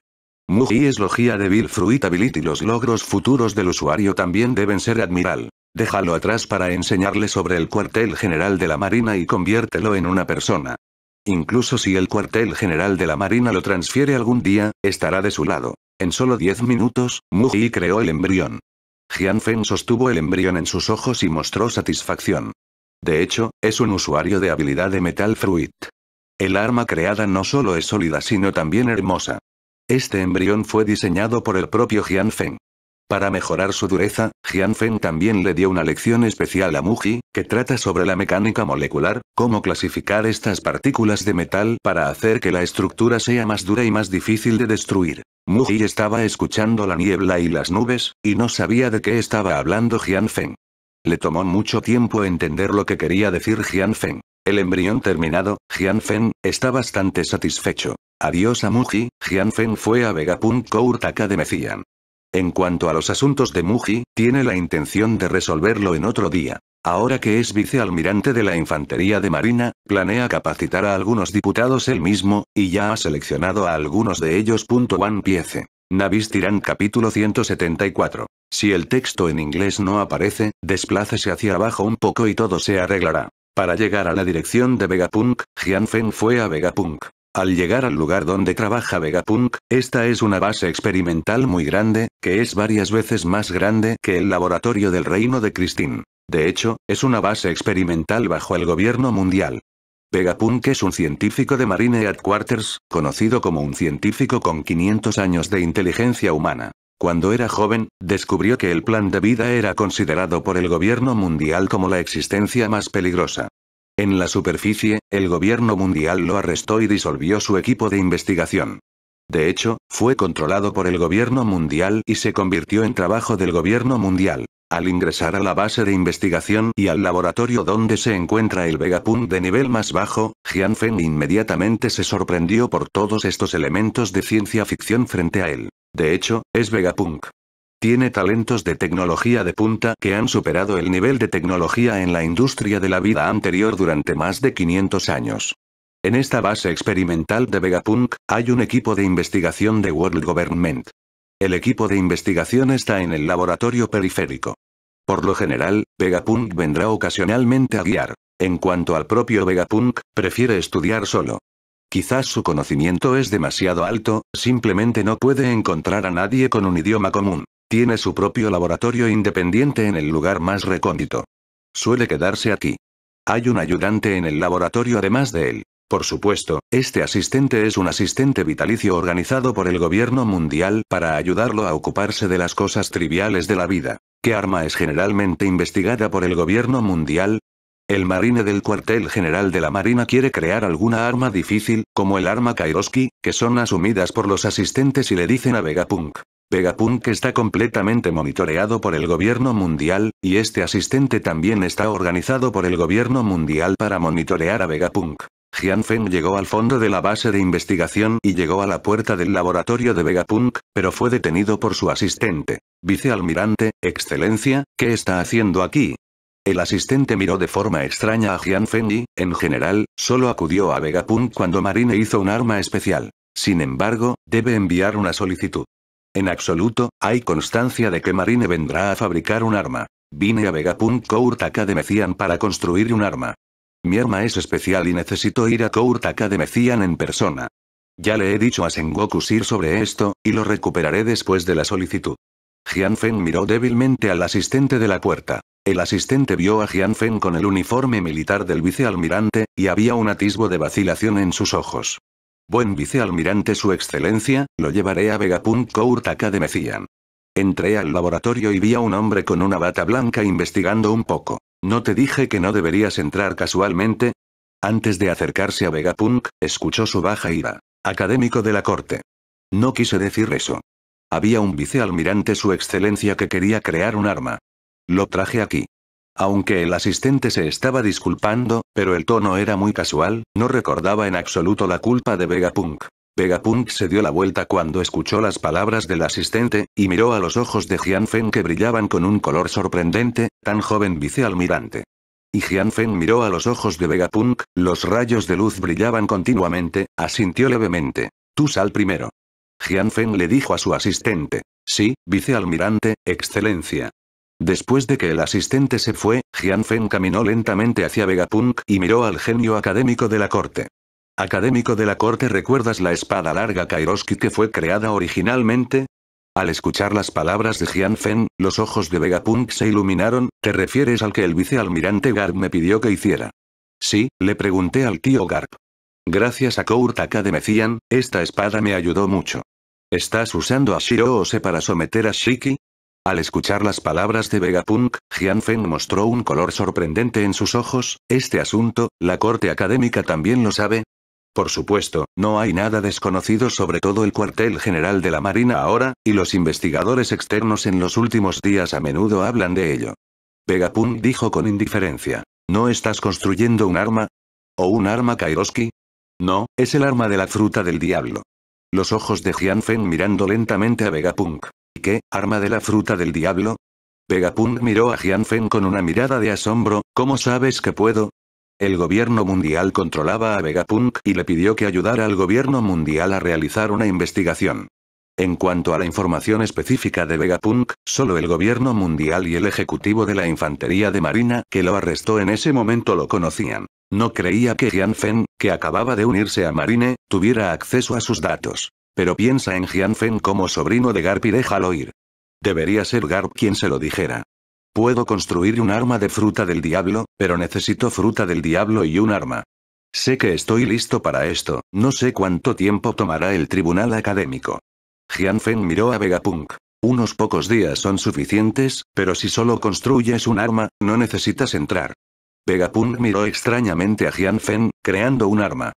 Muji es Logia de Bill Fruit Ability. Los logros futuros del usuario también deben ser admiral. Déjalo atrás para enseñarle sobre el cuartel general de la Marina y conviértelo en una persona. Incluso si el cuartel general de la Marina lo transfiere algún día, estará de su lado. En solo 10 minutos, Muji creó el embrión. Jian Feng sostuvo el embrión en sus ojos y mostró satisfacción. De hecho, es un usuario de habilidad de Metal Fruit. El arma creada no solo es sólida sino también hermosa. Este embrión fue diseñado por el propio Jian Feng. Para mejorar su dureza, Feng también le dio una lección especial a Muji, que trata sobre la mecánica molecular, cómo clasificar estas partículas de metal para hacer que la estructura sea más dura y más difícil de destruir. Muji estaba escuchando la niebla y las nubes, y no sabía de qué estaba hablando Feng. Le tomó mucho tiempo entender lo que quería decir Feng. El embrión terminado, Feng, está bastante satisfecho. Adiós a Muji, Feng fue a Vegapunk Court de en cuanto a los asuntos de Muji, tiene la intención de resolverlo en otro día. Ahora que es vicealmirante de la Infantería de Marina, planea capacitar a algunos diputados él mismo, y ya ha seleccionado a algunos de ellos. One Piece. Navis Tirán capítulo 174. Si el texto en inglés no aparece, desplácese hacia abajo un poco y todo se arreglará. Para llegar a la dirección de Vegapunk, Jian Feng fue a Vegapunk. Al llegar al lugar donde trabaja Vegapunk, esta es una base experimental muy grande, que es varias veces más grande que el laboratorio del reino de Christine. De hecho, es una base experimental bajo el gobierno mundial. Vegapunk es un científico de Marine Headquarters, conocido como un científico con 500 años de inteligencia humana. Cuando era joven, descubrió que el plan de vida era considerado por el gobierno mundial como la existencia más peligrosa. En la superficie, el gobierno mundial lo arrestó y disolvió su equipo de investigación. De hecho, fue controlado por el gobierno mundial y se convirtió en trabajo del gobierno mundial. Al ingresar a la base de investigación y al laboratorio donde se encuentra el Vegapunk de nivel más bajo, Feng inmediatamente se sorprendió por todos estos elementos de ciencia ficción frente a él. De hecho, es Vegapunk. Tiene talentos de tecnología de punta que han superado el nivel de tecnología en la industria de la vida anterior durante más de 500 años. En esta base experimental de Vegapunk, hay un equipo de investigación de World Government. El equipo de investigación está en el laboratorio periférico. Por lo general, Vegapunk vendrá ocasionalmente a guiar. En cuanto al propio Vegapunk, prefiere estudiar solo. Quizás su conocimiento es demasiado alto, simplemente no puede encontrar a nadie con un idioma común. Tiene su propio laboratorio independiente en el lugar más recóndito. Suele quedarse aquí. Hay un ayudante en el laboratorio además de él. Por supuesto, este asistente es un asistente vitalicio organizado por el gobierno mundial para ayudarlo a ocuparse de las cosas triviales de la vida. ¿Qué arma es generalmente investigada por el gobierno mundial? El marine del cuartel general de la Marina quiere crear alguna arma difícil, como el arma Kairoski, que son asumidas por los asistentes y le dicen a Vegapunk, Vegapunk está completamente monitoreado por el gobierno mundial, y este asistente también está organizado por el gobierno mundial para monitorear a Vegapunk. Jian Feng llegó al fondo de la base de investigación y llegó a la puerta del laboratorio de Vegapunk, pero fue detenido por su asistente. Vicealmirante, Excelencia, ¿qué está haciendo aquí? El asistente miró de forma extraña a Jian Feng y, en general, solo acudió a Vegapunk cuando Marine hizo un arma especial. Sin embargo, debe enviar una solicitud. En absoluto, hay constancia de que Marine vendrá a fabricar un arma. Vine a Vegapunk de Mecian para construir un arma. Mi arma es especial y necesito ir a Court de en persona. Ya le he dicho a Sengoku Sir sobre esto, y lo recuperaré después de la solicitud. Feng miró débilmente al asistente de la puerta. El asistente vio a Feng con el uniforme militar del vicealmirante, y había un atisbo de vacilación en sus ojos. Buen vicealmirante su excelencia, lo llevaré a Vegapunk Court Academy Entré al laboratorio y vi a un hombre con una bata blanca investigando un poco. ¿No te dije que no deberías entrar casualmente? Antes de acercarse a Vegapunk, escuchó su baja ira. Académico de la corte. No quise decir eso. Había un vicealmirante su excelencia que quería crear un arma. Lo traje aquí. Aunque el asistente se estaba disculpando, pero el tono era muy casual, no recordaba en absoluto la culpa de Vegapunk. Vegapunk se dio la vuelta cuando escuchó las palabras del asistente, y miró a los ojos de Feng que brillaban con un color sorprendente, tan joven vicealmirante. Y Feng miró a los ojos de Vegapunk, los rayos de luz brillaban continuamente, asintió levemente. Tú sal primero. Feng le dijo a su asistente. Sí, vicealmirante, excelencia. Después de que el asistente se fue, Jianfen caminó lentamente hacia Vegapunk y miró al genio académico de la corte. Académico de la corte, ¿recuerdas la espada larga Kairoski que fue creada originalmente? Al escuchar las palabras de Jianfen, los ojos de Vegapunk se iluminaron, ¿te refieres al que el vicealmirante Garp me pidió que hiciera? Sí, le pregunté al tío Garp. Gracias a Kourtaka de esta espada me ayudó mucho. ¿Estás usando a Shiroose para someter a Shiki? Al escuchar las palabras de Vegapunk, Jian Feng mostró un color sorprendente en sus ojos, este asunto, la corte académica también lo sabe. Por supuesto, no hay nada desconocido sobre todo el cuartel general de la Marina ahora, y los investigadores externos en los últimos días a menudo hablan de ello. Vegapunk dijo con indiferencia. ¿No estás construyendo un arma? ¿O un arma Kairoski? No, es el arma de la fruta del diablo. Los ojos de Jian Feng mirando lentamente a Vegapunk. ¿Qué, arma de la fruta del diablo? Vegapunk miró a Jianfen con una mirada de asombro, ¿cómo sabes que puedo? El gobierno mundial controlaba a Vegapunk y le pidió que ayudara al gobierno mundial a realizar una investigación. En cuanto a la información específica de Vegapunk, solo el gobierno mundial y el ejecutivo de la infantería de marina que lo arrestó en ese momento lo conocían. No creía que Jian Feng, que acababa de unirse a Marine, tuviera acceso a sus datos. Pero piensa en Feng como sobrino de Garp y déjalo ir. Debería ser Garp quien se lo dijera. Puedo construir un arma de fruta del diablo, pero necesito fruta del diablo y un arma. Sé que estoy listo para esto, no sé cuánto tiempo tomará el tribunal académico. Feng miró a Vegapunk. Unos pocos días son suficientes, pero si solo construyes un arma, no necesitas entrar. Vegapunk miró extrañamente a Feng, creando un arma.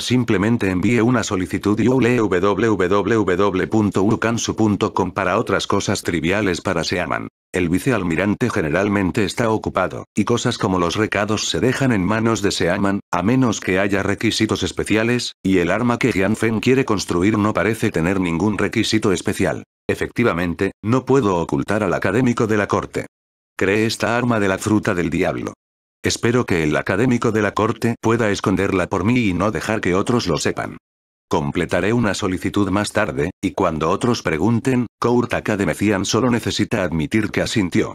Simplemente envíe una solicitud y www.urukansu.com para otras cosas triviales para Seaman. El vicealmirante generalmente está ocupado, y cosas como los recados se dejan en manos de Seaman, a menos que haya requisitos especiales, y el arma que Jianfen quiere construir no parece tener ningún requisito especial. Efectivamente, no puedo ocultar al académico de la corte. Cree esta arma de la fruta del diablo. Espero que el académico de la corte pueda esconderla por mí y no dejar que otros lo sepan. Completaré una solicitud más tarde, y cuando otros pregunten, Court Mecian solo necesita admitir que asintió.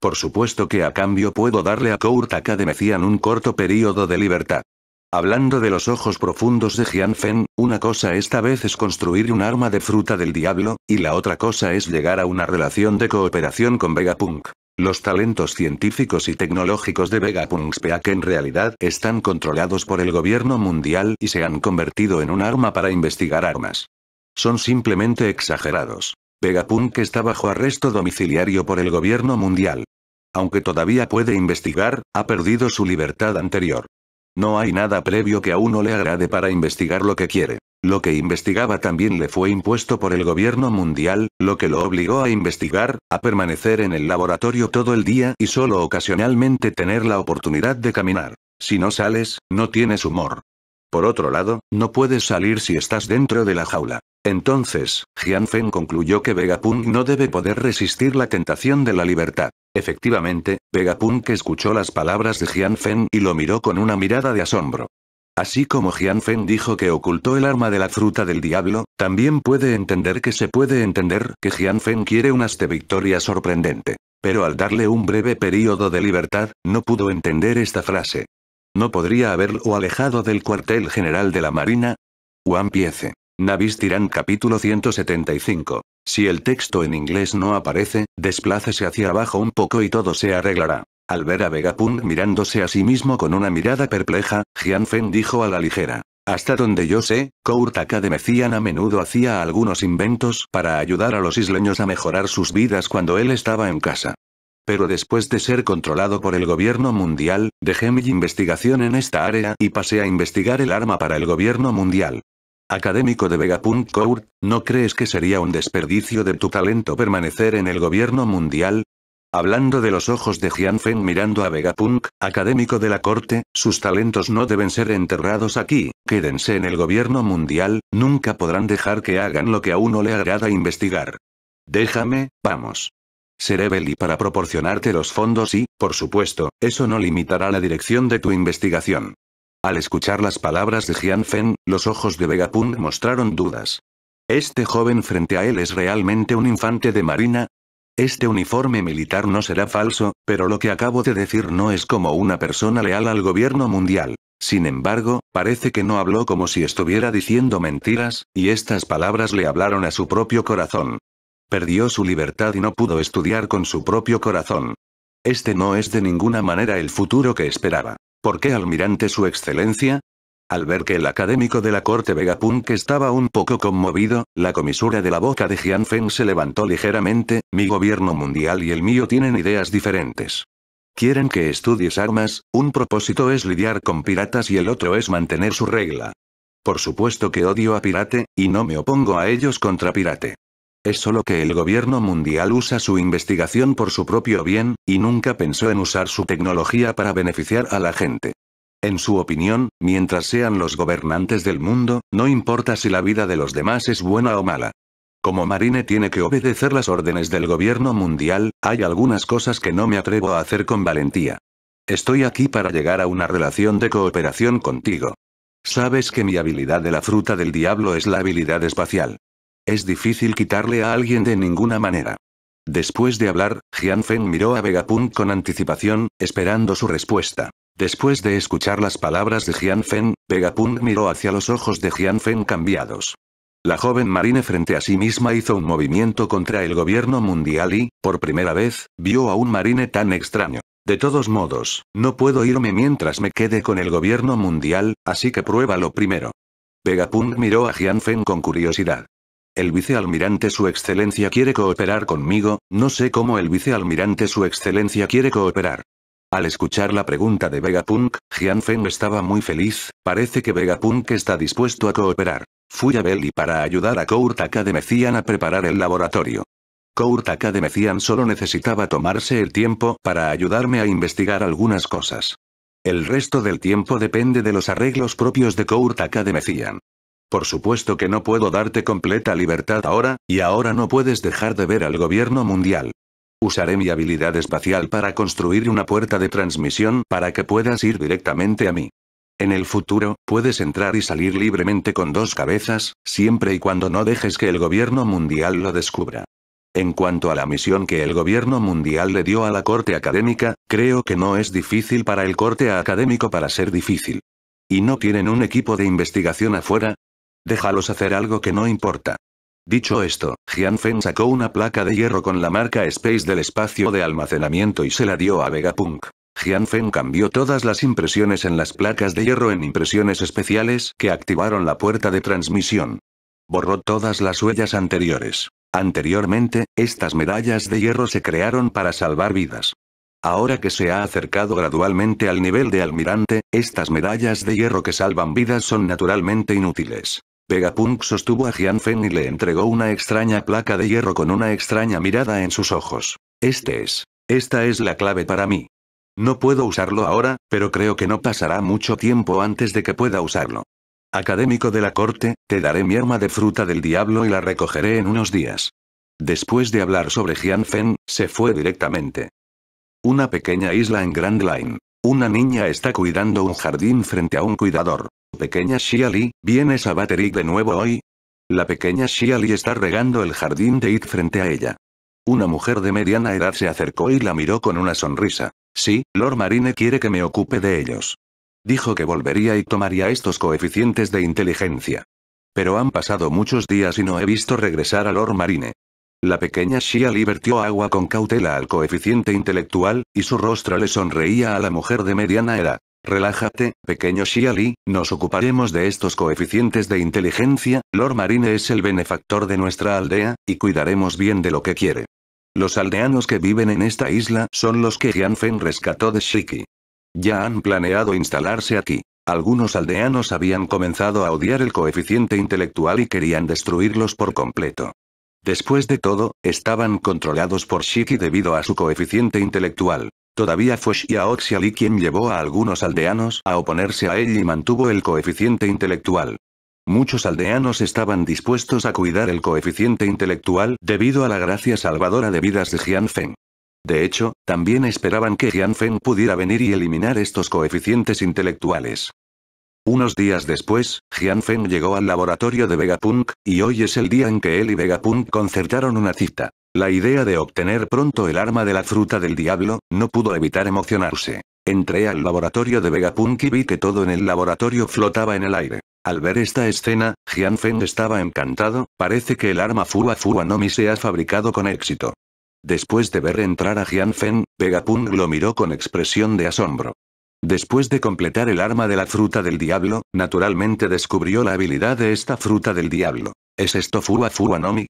Por supuesto que a cambio puedo darle a Court Mecian un corto período de libertad. Hablando de los ojos profundos de Jianfen, una cosa esta vez es construir un arma de fruta del diablo, y la otra cosa es llegar a una relación de cooperación con Vegapunk. Los talentos científicos y tecnológicos de Vegapunk que en realidad están controlados por el gobierno mundial y se han convertido en un arma para investigar armas. Son simplemente exagerados. Vegapunk está bajo arresto domiciliario por el gobierno mundial. Aunque todavía puede investigar, ha perdido su libertad anterior. No hay nada previo que a uno le agrade para investigar lo que quiere. Lo que investigaba también le fue impuesto por el gobierno mundial, lo que lo obligó a investigar, a permanecer en el laboratorio todo el día y solo ocasionalmente tener la oportunidad de caminar. Si no sales, no tienes humor. Por otro lado, no puedes salir si estás dentro de la jaula. Entonces, Feng concluyó que Vegapunk no debe poder resistir la tentación de la libertad. Efectivamente, Vegapunk escuchó las palabras de Feng y lo miró con una mirada de asombro. Así como Feng dijo que ocultó el arma de la fruta del diablo, también puede entender que se puede entender que Feng quiere una victoria sorprendente. Pero al darle un breve periodo de libertad, no pudo entender esta frase. ¿No podría haberlo alejado del cuartel general de la Marina? Juan Piece. Navis capítulo 175. Si el texto en inglés no aparece, desplácese hacia abajo un poco y todo se arreglará. Al ver a Vegapunk mirándose a sí mismo con una mirada perpleja, Feng dijo a la ligera. Hasta donde yo sé, Court de a menudo hacía algunos inventos para ayudar a los isleños a mejorar sus vidas cuando él estaba en casa. Pero después de ser controlado por el gobierno mundial, dejé mi investigación en esta área y pasé a investigar el arma para el gobierno mundial. Académico de Vegapunk Court, ¿no crees que sería un desperdicio de tu talento permanecer en el gobierno mundial? Hablando de los ojos de Feng mirando a Vegapunk, académico de la corte, sus talentos no deben ser enterrados aquí, quédense en el gobierno mundial, nunca podrán dejar que hagan lo que a uno le agrada investigar. Déjame, vamos. Seré Beli para proporcionarte los fondos y, por supuesto, eso no limitará la dirección de tu investigación. Al escuchar las palabras de Feng, los ojos de Vegapunk mostraron dudas. Este joven frente a él es realmente un infante de marina, este uniforme militar no será falso, pero lo que acabo de decir no es como una persona leal al gobierno mundial. Sin embargo, parece que no habló como si estuviera diciendo mentiras, y estas palabras le hablaron a su propio corazón. Perdió su libertad y no pudo estudiar con su propio corazón. Este no es de ninguna manera el futuro que esperaba. ¿Por qué almirante su excelencia? Al ver que el académico de la corte Vegapunk estaba un poco conmovido, la comisura de la boca de Feng se levantó ligeramente, mi gobierno mundial y el mío tienen ideas diferentes. Quieren que estudies armas, un propósito es lidiar con piratas y el otro es mantener su regla. Por supuesto que odio a pirate, y no me opongo a ellos contra pirate. Es solo que el gobierno mundial usa su investigación por su propio bien, y nunca pensó en usar su tecnología para beneficiar a la gente. En su opinión, mientras sean los gobernantes del mundo, no importa si la vida de los demás es buena o mala. Como marine tiene que obedecer las órdenes del gobierno mundial, hay algunas cosas que no me atrevo a hacer con valentía. Estoy aquí para llegar a una relación de cooperación contigo. Sabes que mi habilidad de la fruta del diablo es la habilidad espacial. Es difícil quitarle a alguien de ninguna manera. Después de hablar, Jian Feng miró a Vegapunk con anticipación, esperando su respuesta. Después de escuchar las palabras de Jian Feng, miró hacia los ojos de Jian cambiados. La joven marine frente a sí misma hizo un movimiento contra el gobierno mundial y, por primera vez, vio a un marine tan extraño. De todos modos, no puedo irme mientras me quede con el gobierno mundial, así que pruébalo primero. Vegapunk miró a Jianfen con curiosidad. El vicealmirante su excelencia quiere cooperar conmigo, no sé cómo el vicealmirante su excelencia quiere cooperar. Al escuchar la pregunta de Vegapunk, Feng estaba muy feliz, parece que Vegapunk está dispuesto a cooperar. Fui a Belly para ayudar a Court Academician a preparar el laboratorio. Court Academician solo necesitaba tomarse el tiempo para ayudarme a investigar algunas cosas. El resto del tiempo depende de los arreglos propios de Court Academician. Por supuesto que no puedo darte completa libertad ahora, y ahora no puedes dejar de ver al gobierno mundial. Usaré mi habilidad espacial para construir una puerta de transmisión para que puedas ir directamente a mí. En el futuro, puedes entrar y salir libremente con dos cabezas, siempre y cuando no dejes que el gobierno mundial lo descubra. En cuanto a la misión que el gobierno mundial le dio a la corte académica, creo que no es difícil para el corte académico para ser difícil. ¿Y no tienen un equipo de investigación afuera? Déjalos hacer algo que no importa. Dicho esto, Jian sacó una placa de hierro con la marca Space del espacio de almacenamiento y se la dio a Vegapunk. Jian Fen cambió todas las impresiones en las placas de hierro en impresiones especiales que activaron la puerta de transmisión. Borró todas las huellas anteriores. Anteriormente, estas medallas de hierro se crearon para salvar vidas. Ahora que se ha acercado gradualmente al nivel de almirante, estas medallas de hierro que salvan vidas son naturalmente inútiles. Pegapunk sostuvo a Gianfen y le entregó una extraña placa de hierro con una extraña mirada en sus ojos. Este es. Esta es la clave para mí. No puedo usarlo ahora, pero creo que no pasará mucho tiempo antes de que pueda usarlo. Académico de la corte, te daré mi arma de fruta del diablo y la recogeré en unos días. Después de hablar sobre Gianfen, se fue directamente. Una pequeña isla en Grand Line. Una niña está cuidando un jardín frente a un cuidador. Pequeña Shiali, ¿vienes a Batterick de nuevo hoy? La pequeña Shiali está regando el jardín de It frente a ella. Una mujer de mediana edad se acercó y la miró con una sonrisa. Sí, Lord Marine quiere que me ocupe de ellos. Dijo que volvería y tomaría estos coeficientes de inteligencia. Pero han pasado muchos días y no he visto regresar a Lord Marine. La pequeña Shiali vertió agua con cautela al coeficiente intelectual, y su rostro le sonreía a la mujer de mediana edad. Relájate, pequeño Li, nos ocuparemos de estos coeficientes de inteligencia, Lord Marine es el benefactor de nuestra aldea, y cuidaremos bien de lo que quiere. Los aldeanos que viven en esta isla son los que Jianfen rescató de Shiki. Ya han planeado instalarse aquí. Algunos aldeanos habían comenzado a odiar el coeficiente intelectual y querían destruirlos por completo. Después de todo, estaban controlados por Shiki debido a su coeficiente intelectual. Todavía fue Xiao quien llevó a algunos aldeanos a oponerse a él y mantuvo el coeficiente intelectual. Muchos aldeanos estaban dispuestos a cuidar el coeficiente intelectual debido a la gracia salvadora de vidas de Feng. De hecho, también esperaban que Feng pudiera venir y eliminar estos coeficientes intelectuales. Unos días después, Feng llegó al laboratorio de Vegapunk, y hoy es el día en que él y Vegapunk concertaron una cita. La idea de obtener pronto el arma de la fruta del diablo, no pudo evitar emocionarse. Entré al laboratorio de Vegapunk y vi que todo en el laboratorio flotaba en el aire. Al ver esta escena, Jian Feng estaba encantado, parece que el arma Fua Fua Nomi se ha fabricado con éxito. Después de ver entrar a Jian Feng, Vegapunk lo miró con expresión de asombro. Después de completar el arma de la fruta del diablo, naturalmente descubrió la habilidad de esta fruta del diablo. ¿Es esto Fua Fua Nomi?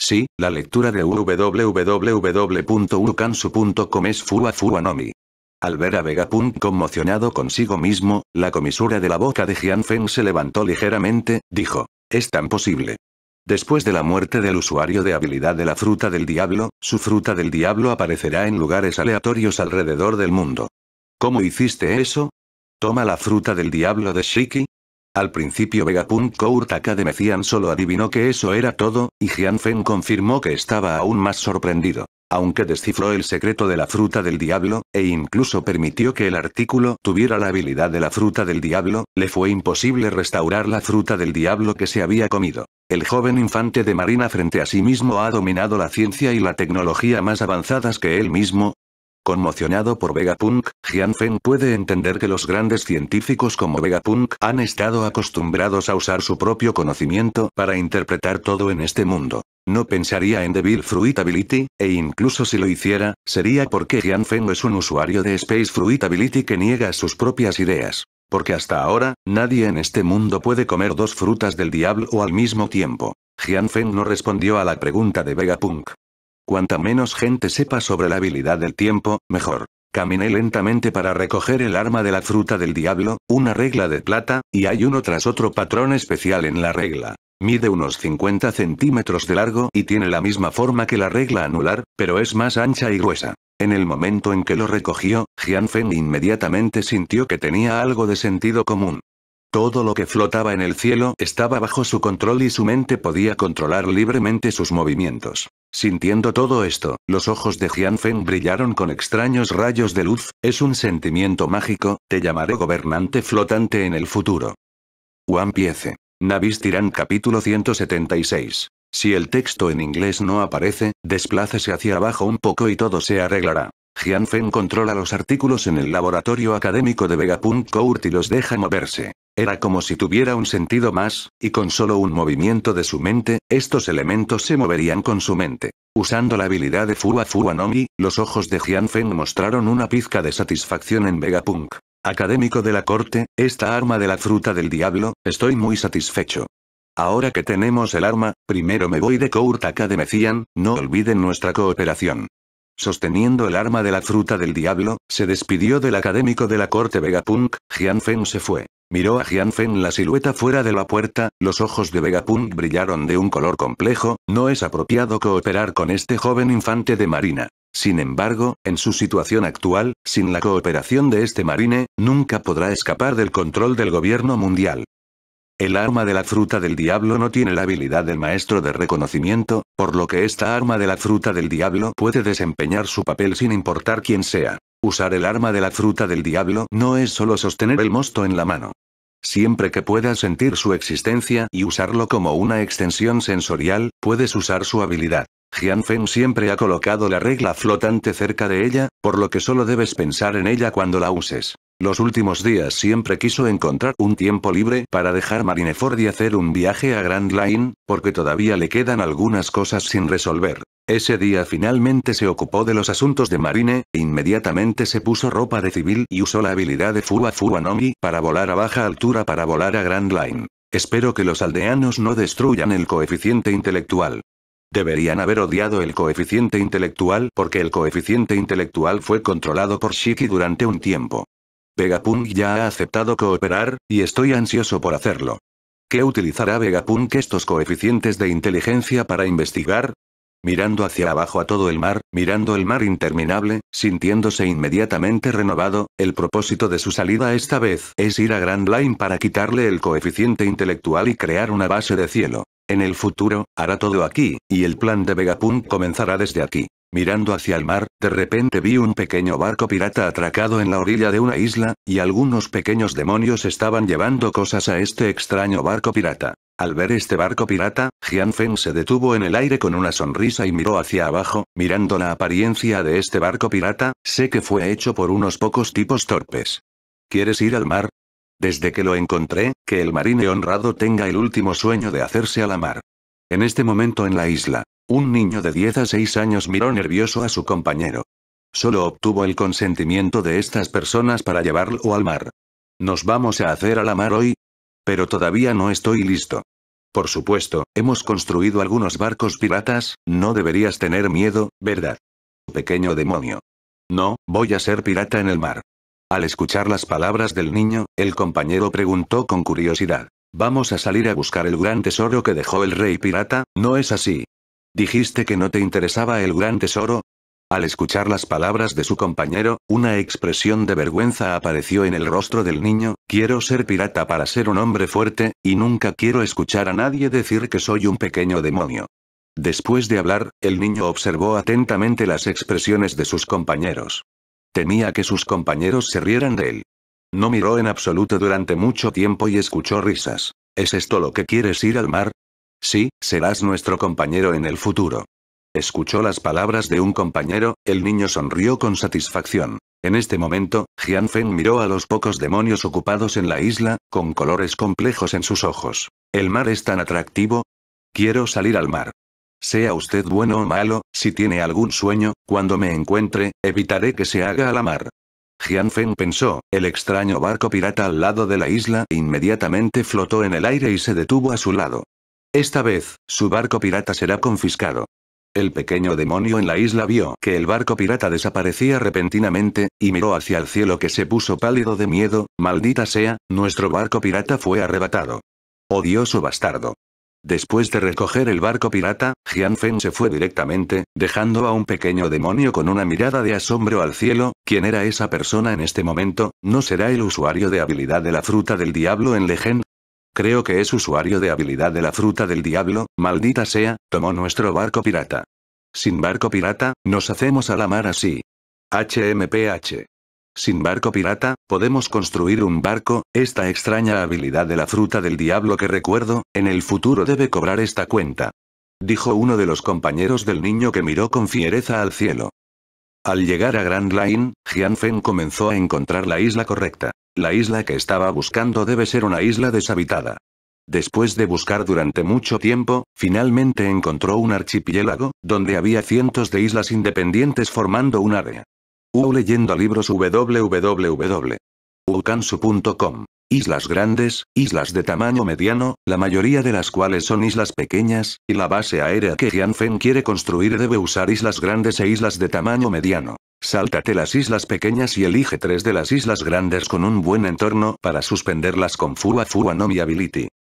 Sí, la lectura de www.urukansu.com es Fua Nomi. Al ver a Vegapunk conmocionado consigo mismo, la comisura de la boca de Feng se levantó ligeramente, dijo. Es tan posible. Después de la muerte del usuario de habilidad de la fruta del diablo, su fruta del diablo aparecerá en lugares aleatorios alrededor del mundo. ¿Cómo hiciste eso? Toma la fruta del diablo de Shiki, al principio Vegapunk Mecian solo adivinó que eso era todo, y Feng confirmó que estaba aún más sorprendido. Aunque descifró el secreto de la fruta del diablo, e incluso permitió que el artículo tuviera la habilidad de la fruta del diablo, le fue imposible restaurar la fruta del diablo que se había comido. El joven infante de marina frente a sí mismo ha dominado la ciencia y la tecnología más avanzadas que él mismo, Conmocionado por Vegapunk, Feng puede entender que los grandes científicos como Vegapunk han estado acostumbrados a usar su propio conocimiento para interpretar todo en este mundo. No pensaría en Devil Fruitability, e incluso si lo hiciera, sería porque Feng es un usuario de Space Fruitability que niega sus propias ideas. Porque hasta ahora, nadie en este mundo puede comer dos frutas del diablo al mismo tiempo. Feng no respondió a la pregunta de Vegapunk. Cuanta menos gente sepa sobre la habilidad del tiempo, mejor. Caminé lentamente para recoger el arma de la fruta del diablo, una regla de plata, y hay uno tras otro patrón especial en la regla. Mide unos 50 centímetros de largo y tiene la misma forma que la regla anular, pero es más ancha y gruesa. En el momento en que lo recogió, Jian Feng inmediatamente sintió que tenía algo de sentido común. Todo lo que flotaba en el cielo estaba bajo su control y su mente podía controlar libremente sus movimientos. Sintiendo todo esto, los ojos de Feng brillaron con extraños rayos de luz, es un sentimiento mágico, te llamaré gobernante flotante en el futuro. Juan Piece. Navis capítulo 176. Si el texto en inglés no aparece, desplácese hacia abajo un poco y todo se arreglará. Feng controla los artículos en el laboratorio académico de Court y los deja moverse. Era como si tuviera un sentido más, y con solo un movimiento de su mente, estos elementos se moverían con su mente. Usando la habilidad de Fuwa Fua Nomi, los ojos de Feng mostraron una pizca de satisfacción en Vegapunk. Académico de la corte, esta arma de la fruta del diablo, estoy muy satisfecho. Ahora que tenemos el arma, primero me voy de court de no olviden nuestra cooperación. Sosteniendo el arma de la fruta del diablo, se despidió del académico de la corte Vegapunk, Feng se fue. Miró a Jianfen la silueta fuera de la puerta, los ojos de Vegapunk brillaron de un color complejo, no es apropiado cooperar con este joven infante de marina. Sin embargo, en su situación actual, sin la cooperación de este marine, nunca podrá escapar del control del gobierno mundial. El arma de la fruta del diablo no tiene la habilidad del maestro de reconocimiento, por lo que esta arma de la fruta del diablo puede desempeñar su papel sin importar quién sea. Usar el arma de la fruta del diablo no es solo sostener el mosto en la mano. Siempre que puedas sentir su existencia y usarlo como una extensión sensorial, puedes usar su habilidad. Feng siempre ha colocado la regla flotante cerca de ella, por lo que solo debes pensar en ella cuando la uses. Los últimos días siempre quiso encontrar un tiempo libre para dejar Marineford y hacer un viaje a Grand Line, porque todavía le quedan algunas cosas sin resolver. Ese día finalmente se ocupó de los asuntos de Marine, inmediatamente se puso ropa de civil y usó la habilidad de Fuwa Nomi para volar a baja altura para volar a Grand Line. Espero que los aldeanos no destruyan el coeficiente intelectual. Deberían haber odiado el coeficiente intelectual porque el coeficiente intelectual fue controlado por Shiki durante un tiempo. Vegapunk ya ha aceptado cooperar, y estoy ansioso por hacerlo. ¿Qué utilizará Vegapunk estos coeficientes de inteligencia para investigar? mirando hacia abajo a todo el mar, mirando el mar interminable, sintiéndose inmediatamente renovado, el propósito de su salida esta vez es ir a Grand Line para quitarle el coeficiente intelectual y crear una base de cielo. En el futuro, hará todo aquí, y el plan de Vegapunk comenzará desde aquí. Mirando hacia el mar, de repente vi un pequeño barco pirata atracado en la orilla de una isla, y algunos pequeños demonios estaban llevando cosas a este extraño barco pirata. Al ver este barco pirata, Jian Feng se detuvo en el aire con una sonrisa y miró hacia abajo, mirando la apariencia de este barco pirata, sé que fue hecho por unos pocos tipos torpes. ¿Quieres ir al mar? Desde que lo encontré, que el marine honrado tenga el último sueño de hacerse a la mar. En este momento en la isla, un niño de 10 a 6 años miró nervioso a su compañero. Solo obtuvo el consentimiento de estas personas para llevarlo al mar. Nos vamos a hacer a la mar hoy, pero todavía no estoy listo. Por supuesto, hemos construido algunos barcos piratas, no deberías tener miedo, ¿verdad? Pequeño demonio. No, voy a ser pirata en el mar. Al escuchar las palabras del niño, el compañero preguntó con curiosidad. Vamos a salir a buscar el gran tesoro que dejó el rey pirata, ¿no es así? ¿Dijiste que no te interesaba el gran tesoro? Al escuchar las palabras de su compañero, una expresión de vergüenza apareció en el rostro del niño, quiero ser pirata para ser un hombre fuerte, y nunca quiero escuchar a nadie decir que soy un pequeño demonio. Después de hablar, el niño observó atentamente las expresiones de sus compañeros. Temía que sus compañeros se rieran de él. No miró en absoluto durante mucho tiempo y escuchó risas. ¿Es esto lo que quieres ir al mar? Sí, serás nuestro compañero en el futuro. Escuchó las palabras de un compañero, el niño sonrió con satisfacción. En este momento, Jian Feng miró a los pocos demonios ocupados en la isla, con colores complejos en sus ojos. ¿El mar es tan atractivo? Quiero salir al mar. Sea usted bueno o malo, si tiene algún sueño, cuando me encuentre, evitaré que se haga a la mar. Jian Feng pensó, el extraño barco pirata al lado de la isla inmediatamente flotó en el aire y se detuvo a su lado. Esta vez, su barco pirata será confiscado. El pequeño demonio en la isla vio que el barco pirata desaparecía repentinamente, y miró hacia el cielo que se puso pálido de miedo, maldita sea, nuestro barco pirata fue arrebatado. Odioso bastardo. Después de recoger el barco pirata, Jian Feng se fue directamente, dejando a un pequeño demonio con una mirada de asombro al cielo, ¿quién era esa persona en este momento? ¿No será el usuario de habilidad de la fruta del diablo en legend. Creo que es usuario de habilidad de la fruta del diablo, maldita sea, tomó nuestro barco pirata. Sin barco pirata, nos hacemos a la mar así. HMPH. Sin barco pirata, podemos construir un barco, esta extraña habilidad de la fruta del diablo que recuerdo, en el futuro debe cobrar esta cuenta. Dijo uno de los compañeros del niño que miró con fiereza al cielo. Al llegar a Grand Line, Jianfen comenzó a encontrar la isla correcta. La isla que estaba buscando debe ser una isla deshabitada. Después de buscar durante mucho tiempo, finalmente encontró un archipiélago, donde había cientos de islas independientes formando un área. U leyendo libros www.wukansu.com. Islas grandes, islas de tamaño mediano, la mayoría de las cuales son islas pequeñas, y la base aérea que Jianfen quiere construir debe usar islas grandes e islas de tamaño mediano. Sáltate las islas pequeñas y elige tres de las islas grandes con un buen entorno para suspenderlas con Fua Fua no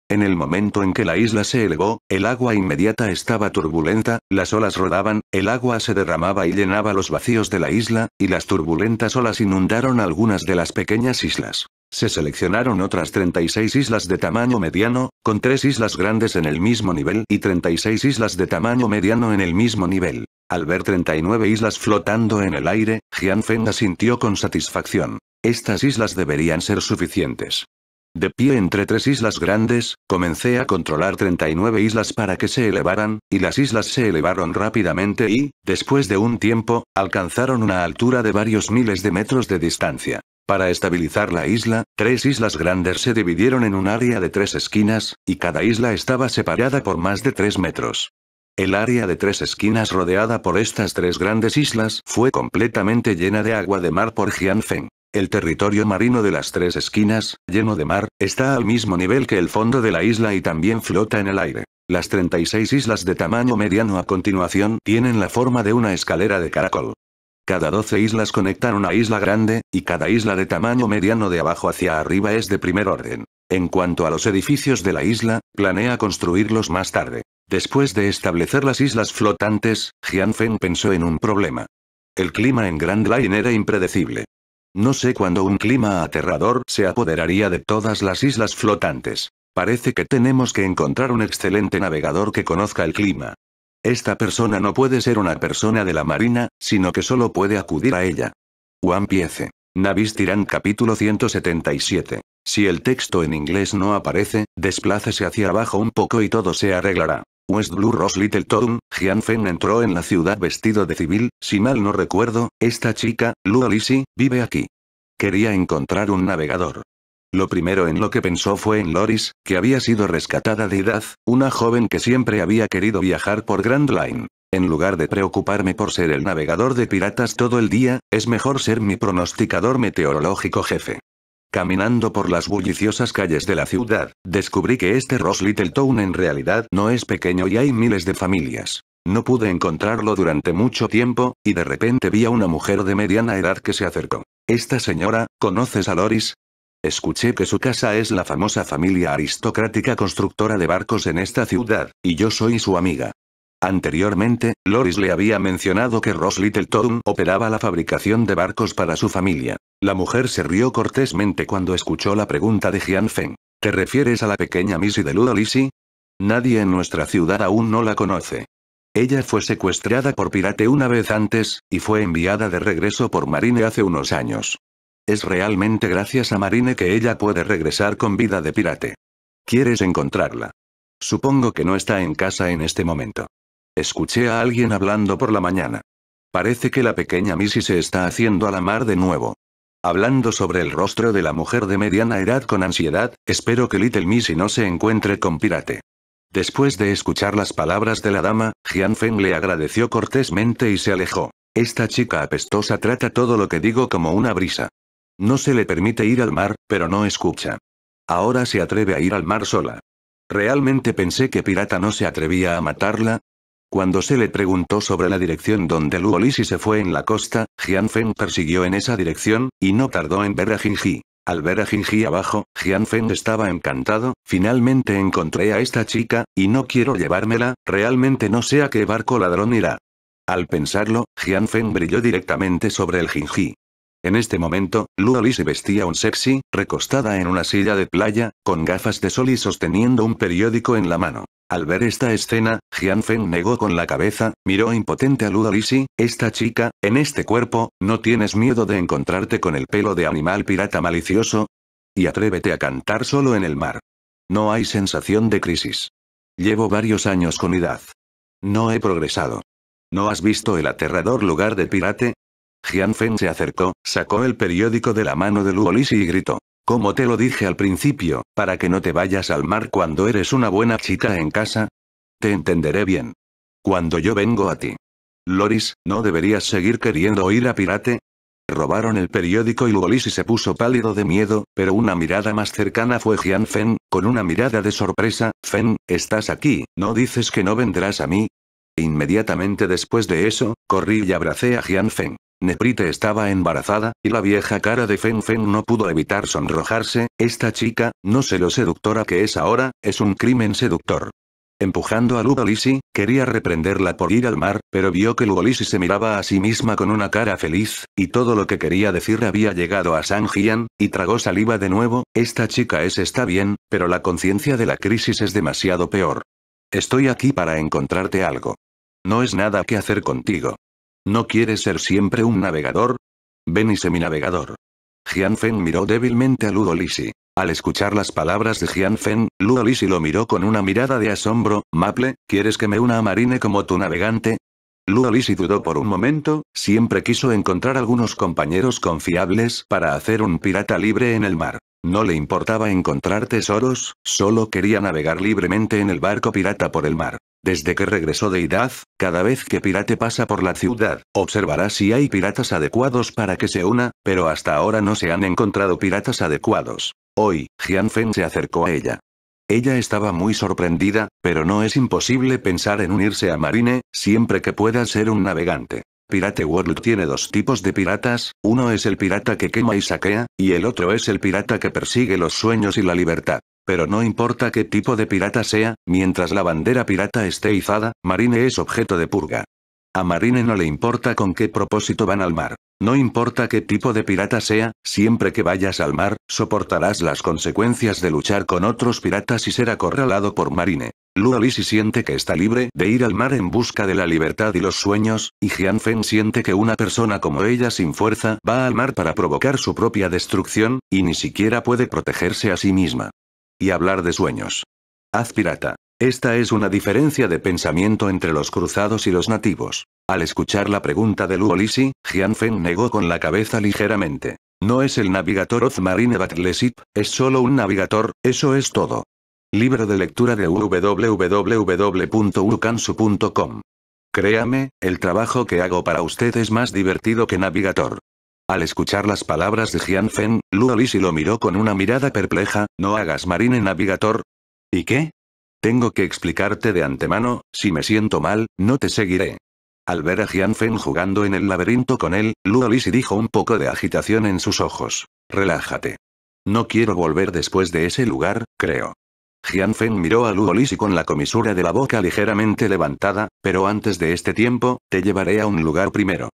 En el momento en que la isla se elevó, el agua inmediata estaba turbulenta, las olas rodaban, el agua se derramaba y llenaba los vacíos de la isla, y las turbulentas olas inundaron algunas de las pequeñas islas. Se seleccionaron otras 36 islas de tamaño mediano, con 3 islas grandes en el mismo nivel y 36 islas de tamaño mediano en el mismo nivel. Al ver 39 islas flotando en el aire, Jian Feng asintió con satisfacción. Estas islas deberían ser suficientes. De pie entre tres islas grandes, comencé a controlar 39 islas para que se elevaran, y las islas se elevaron rápidamente y, después de un tiempo, alcanzaron una altura de varios miles de metros de distancia. Para estabilizar la isla, tres islas grandes se dividieron en un área de tres esquinas, y cada isla estaba separada por más de tres metros. El área de tres esquinas rodeada por estas tres grandes islas fue completamente llena de agua de mar por Jianfeng. El territorio marino de las tres esquinas, lleno de mar, está al mismo nivel que el fondo de la isla y también flota en el aire. Las 36 islas de tamaño mediano a continuación tienen la forma de una escalera de caracol. Cada 12 islas conectan una isla grande, y cada isla de tamaño mediano de abajo hacia arriba es de primer orden. En cuanto a los edificios de la isla, planea construirlos más tarde. Después de establecer las islas flotantes, Feng pensó en un problema. El clima en Grand Line era impredecible. No sé cuándo un clima aterrador se apoderaría de todas las islas flotantes. Parece que tenemos que encontrar un excelente navegador que conozca el clima. Esta persona no puede ser una persona de la Marina, sino que solo puede acudir a ella. Juan Piece. Navis Tirán capítulo 177. Si el texto en inglés no aparece, desplácese hacia abajo un poco y todo se arreglará. West Blue Rose Little Town, Jian entró en la ciudad vestido de civil, si mal no recuerdo, esta chica, Luolisi, vive aquí. Quería encontrar un navegador. Lo primero en lo que pensó fue en Loris, que había sido rescatada de edad, una joven que siempre había querido viajar por Grand Line. En lugar de preocuparme por ser el navegador de piratas todo el día, es mejor ser mi pronosticador meteorológico jefe. Caminando por las bulliciosas calles de la ciudad, descubrí que este Ross Town en realidad no es pequeño y hay miles de familias. No pude encontrarlo durante mucho tiempo, y de repente vi a una mujer de mediana edad que se acercó. Esta señora, ¿conoces a Loris? Escuché que su casa es la famosa familia aristocrática constructora de barcos en esta ciudad, y yo soy su amiga. Anteriormente, Loris le había mencionado que Ross Littleton operaba la fabricación de barcos para su familia. La mujer se rió cortésmente cuando escuchó la pregunta de Jian Feng. ¿Te refieres a la pequeña Missy de Ludo Lisi? Nadie en nuestra ciudad aún no la conoce. Ella fue secuestrada por pirate una vez antes, y fue enviada de regreso por Marine hace unos años. Es realmente gracias a Marine que ella puede regresar con vida de pirate. Quieres encontrarla. Supongo que no está en casa en este momento. Escuché a alguien hablando por la mañana. Parece que la pequeña Missy se está haciendo a la mar de nuevo. Hablando sobre el rostro de la mujer de mediana edad con ansiedad, espero que Little Missy no se encuentre con pirate. Después de escuchar las palabras de la dama, Jian Feng le agradeció cortésmente y se alejó. Esta chica apestosa trata todo lo que digo como una brisa. No se le permite ir al mar, pero no escucha. Ahora se atreve a ir al mar sola. Realmente pensé que Pirata no se atrevía a matarla. Cuando se le preguntó sobre la dirección donde Luolisi se fue en la costa, Feng persiguió en esa dirección, y no tardó en ver a Jinji. Al ver a Jinji abajo, Feng estaba encantado, finalmente encontré a esta chica, y no quiero llevármela, realmente no sé a qué barco ladrón irá. Al pensarlo, Feng brilló directamente sobre el Jinji. En este momento, Luolisi se vestía un sexy, recostada en una silla de playa, con gafas de sol y sosteniendo un periódico en la mano. Al ver esta escena, Jian Feng negó con la cabeza, miró impotente a y esta chica, en este cuerpo, ¿no tienes miedo de encontrarte con el pelo de animal pirata malicioso? Y atrévete a cantar solo en el mar. No hay sensación de crisis. Llevo varios años con edad, No he progresado. ¿No has visto el aterrador lugar de Pirate? Feng se acercó, sacó el periódico de la mano de Luolisi y gritó. Como te lo dije al principio, para que no te vayas al mar cuando eres una buena chica en casa. Te entenderé bien. Cuando yo vengo a ti. Loris, ¿no deberías seguir queriendo oír a Pirate? Robaron el periódico y Luolisi se puso pálido de miedo, pero una mirada más cercana fue Jian Fen, con una mirada de sorpresa, Fen, estás aquí, ¿no dices que no vendrás a mí? Inmediatamente después de eso, corrí y abracé a Jian Feng. Neprite estaba embarazada, y la vieja cara de Feng Feng no pudo evitar sonrojarse, esta chica, no sé lo seductora que es ahora, es un crimen seductor. Empujando a Lugolisi, quería reprenderla por ir al mar, pero vio que Lugolisi se miraba a sí misma con una cara feliz, y todo lo que quería decir había llegado a San Jian, y tragó saliva de nuevo, esta chica es está bien, pero la conciencia de la crisis es demasiado peor. Estoy aquí para encontrarte algo. No es nada que hacer contigo. ¿No quieres ser siempre un navegador? Ven y sé mi navegador. Jian miró débilmente a ludolisi Lisi. Al escuchar las palabras de Jian Feng, lo miró con una mirada de asombro. Maple, ¿quieres que me una a Marine como tu navegante? Ludo Lisi dudó por un momento, siempre quiso encontrar algunos compañeros confiables para hacer un pirata libre en el mar. No le importaba encontrar tesoros, solo quería navegar libremente en el barco pirata por el mar. Desde que regresó de Idaz, cada vez que Pirate pasa por la ciudad, observará si hay piratas adecuados para que se una, pero hasta ahora no se han encontrado piratas adecuados. Hoy, Jian Feng se acercó a ella. Ella estaba muy sorprendida, pero no es imposible pensar en unirse a Marine, siempre que pueda ser un navegante. Pirate World tiene dos tipos de piratas, uno es el pirata que quema y saquea, y el otro es el pirata que persigue los sueños y la libertad. Pero no importa qué tipo de pirata sea, mientras la bandera pirata esté izada, Marine es objeto de purga. A Marine no le importa con qué propósito van al mar. No importa qué tipo de pirata sea, siempre que vayas al mar, soportarás las consecuencias de luchar con otros piratas y ser acorralado por Marine. Lualisi siente que está libre de ir al mar en busca de la libertad y los sueños, y Feng siente que una persona como ella sin fuerza va al mar para provocar su propia destrucción, y ni siquiera puede protegerse a sí misma. Y hablar de sueños. Haz pirata. Esta es una diferencia de pensamiento entre los cruzados y los nativos. Al escuchar la pregunta de Luolisi, Lisi, Jian Feng negó con la cabeza ligeramente. No es el navigator of Marine Battleship, es solo un navigator, eso es todo. Libro de lectura de www.urukansu.com. Créame, el trabajo que hago para usted es más divertido que navigator. Al escuchar las palabras de Jian Feng, Luo lo miró con una mirada perpleja, no hagas marine navigator. ¿Y qué? Tengo que explicarte de antemano, si me siento mal, no te seguiré. Al ver a Jian Feng jugando en el laberinto con él, Luo Lisi dijo un poco de agitación en sus ojos. Relájate. No quiero volver después de ese lugar, creo. Jian Feng miró a Luo Lisi con la comisura de la boca ligeramente levantada, pero antes de este tiempo, te llevaré a un lugar primero.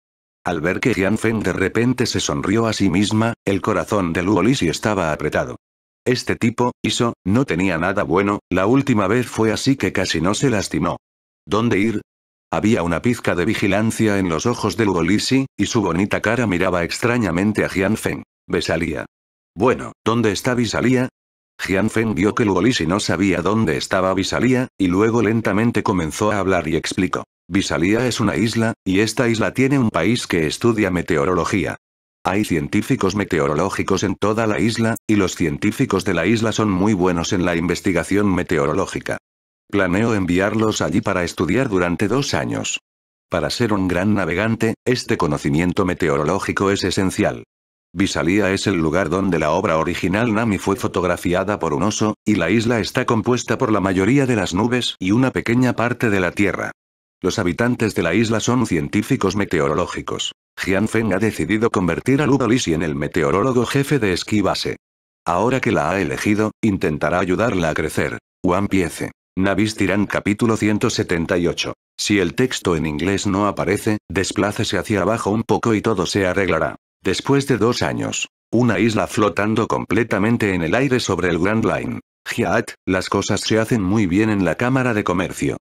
Al ver que Jian Feng de repente se sonrió a sí misma, el corazón de Luo Lisi estaba apretado. Este tipo, Iso, no tenía nada bueno, la última vez fue así que casi no se lastimó. ¿Dónde ir? Había una pizca de vigilancia en los ojos de Ugolisi, y su bonita cara miraba extrañamente a Feng. Besalía. Bueno, ¿dónde está Bisalía? Feng vio que Lugolisi no sabía dónde estaba Bisalía, y luego lentamente comenzó a hablar y explicó. Bisalía es una isla, y esta isla tiene un país que estudia meteorología. Hay científicos meteorológicos en toda la isla, y los científicos de la isla son muy buenos en la investigación meteorológica. Planeo enviarlos allí para estudiar durante dos años. Para ser un gran navegante, este conocimiento meteorológico es esencial. Visalia es el lugar donde la obra original Nami fue fotografiada por un oso, y la isla está compuesta por la mayoría de las nubes y una pequeña parte de la tierra. Los habitantes de la isla son científicos meteorológicos. Jian Feng ha decidido convertir a Luba en el meteorólogo jefe de esquí base. Ahora que la ha elegido, intentará ayudarla a crecer. Juan Piece. Navis Tirán capítulo 178. Si el texto en inglés no aparece, desplácese hacia abajo un poco y todo se arreglará. Después de dos años. Una isla flotando completamente en el aire sobre el Grand Line. Giat, las cosas se hacen muy bien en la Cámara de Comercio.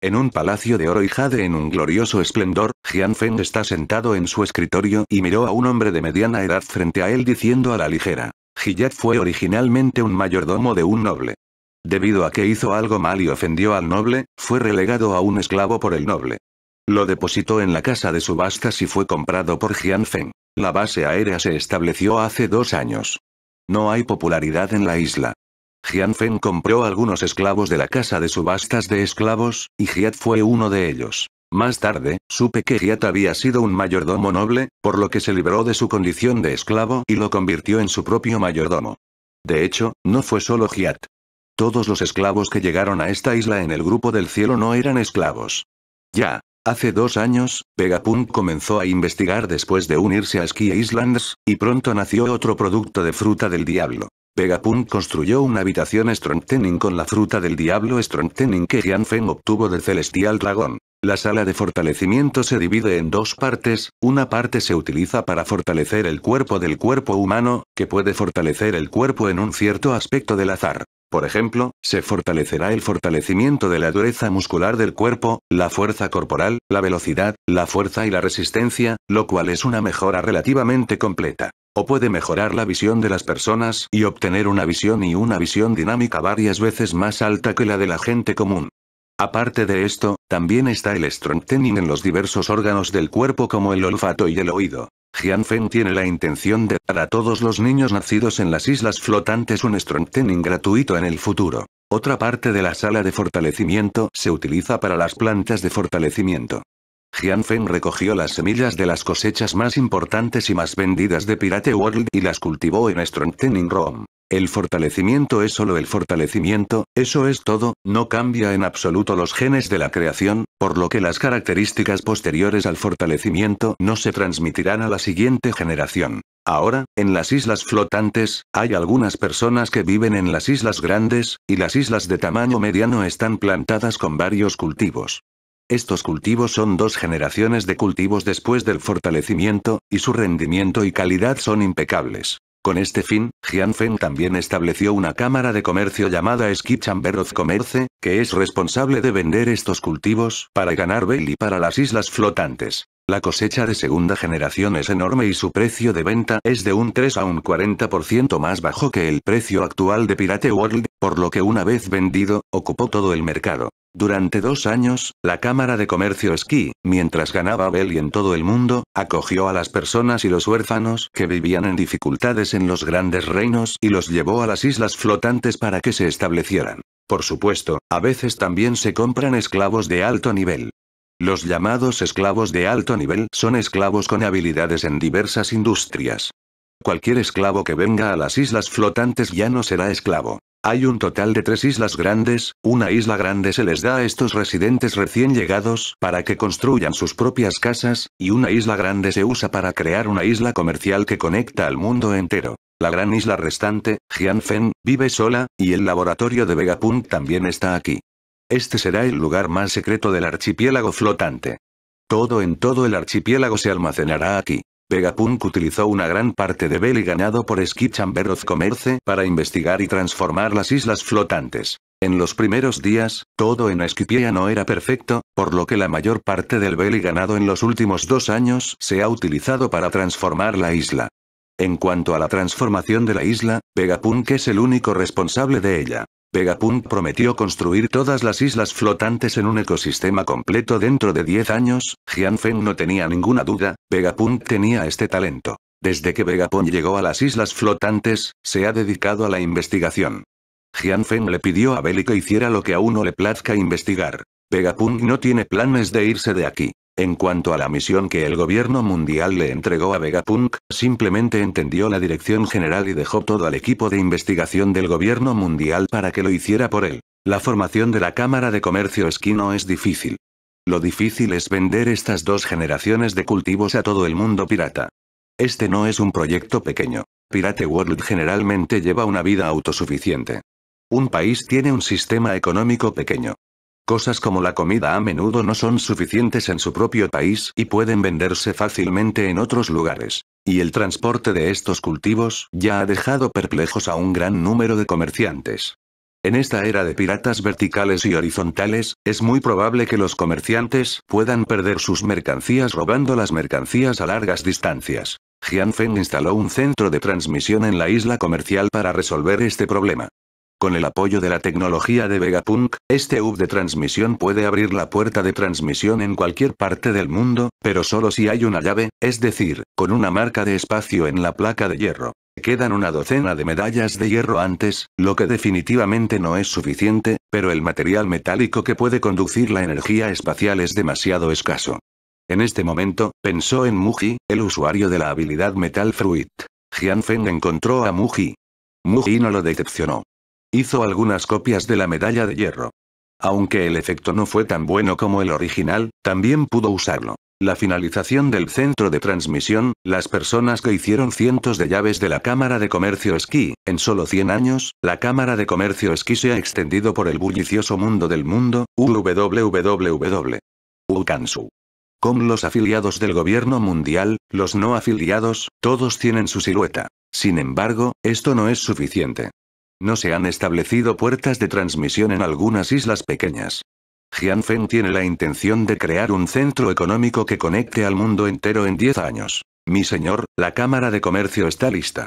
En un palacio de oro y jade en un glorioso esplendor, Jian Feng está sentado en su escritorio y miró a un hombre de mediana edad frente a él diciendo a la ligera. jiat fue originalmente un mayordomo de un noble. Debido a que hizo algo mal y ofendió al noble, fue relegado a un esclavo por el noble. Lo depositó en la casa de subastas y fue comprado por Feng. La base aérea se estableció hace dos años. No hay popularidad en la isla. Feng compró algunos esclavos de la casa de subastas de esclavos, y Jiat fue uno de ellos. Más tarde, supe que Giat había sido un mayordomo noble, por lo que se libró de su condición de esclavo y lo convirtió en su propio mayordomo. De hecho, no fue solo Jiat. Todos los esclavos que llegaron a esta isla en el grupo del cielo no eran esclavos. Ya. Hace dos años, Pegapunk comenzó a investigar después de unirse a Ski Islands, y pronto nació otro producto de fruta del diablo. Pegapunk construyó una habitación Strongtening con la fruta del diablo Strongtening que Jianfeng obtuvo de Celestial Dragón. La sala de fortalecimiento se divide en dos partes, una parte se utiliza para fortalecer el cuerpo del cuerpo humano, que puede fortalecer el cuerpo en un cierto aspecto del azar. Por ejemplo, se fortalecerá el fortalecimiento de la dureza muscular del cuerpo, la fuerza corporal, la velocidad, la fuerza y la resistencia, lo cual es una mejora relativamente completa. O puede mejorar la visión de las personas y obtener una visión y una visión dinámica varias veces más alta que la de la gente común. Aparte de esto, también está el strengthening en los diversos órganos del cuerpo como el olfato y el oído. Feng tiene la intención de dar a todos los niños nacidos en las islas flotantes un strengthening gratuito en el futuro. Otra parte de la sala de fortalecimiento se utiliza para las plantas de fortalecimiento. Feng recogió las semillas de las cosechas más importantes y más vendidas de Pirate World y las cultivó en Strengthening Room. El fortalecimiento es solo el fortalecimiento, eso es todo, no cambia en absoluto los genes de la creación, por lo que las características posteriores al fortalecimiento no se transmitirán a la siguiente generación. Ahora, en las islas flotantes, hay algunas personas que viven en las islas grandes, y las islas de tamaño mediano están plantadas con varios cultivos. Estos cultivos son dos generaciones de cultivos después del fortalecimiento, y su rendimiento y calidad son impecables. Con este fin, Feng también estableció una cámara de comercio llamada Ski Chamber Commerce, que es responsable de vender estos cultivos para ganar y para las islas flotantes. La cosecha de segunda generación es enorme y su precio de venta es de un 3 a un 40% más bajo que el precio actual de Pirate World, por lo que una vez vendido, ocupó todo el mercado. Durante dos años, la Cámara de Comercio Ski, mientras ganaba Belly en todo el mundo, acogió a las personas y los huérfanos que vivían en dificultades en los grandes reinos y los llevó a las islas flotantes para que se establecieran. Por supuesto, a veces también se compran esclavos de alto nivel. Los llamados esclavos de alto nivel son esclavos con habilidades en diversas industrias. Cualquier esclavo que venga a las islas flotantes ya no será esclavo. Hay un total de tres islas grandes, una isla grande se les da a estos residentes recién llegados para que construyan sus propias casas, y una isla grande se usa para crear una isla comercial que conecta al mundo entero. La gran isla restante, Jianfen, vive sola, y el laboratorio de Vegapunk también está aquí. Este será el lugar más secreto del archipiélago flotante. Todo en todo el archipiélago se almacenará aquí. Pegapunk utilizó una gran parte de Beli ganado por Skip Comerce para investigar y transformar las islas flotantes. En los primeros días, todo en Esquipia no era perfecto, por lo que la mayor parte del Beli ganado en los últimos dos años se ha utilizado para transformar la isla. En cuanto a la transformación de la isla, Pegapunk es el único responsable de ella. Vegapunk prometió construir todas las islas flotantes en un ecosistema completo dentro de 10 años, Feng no tenía ninguna duda, Vegapunk tenía este talento. Desde que Vegapunk llegó a las islas flotantes, se ha dedicado a la investigación. Feng le pidió a Belly que hiciera lo que a uno le plazca investigar. Vegapunk no tiene planes de irse de aquí. En cuanto a la misión que el gobierno mundial le entregó a Vegapunk, simplemente entendió la dirección general y dejó todo al equipo de investigación del gobierno mundial para que lo hiciera por él. La formación de la Cámara de Comercio Esquino es difícil. Lo difícil es vender estas dos generaciones de cultivos a todo el mundo pirata. Este no es un proyecto pequeño. Pirate World generalmente lleva una vida autosuficiente. Un país tiene un sistema económico pequeño. Cosas como la comida a menudo no son suficientes en su propio país y pueden venderse fácilmente en otros lugares. Y el transporte de estos cultivos ya ha dejado perplejos a un gran número de comerciantes. En esta era de piratas verticales y horizontales, es muy probable que los comerciantes puedan perder sus mercancías robando las mercancías a largas distancias. Feng instaló un centro de transmisión en la isla comercial para resolver este problema. Con el apoyo de la tecnología de Vegapunk, este hub de transmisión puede abrir la puerta de transmisión en cualquier parte del mundo, pero solo si hay una llave, es decir, con una marca de espacio en la placa de hierro. Quedan una docena de medallas de hierro antes, lo que definitivamente no es suficiente, pero el material metálico que puede conducir la energía espacial es demasiado escaso. En este momento, pensó en Muji, el usuario de la habilidad Metal Fruit. Feng encontró a Muji. Muji no lo decepcionó hizo algunas copias de la medalla de hierro. Aunque el efecto no fue tan bueno como el original, también pudo usarlo. La finalización del centro de transmisión, las personas que hicieron cientos de llaves de la Cámara de Comercio Esquí, en solo 100 años, la Cámara de Comercio Esquí se ha extendido por el bullicioso mundo del mundo, WWW. Wukansu. Con los afiliados del gobierno mundial, los no afiliados, todos tienen su silueta. Sin embargo, esto no es suficiente. No se han establecido puertas de transmisión en algunas islas pequeñas. Feng tiene la intención de crear un centro económico que conecte al mundo entero en 10 años. Mi señor, la Cámara de Comercio está lista.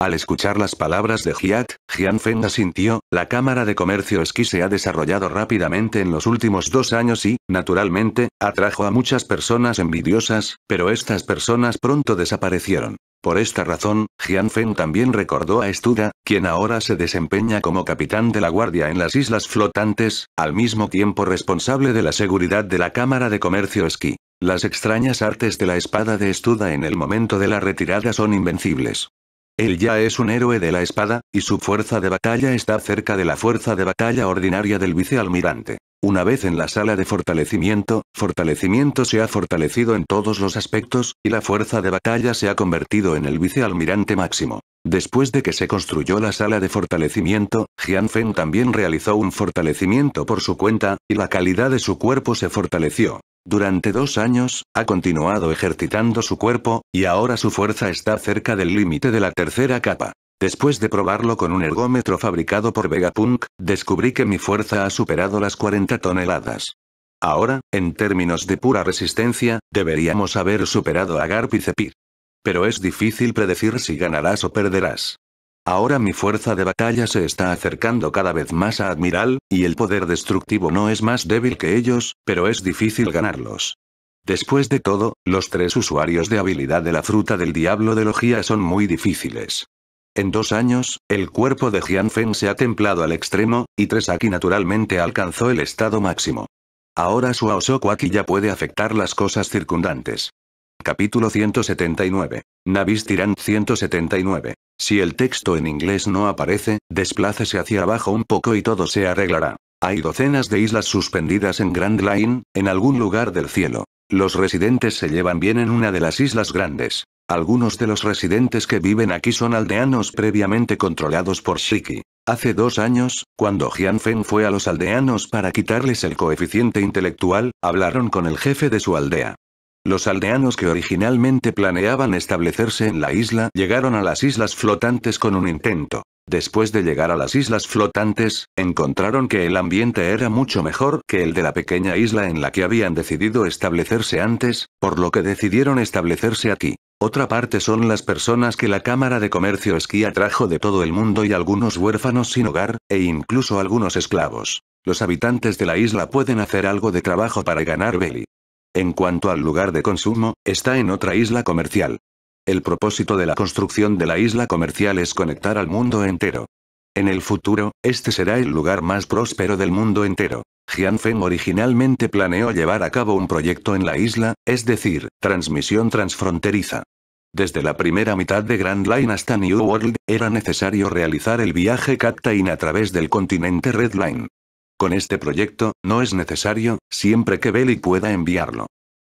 Al escuchar las palabras de Jiat, Feng asintió, la Cámara de Comercio Esquí se ha desarrollado rápidamente en los últimos dos años y, naturalmente, atrajo a muchas personas envidiosas, pero estas personas pronto desaparecieron. Por esta razón, Feng también recordó a Estuda, quien ahora se desempeña como capitán de la guardia en las islas flotantes, al mismo tiempo responsable de la seguridad de la Cámara de Comercio Esquí. Las extrañas artes de la espada de Estuda en el momento de la retirada son invencibles. Él ya es un héroe de la espada, y su fuerza de batalla está cerca de la fuerza de batalla ordinaria del vicealmirante. Una vez en la sala de fortalecimiento, fortalecimiento se ha fortalecido en todos los aspectos, y la fuerza de batalla se ha convertido en el vicealmirante máximo. Después de que se construyó la sala de fortalecimiento, Jian Feng también realizó un fortalecimiento por su cuenta, y la calidad de su cuerpo se fortaleció. Durante dos años, ha continuado ejercitando su cuerpo, y ahora su fuerza está cerca del límite de la tercera capa. Después de probarlo con un ergómetro fabricado por Vegapunk, descubrí que mi fuerza ha superado las 40 toneladas. Ahora, en términos de pura resistencia, deberíamos haber superado a Garp y Cepir. Pero es difícil predecir si ganarás o perderás. Ahora mi fuerza de batalla se está acercando cada vez más a Admiral, y el poder destructivo no es más débil que ellos, pero es difícil ganarlos. Después de todo, los tres usuarios de habilidad de la fruta del diablo de Logía son muy difíciles. En dos años, el cuerpo de Feng se ha templado al extremo, y Tresaki naturalmente alcanzó el estado máximo. Ahora su aquí ya puede afectar las cosas circundantes. Capítulo 179. Navis Tirant 179. Si el texto en inglés no aparece, desplácese hacia abajo un poco y todo se arreglará. Hay docenas de islas suspendidas en Grand Line, en algún lugar del cielo. Los residentes se llevan bien en una de las islas grandes. Algunos de los residentes que viven aquí son aldeanos previamente controlados por Shiki. Hace dos años, cuando Feng fue a los aldeanos para quitarles el coeficiente intelectual, hablaron con el jefe de su aldea. Los aldeanos que originalmente planeaban establecerse en la isla llegaron a las islas flotantes con un intento. Después de llegar a las islas flotantes, encontraron que el ambiente era mucho mejor que el de la pequeña isla en la que habían decidido establecerse antes, por lo que decidieron establecerse aquí. Otra parte son las personas que la Cámara de Comercio esquía trajo de todo el mundo y algunos huérfanos sin hogar, e incluso algunos esclavos. Los habitantes de la isla pueden hacer algo de trabajo para ganar Beli. En cuanto al lugar de consumo, está en otra isla comercial. El propósito de la construcción de la isla comercial es conectar al mundo entero. En el futuro, este será el lugar más próspero del mundo entero. Feng originalmente planeó llevar a cabo un proyecto en la isla, es decir, transmisión transfronteriza. Desde la primera mitad de Grand Line hasta New World, era necesario realizar el viaje Captain a través del continente Red Line. Con este proyecto, no es necesario, siempre que Belly pueda enviarlo.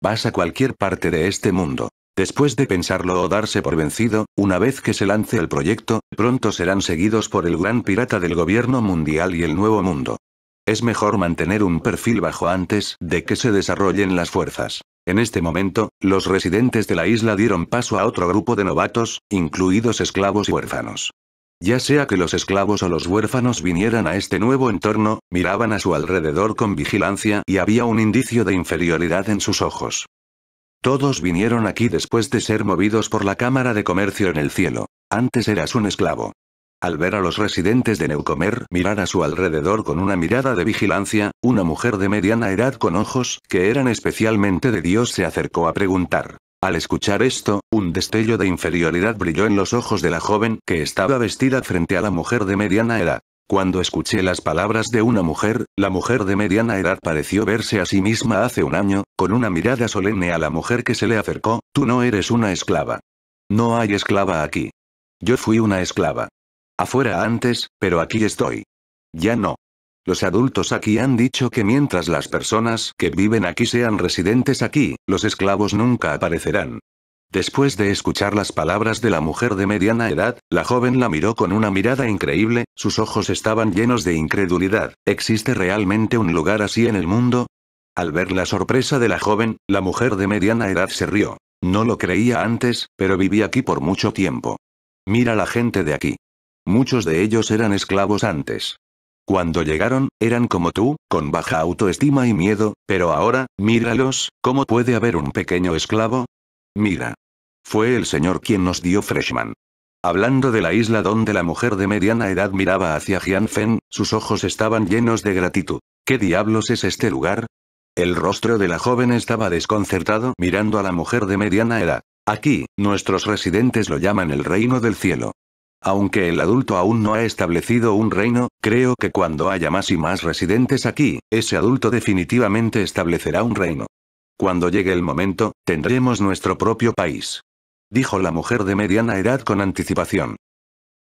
Vas a cualquier parte de este mundo. Después de pensarlo o darse por vencido, una vez que se lance el proyecto, pronto serán seguidos por el gran pirata del gobierno mundial y el nuevo mundo. Es mejor mantener un perfil bajo antes de que se desarrollen las fuerzas. En este momento, los residentes de la isla dieron paso a otro grupo de novatos, incluidos esclavos y huérfanos. Ya sea que los esclavos o los huérfanos vinieran a este nuevo entorno, miraban a su alrededor con vigilancia y había un indicio de inferioridad en sus ojos. Todos vinieron aquí después de ser movidos por la Cámara de Comercio en el cielo. Antes eras un esclavo. Al ver a los residentes de Neucomer mirar a su alrededor con una mirada de vigilancia, una mujer de mediana edad con ojos que eran especialmente de Dios se acercó a preguntar. Al escuchar esto, un destello de inferioridad brilló en los ojos de la joven que estaba vestida frente a la mujer de mediana edad. Cuando escuché las palabras de una mujer, la mujer de mediana edad pareció verse a sí misma hace un año, con una mirada solemne a la mujer que se le acercó, tú no eres una esclava. No hay esclava aquí. Yo fui una esclava. Afuera antes, pero aquí estoy. Ya no. Los adultos aquí han dicho que mientras las personas que viven aquí sean residentes aquí, los esclavos nunca aparecerán. Después de escuchar las palabras de la mujer de mediana edad, la joven la miró con una mirada increíble, sus ojos estaban llenos de incredulidad. ¿Existe realmente un lugar así en el mundo? Al ver la sorpresa de la joven, la mujer de mediana edad se rió. No lo creía antes, pero viví aquí por mucho tiempo. Mira la gente de aquí. Muchos de ellos eran esclavos antes. Cuando llegaron, eran como tú, con baja autoestima y miedo, pero ahora, míralos, ¿cómo puede haber un pequeño esclavo? Mira, fue el señor quien nos dio Freshman. Hablando de la isla donde la mujer de mediana edad miraba hacia Jianfen, sus ojos estaban llenos de gratitud. ¿Qué diablos es este lugar? El rostro de la joven estaba desconcertado mirando a la mujer de mediana edad. Aquí, nuestros residentes lo llaman el reino del cielo. Aunque el adulto aún no ha establecido un reino, creo que cuando haya más y más residentes aquí, ese adulto definitivamente establecerá un reino. Cuando llegue el momento, tendremos nuestro propio país dijo la mujer de mediana edad con anticipación.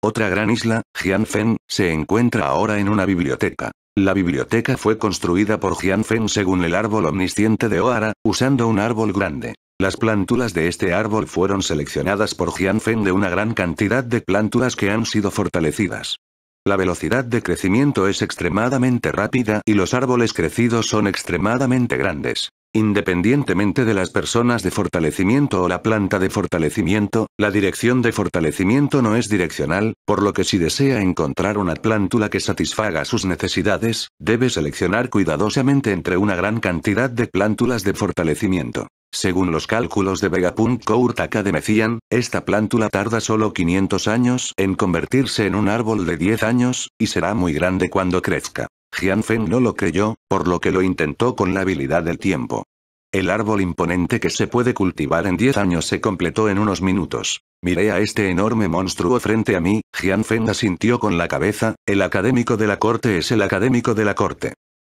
Otra gran isla, Jianfen, se encuentra ahora en una biblioteca. La biblioteca fue construida por Jianfen según el árbol omnisciente de Oara, usando un árbol grande. Las plántulas de este árbol fueron seleccionadas por Jianfen de una gran cantidad de plántulas que han sido fortalecidas. La velocidad de crecimiento es extremadamente rápida y los árboles crecidos son extremadamente grandes. Independientemente de las personas de fortalecimiento o la planta de fortalecimiento, la dirección de fortalecimiento no es direccional, por lo que si desea encontrar una plántula que satisfaga sus necesidades, debe seleccionar cuidadosamente entre una gran cantidad de plántulas de fortalecimiento. Según los cálculos de Vegapunk Court Academician, esta plántula tarda solo 500 años en convertirse en un árbol de 10 años, y será muy grande cuando crezca. Feng no lo creyó, por lo que lo intentó con la habilidad del tiempo. El árbol imponente que se puede cultivar en 10 años se completó en unos minutos. Miré a este enorme monstruo frente a mí, Feng asintió con la cabeza, el académico de la corte es el académico de la corte.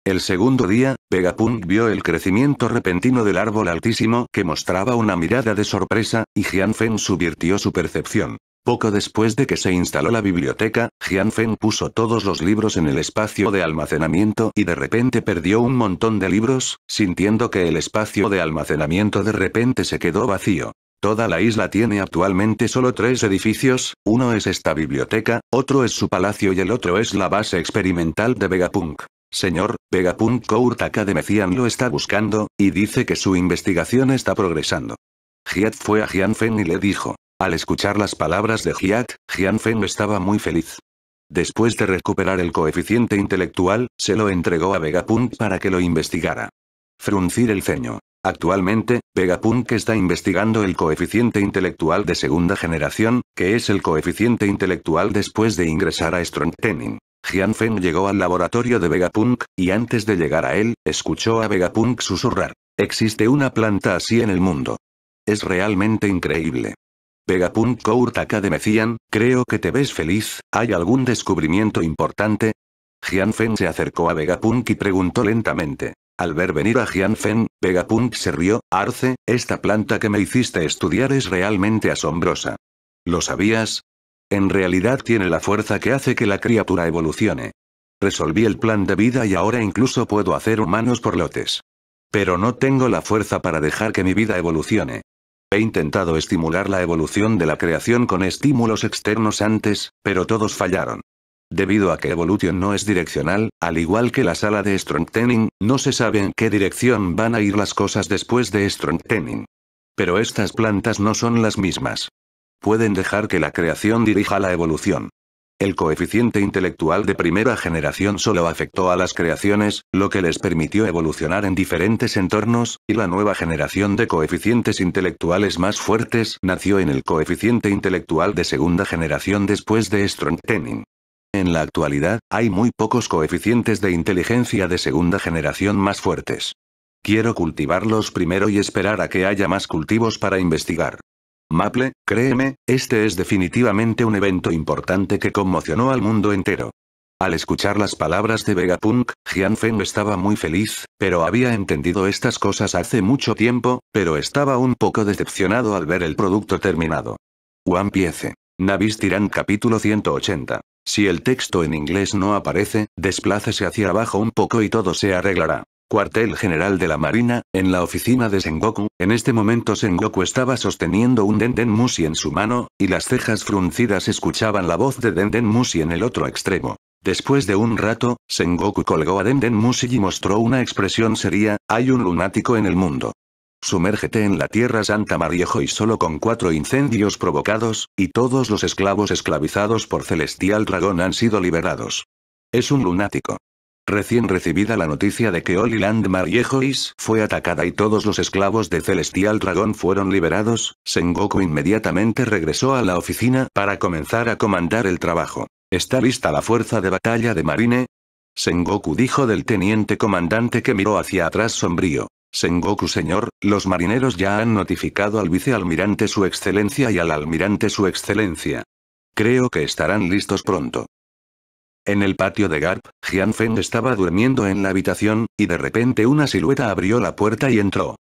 El segundo día, Pegapunk vio el crecimiento repentino del árbol altísimo que mostraba una mirada de sorpresa, y Feng subvirtió su percepción. Poco después de que se instaló la biblioteca, Jian Feng puso todos los libros en el espacio de almacenamiento y de repente perdió un montón de libros, sintiendo que el espacio de almacenamiento de repente se quedó vacío. Toda la isla tiene actualmente solo tres edificios, uno es esta biblioteca, otro es su palacio y el otro es la base experimental de Vegapunk. Señor, Vegapunk Court Mecian lo está buscando, y dice que su investigación está progresando. Hiat fue a Jian Feng y le dijo, al escuchar las palabras de Jiat, Jian Feng estaba muy feliz. Después de recuperar el coeficiente intelectual, se lo entregó a Vegapunk para que lo investigara. Fruncir el ceño. Actualmente, Vegapunk está investigando el coeficiente intelectual de segunda generación, que es el coeficiente intelectual después de ingresar a Strong Jian Feng llegó al laboratorio de Vegapunk, y antes de llegar a él, escuchó a Vegapunk susurrar. Existe una planta así en el mundo. Es realmente increíble. Vegapunk de Academician, creo que te ves feliz, ¿hay algún descubrimiento importante? Jianfen se acercó a Vegapunk y preguntó lentamente. Al ver venir a Jianfen, Vegapunk se rió, Arce, esta planta que me hiciste estudiar es realmente asombrosa. ¿Lo sabías? En realidad tiene la fuerza que hace que la criatura evolucione. Resolví el plan de vida y ahora incluso puedo hacer humanos por lotes. Pero no tengo la fuerza para dejar que mi vida evolucione. He intentado estimular la evolución de la creación con estímulos externos antes, pero todos fallaron. Debido a que Evolution no es direccional, al igual que la sala de Strengthening, no se sabe en qué dirección van a ir las cosas después de Strengthening. Pero estas plantas no son las mismas. Pueden dejar que la creación dirija la evolución. El coeficiente intelectual de primera generación solo afectó a las creaciones, lo que les permitió evolucionar en diferentes entornos, y la nueva generación de coeficientes intelectuales más fuertes nació en el coeficiente intelectual de segunda generación después de Tenning. En la actualidad, hay muy pocos coeficientes de inteligencia de segunda generación más fuertes. Quiero cultivarlos primero y esperar a que haya más cultivos para investigar. Maple, créeme, este es definitivamente un evento importante que conmocionó al mundo entero. Al escuchar las palabras de Vegapunk, Jian Feng estaba muy feliz, pero había entendido estas cosas hace mucho tiempo, pero estaba un poco decepcionado al ver el producto terminado. One Piece. Tirán capítulo 180. Si el texto en inglés no aparece, desplácese hacia abajo un poco y todo se arreglará cuartel general de la Marina, en la oficina de Sengoku, en este momento Sengoku estaba sosteniendo un Denden Musi en su mano, y las cejas fruncidas escuchaban la voz de Denden Musi en el otro extremo. Después de un rato, Sengoku colgó a Denden Musi y mostró una expresión seria, hay un lunático en el mundo. Sumérgete en la tierra santa Mariejo y solo con cuatro incendios provocados, y todos los esclavos esclavizados por Celestial Dragón han sido liberados. Es un lunático. Recién recibida la noticia de que Holy Land Mariejois fue atacada y todos los esclavos de Celestial Dragón fueron liberados, Sengoku inmediatamente regresó a la oficina para comenzar a comandar el trabajo. ¿Está lista la fuerza de batalla de Marine? Sengoku dijo del teniente comandante que miró hacia atrás sombrío. Sengoku señor, los marineros ya han notificado al vicealmirante su excelencia y al almirante su excelencia. Creo que estarán listos pronto. En el patio de Garp, Jian Feng estaba durmiendo en la habitación, y de repente una silueta abrió la puerta y entró.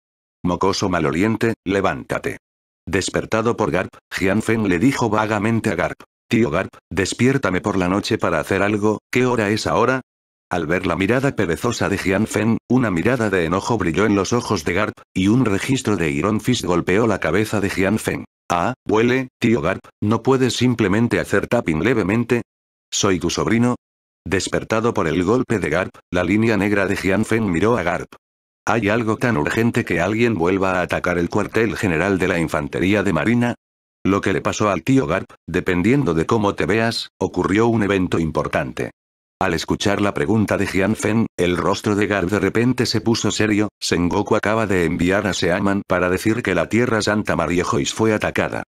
Mocoso maloliente, levántate. Despertado por Garp, Jian Feng le dijo vagamente a Garp. Tío Garp, despiértame por la noche para hacer algo, ¿qué hora es ahora? Al ver la mirada perezosa de Jian Feng, una mirada de enojo brilló en los ojos de Garp, y un registro de Iron Fist golpeó la cabeza de Jian Feng. Ah, huele, tío Garp, ¿no puedes simplemente hacer tapping levemente? ¿Soy tu sobrino? Despertado por el golpe de Garp, la línea negra de Jianfen miró a Garp. ¿Hay algo tan urgente que alguien vuelva a atacar el cuartel general de la Infantería de Marina? Lo que le pasó al tío Garp, dependiendo de cómo te veas, ocurrió un evento importante. Al escuchar la pregunta de Jianfen, el rostro de Garp de repente se puso serio, Sengoku acaba de enviar a Seaman para decir que la Tierra Santa Mariejois fue atacada.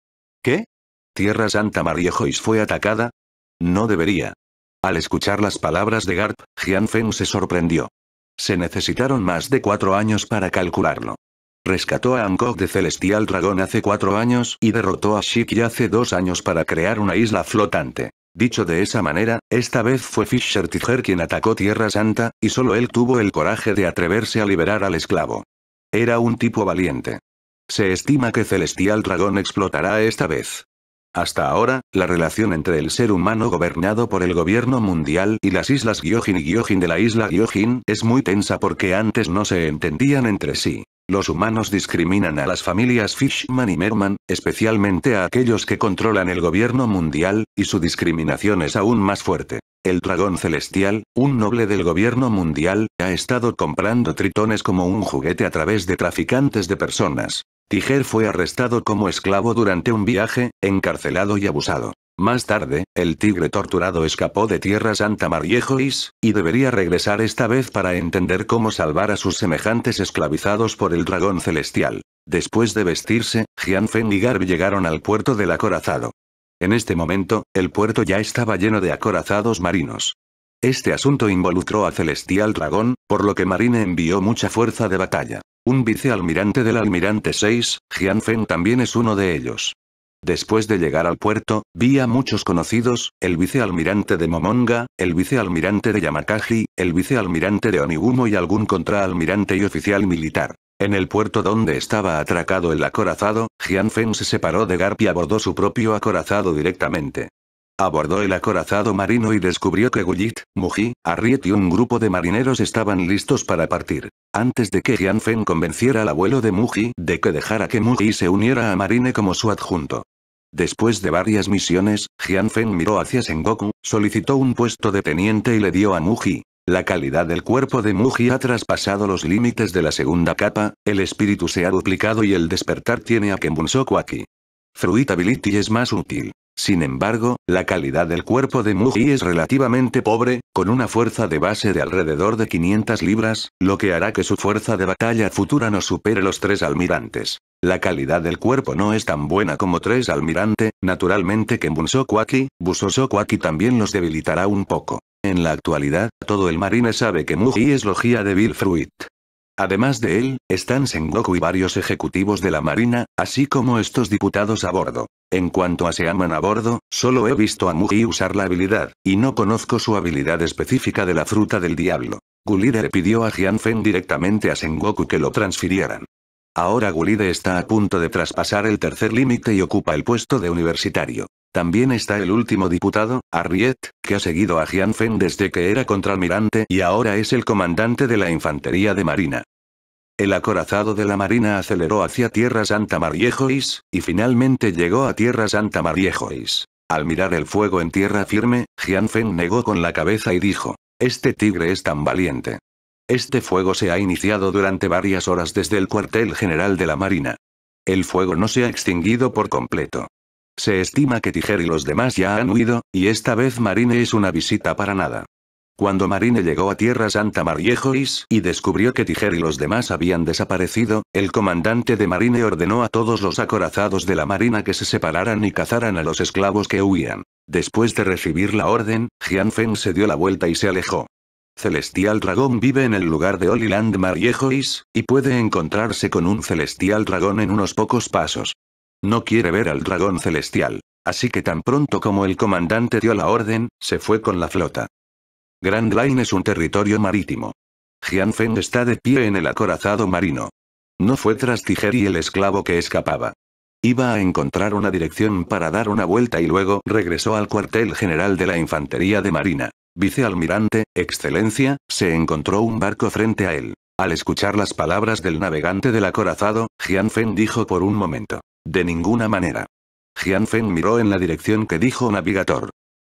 ¿Qué? ¿Tierra Santa Mariejois fue atacada? No debería. Al escuchar las palabras de Garp, Jian Feng se sorprendió. Se necesitaron más de cuatro años para calcularlo. Rescató a Hancock de Celestial Dragón hace cuatro años y derrotó a Shiki hace dos años para crear una isla flotante. Dicho de esa manera, esta vez fue Fisher Tiger quien atacó Tierra Santa, y solo él tuvo el coraje de atreverse a liberar al esclavo. Era un tipo valiente. Se estima que Celestial Dragón explotará esta vez. Hasta ahora, la relación entre el ser humano gobernado por el gobierno mundial y las islas Gyojin y Gyojin de la isla Gyojin es muy tensa porque antes no se entendían entre sí. Los humanos discriminan a las familias Fishman y Merman, especialmente a aquellos que controlan el gobierno mundial, y su discriminación es aún más fuerte. El dragón celestial, un noble del gobierno mundial, ha estado comprando tritones como un juguete a través de traficantes de personas. Tiger fue arrestado como esclavo durante un viaje, encarcelado y abusado. Más tarde, el tigre torturado escapó de Tierra Santa Mariejois, y debería regresar esta vez para entender cómo salvar a sus semejantes esclavizados por el dragón celestial. Después de vestirse, Jian y Garb llegaron al puerto del acorazado. En este momento, el puerto ya estaba lleno de acorazados marinos. Este asunto involucró a Celestial Dragón, por lo que Marine envió mucha fuerza de batalla. Un vicealmirante del almirante 6, Feng también es uno de ellos. Después de llegar al puerto, vi a muchos conocidos, el vicealmirante de Momonga, el vicealmirante de Yamakaji, el vicealmirante de Onigumo y algún contraalmirante y oficial militar. En el puerto donde estaba atracado el acorazado, Jian se separó de Garp y abordó su propio acorazado directamente. Abordó el acorazado marino y descubrió que Gullit, Muji, Arriet y un grupo de marineros estaban listos para partir. Antes de que Jianfen convenciera al abuelo de Muji de que dejara que Muji se uniera a Marine como su adjunto. Después de varias misiones, Jianfen miró hacia Sengoku, solicitó un puesto de teniente y le dio a Muji. La calidad del cuerpo de Muji ha traspasado los límites de la segunda capa, el espíritu se ha duplicado y el despertar tiene a Kenbun Soku aquí. Fruitability es más útil. Sin embargo, la calidad del cuerpo de Muji es relativamente pobre, con una fuerza de base de alrededor de 500 libras, lo que hará que su fuerza de batalla futura no supere los tres almirantes. La calidad del cuerpo no es tan buena como tres almirante, naturalmente que Bunsokwaki, Busosokuaki también los debilitará un poco. En la actualidad, todo el marine sabe que Muji es logía de Bill Fruit. Además de él, están Sengoku y varios ejecutivos de la Marina, así como estos diputados a bordo. En cuanto a Seaman a bordo, solo he visto a Mugi usar la habilidad, y no conozco su habilidad específica de la fruta del diablo. Gulide le pidió a Jianfen directamente a Sengoku que lo transfirieran. Ahora Gulide está a punto de traspasar el tercer límite y ocupa el puesto de universitario. También está el último diputado, Arriet, que ha seguido a Jianfen desde que era contraalmirante y ahora es el comandante de la infantería de marina. El acorazado de la marina aceleró hacia Tierra Santa Mariejois, y finalmente llegó a Tierra Santa Mariejois. Al mirar el fuego en tierra firme, Jianfen negó con la cabeza y dijo, «Este tigre es tan valiente». Este fuego se ha iniciado durante varias horas desde el cuartel general de la marina. El fuego no se ha extinguido por completo. Se estima que Tiger y los demás ya han huido, y esta vez Marine es una visita para nada. Cuando Marine llegó a Tierra Santa Mariejois y descubrió que Tiger y los demás habían desaparecido, el comandante de Marine ordenó a todos los acorazados de la Marina que se separaran y cazaran a los esclavos que huían. Después de recibir la orden, Feng se dio la vuelta y se alejó. Celestial Dragón vive en el lugar de Land Mariejois, y puede encontrarse con un Celestial Dragón en unos pocos pasos. No quiere ver al dragón celestial. Así que tan pronto como el comandante dio la orden, se fue con la flota. Grand Line es un territorio marítimo. Feng está de pie en el acorazado marino. No fue tras y el esclavo que escapaba. Iba a encontrar una dirección para dar una vuelta y luego regresó al cuartel general de la Infantería de Marina. Vicealmirante, Excelencia, se encontró un barco frente a él. Al escuchar las palabras del navegante del acorazado, Feng dijo por un momento. De ninguna manera. Jian Feng miró en la dirección que dijo Navigator.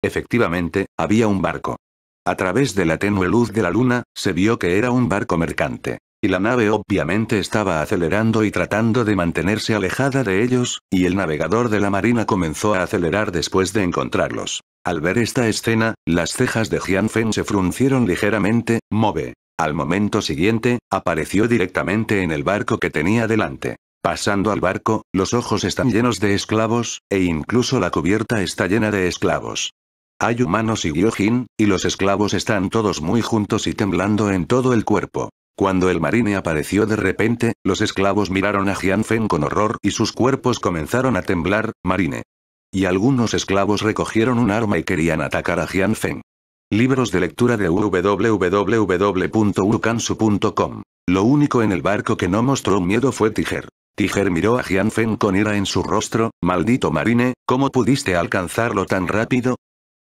Efectivamente, había un barco. A través de la tenue luz de la luna, se vio que era un barco mercante. Y la nave obviamente estaba acelerando y tratando de mantenerse alejada de ellos, y el navegador de la marina comenzó a acelerar después de encontrarlos. Al ver esta escena, las cejas de Jian Feng se fruncieron ligeramente, move. Al momento siguiente, apareció directamente en el barco que tenía delante. Pasando al barco, los ojos están llenos de esclavos, e incluso la cubierta está llena de esclavos. Hay humanos y gyojin, y los esclavos están todos muy juntos y temblando en todo el cuerpo. Cuando el marine apareció de repente, los esclavos miraron a Feng con horror y sus cuerpos comenzaron a temblar, marine. Y algunos esclavos recogieron un arma y querían atacar a Jianfen. Libros de lectura de www.urukansu.com. Lo único en el barco que no mostró miedo fue Tiger. Tiger miró a Feng con ira en su rostro, maldito Marine, ¿cómo pudiste alcanzarlo tan rápido?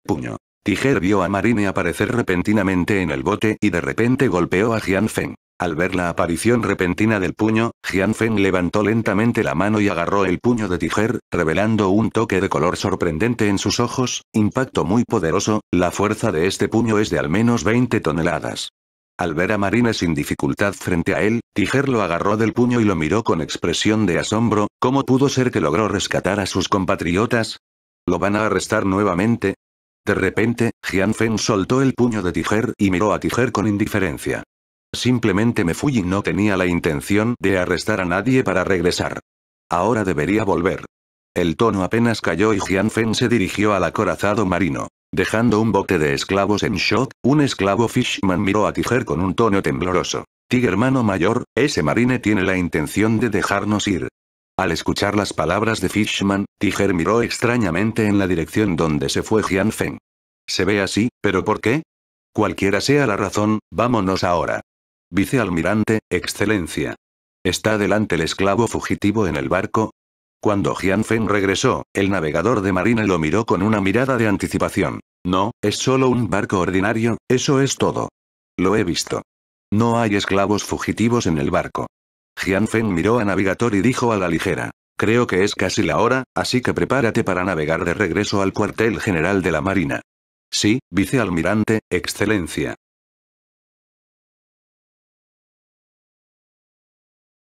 Puño. Tiger vio a Marine aparecer repentinamente en el bote y de repente golpeó a Feng. Al ver la aparición repentina del puño, Feng levantó lentamente la mano y agarró el puño de Tiger, revelando un toque de color sorprendente en sus ojos, impacto muy poderoso, la fuerza de este puño es de al menos 20 toneladas. Al ver a Marine sin dificultad frente a él, Tiger lo agarró del puño y lo miró con expresión de asombro, ¿cómo pudo ser que logró rescatar a sus compatriotas? ¿Lo van a arrestar nuevamente? De repente, Jian soltó el puño de Tiger y miró a Tiger con indiferencia. Simplemente me fui y no tenía la intención de arrestar a nadie para regresar. Ahora debería volver. El tono apenas cayó y Jian se dirigió al acorazado marino. Dejando un bote de esclavos en shock, un esclavo Fishman miró a Tiger con un tono tembloroso. Tiger hermano mayor, ese marine tiene la intención de dejarnos ir. Al escuchar las palabras de Fishman, Tiger miró extrañamente en la dirección donde se fue Jian Feng. Se ve así, pero ¿por qué? Cualquiera sea la razón, vámonos ahora. Vicealmirante, excelencia. Está delante el esclavo fugitivo en el barco, cuando Feng regresó, el navegador de marina lo miró con una mirada de anticipación. No, es solo un barco ordinario, eso es todo. Lo he visto. No hay esclavos fugitivos en el barco. Feng miró a navegador y dijo a la ligera. Creo que es casi la hora, así que prepárate para navegar de regreso al cuartel general de la Marina. Sí, vicealmirante, excelencia.